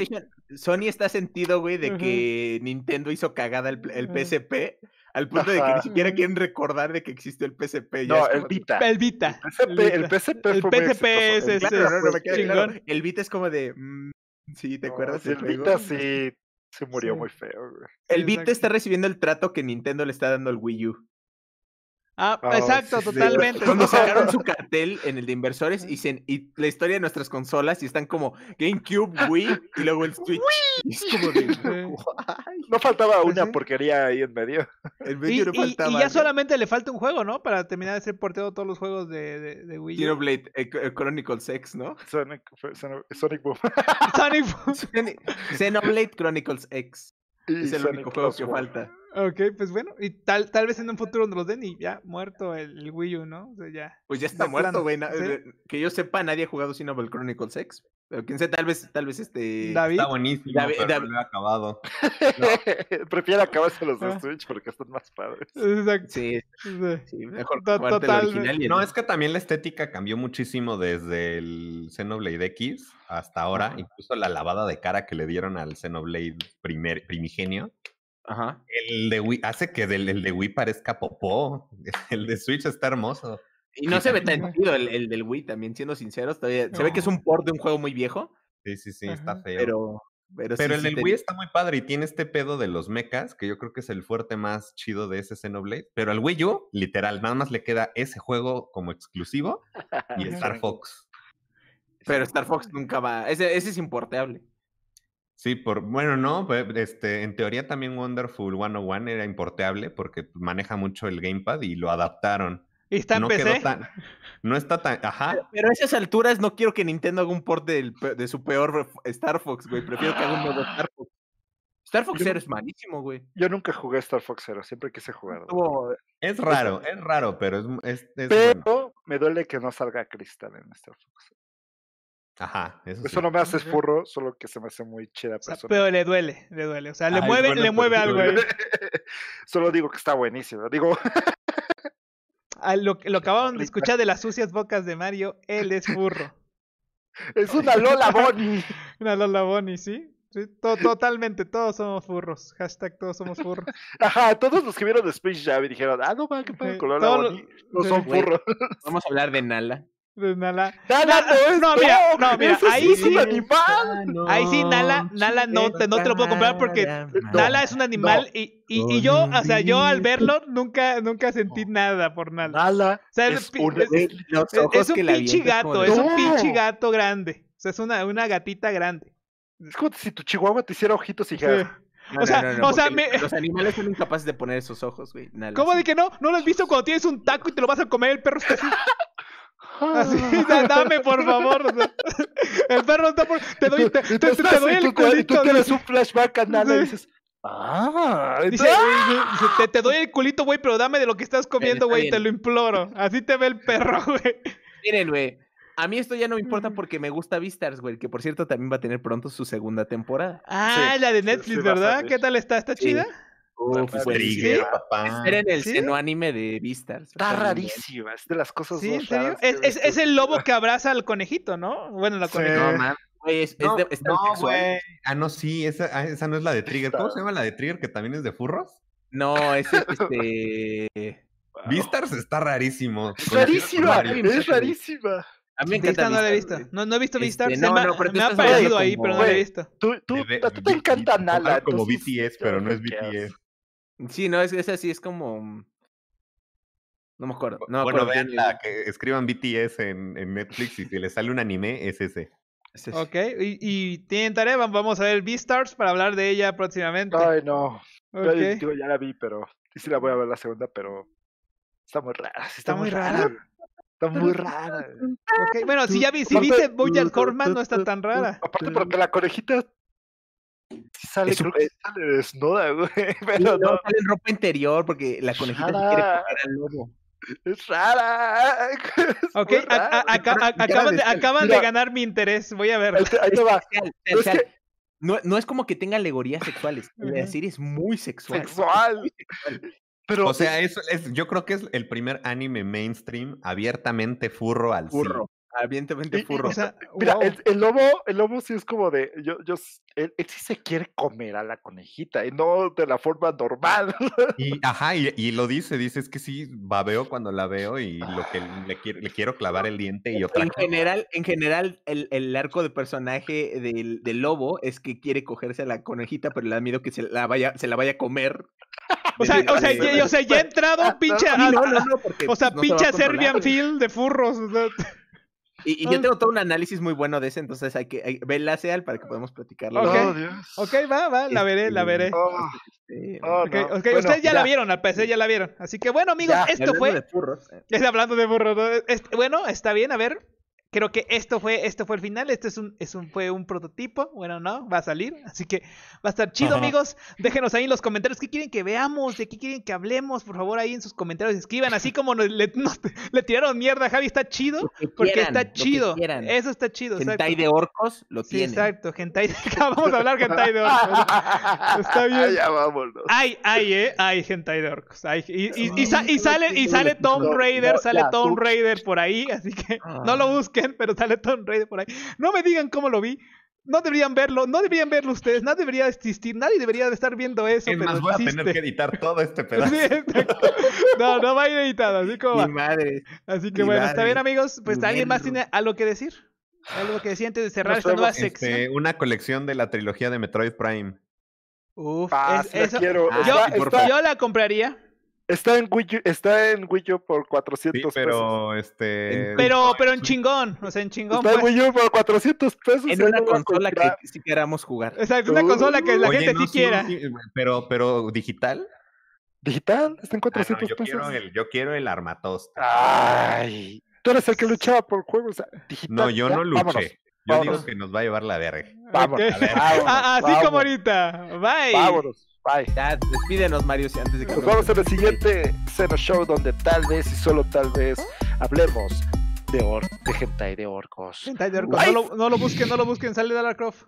Sony está sentido, güey, de que Nintendo hizo cagada el, el PSP. Al punto de que ni siquiera quieren recordar de que existió el PSP. No, el Vita. el El Vita. El PSP, el PSP, el es, El Vita es como de... Mm, sí, ¿te acuerdas? El Vita sí se murió muy feo, El Vita está recibiendo el trato que Nintendo le está dando al Wii U. Ah, oh, exacto, totalmente. Cuando sacaron <laughs> su cartel en el de inversores y, la historia de nuestras consolas y están como GameCube, <laughs> Wii y luego el Switch. <laughs> no faltaba pues una porquería ahí en medio. y, ya solamente le falta un juego, ¿no? Para terminar de ser porteado todos los juegos de, Wii. Xenoblade eh, eh, Chronicles X, ¿no? Sonic, Sonic Xenoblade Chronicles X. es el único juego que falta. Ok, pues bueno, y tal, tal vez en un futuro nos los den y ya muerto el, Wii U, ¿no? O sea, ya. Pues ya está muerto, güey. Eh, que yo sepa, nadie ha jugado Xenoblade Chronicles X. Pero quién sé, tal vez, tal vez este. David. Está buenísimo, David, pero No lo ha acabado. <laughs> Prefiero acabarse los de ah. Switch porque están más padres. Exacto. Sí, sí. mejor Total, el original. No, es que también la estética cambió muchísimo desde el Xenoblade X hasta ahora. Incluso la lavada de cara que le dieron al Xenoblade primigenio Ajá. El de Wii hace que el de Wii parezca popó. <laughs> El de Switch está hermoso. Y no se ve tan <laughs> chido el, del Wii también, siendo sinceros. Todavía, Se ve que es un port de un juego muy viejo. Sí, sí, sí, está feo. Pero, pero, el del Wii está muy padre y tiene este pedo de los mechas, que yo creo que es el fuerte más chido de ese Xenoblade. Pero al Wii U, literal, nada más le queda ese juego como exclusivo y <laughs> Star Fox. Pero Star Fox nunca va. Ese, ese es importable. Sí, por, bueno, no, este, en teoría también Wonderful 101 era importeable porque maneja mucho el gamepad y lo adaptaron. ¿Y está en no está tan, ajá. Pero, a esas alturas no quiero que Nintendo haga un port de su peor Star Fox, güey. Prefiero que haga un nuevo ¡Ah! Star Fox. Star Fox Zero es malísimo, güey. Yo nunca jugué Star Fox Zero, siempre quise jugar. Es raro, es raro, pero es. es, pero me duele que no salga Crystal en Star Fox. Ajá, eso, no me hace furro, solo que se me hace muy chida persona. pero le duele, le duele. O sea, le mueve, le mueve algo. ¿eh? <laughs> solo digo que está buenísimo. Digo. Ah, lo, lo de escuchar de las sucias bocas de Mario, él es furro. <laughs> es una Lola Bonnie. <laughs> una Lola Bonnie, sí. sí totalmente, todos somos furros. Hashtag todos somos furros. Ajá, todos los que vieron Space Jam dijeron, ah, no, va, que color Lola No son furros. Vamos a hablar de Nala. Nala. Nala, no, es, mira, ahí sí, animal. Ah, ahí sí, Nala, Nala no te, no te lo puedo comprar porque Nala es un animal y, y, yo, o sea, yo al verlo nunca, nunca sentí nada por Nala. Nala es, un, pinche gato, es un pinche gato grande. O sea, es una, una gatita grande. Es como si tu chihuahua te hiciera ojitos y ya. o sea, o sea los animales son incapaces de poner esos ojos, güey. ¿Cómo de que no? ¿No lo has visto cuando tienes un taco y te lo vas a comer? El perro está <laughs> Así, dame, por favor. <laughs> El perro está por. Te doy, te, doy el culito. Tú tienes un flashback nada y dices. Ah, ¡ah!". te, doy el culito, güey, pero dame de lo que estás comiendo, güey, te lo imploro. Así te ve el perro, <laughs> güey. Miren, güey, a mí esto ya no me importa mm. porque me gusta Vistars, güey, que por cierto también va a tener pronto su segunda temporada. Ah, la de Netflix, ¿verdad? ¿Qué tal está? ¿Está chida? Pues, trigger, papá. Era en el seno anime de Vistar Está rarísima es de las cosas ¿Sí, en serio. ¿Es, es, el lobo que abraza al conejito, ¿no? Bueno, la conejita. No, es, no, es no Ah, no, sí, esa, ah, esa no es la de Trigger. ¿Cómo se llama la de Trigger que también es de furros? No, es este. <laughs> Vistar Vistars está rarísimo. Es rarísima, es rarísima. A mí me no la he visto. No, he visto este, Vistar no, no, me ha aparecido ahí, pero no la he visto. Tú, tú, te encanta Nala. Como BTS, pero no es BTS. Sí, no, es, es así, es como. Mm, no me acuerdo. No bueno, vean la que escriban BTS en, Netflix y si les sale un anime, es ese. ese. Ok, y, tienen tarea, vamos a ver stars para hablar de ella próximamente. Ay, no. Yo, ya la vi, pero. Sí, la voy a ver la segunda, pero. Está muy rara. Está, muy rara. Está muy rara. bueno, si ya vi, si viste Bojack Horseman, no está tan rara. Aparte porque la conejita Sale, creo que sale desnuda, güey. <laughs> Pero no, sale ropa interior porque la conejita se quiere pegar al lobo. Es rara. <laughs> Es ok, acaban, de, ganar mi interés. Voy a ver. Ahí no, es como que tenga alegorías sexuales. <laughs> La es muy sexual. Sexual. o sea, es, yo creo que es el primer anime mainstream abiertamente furro al furro. Evidentemente furro. Mira, el, lobo, el lobo sí es como de, yo, yo, él, sí se quiere comer a la conejita, y no de la forma normal. <laughs> Y, ajá, y, lo dice, dice, es que sí, babeo cuando la veo y lo que ah. le, quiero clavar el diente y otra En general, en general, el, el arco de personaje del, lobo es que quiere cogerse a la conejita, pero le da miedo que se la vaya, se la vaya a comer. <laughs> O sea, o sea, ya, ha <laughs> entrado pinche, o sea, pinche Serbian Phil de furros. sea y, yo tengo todo un análisis muy bueno de ese, entonces hay que hay, la para que podamos platicarlo. Okay. Oh, ok, va, va, la veré, la veré. Este, este, ah. Este, ah, ustedes ya, la vieron, al parecer ya la vieron. Así que bueno, amigos, esto fue. De Es eh. <laughs> hablando de burros. bueno, está bien, a ver creo que esto fue, esto fue el final. Este es un, es un, fue un prototipo. Bueno, no, va a salir. Así que va a estar chido, amigos. Déjenos ahí en los comentarios qué quieren que veamos, de qué quieren que hablemos. Por favor, ahí en sus comentarios escriban. Así <laughs> como le, tiraron mierda a Javi, está chido. porque está chido. Eso está chido. Gentai de orcos lo sí, Exacto, gentai de... <laughs> Vamos a hablar gentai de orcos. <laughs> está bien. Ya vamos. Ay, ay, eh. Ay, gentai de orcos. y, sale, y sale Tomb Raider, sale Tomb Raider por ahí. Así que no lo ah. busquen. <laughs> pero sale rey por ahí. No me digan cómo lo vi. No deberían verlo, no deberían verlo ustedes, nadie debería existir, nadie debería estar viendo eso. Es más, voy a tener que editar todo este <laughs> pedazo. Este, no, no va a ir editado, así como. Así que bueno, está bien, amigos. Pues alguien más tiene algo que decir. Algo que decir antes de cerrar esta nueva este, sección. una colección de la trilogía de Metroid Prime. Uf, ah, eso, yo, la compraría. Está en Wii U, está en Wii U por 400 sí, pero, pesos. Este... Pero, pero en chingón, no sea, en chingón. Está en pues. Wii U por 400 pesos. En una consola que sí queramos jugar. Exacto, una consola que la gente sí quiera. pero, pero, ¿digital? ¿Digital? Está en 400 ah, yo pesos. Quiero el, yo quiero el armatost. Ay, tú eres el que luchaba por juegos No, yo no luché. Yo digo que nos va a llevar la verga. Vámonos. <laughs> Así como ahorita. Bye. Vámonos. Bye. Ya, despídenos, Mario, antes de que. Nos vamos a la siguiente Cena Show, donde tal vez y solo tal vez hablemos de, or de hentai de orcos. Gentai de orcos. No lo, busquen, no lo busquen, sale de Croft.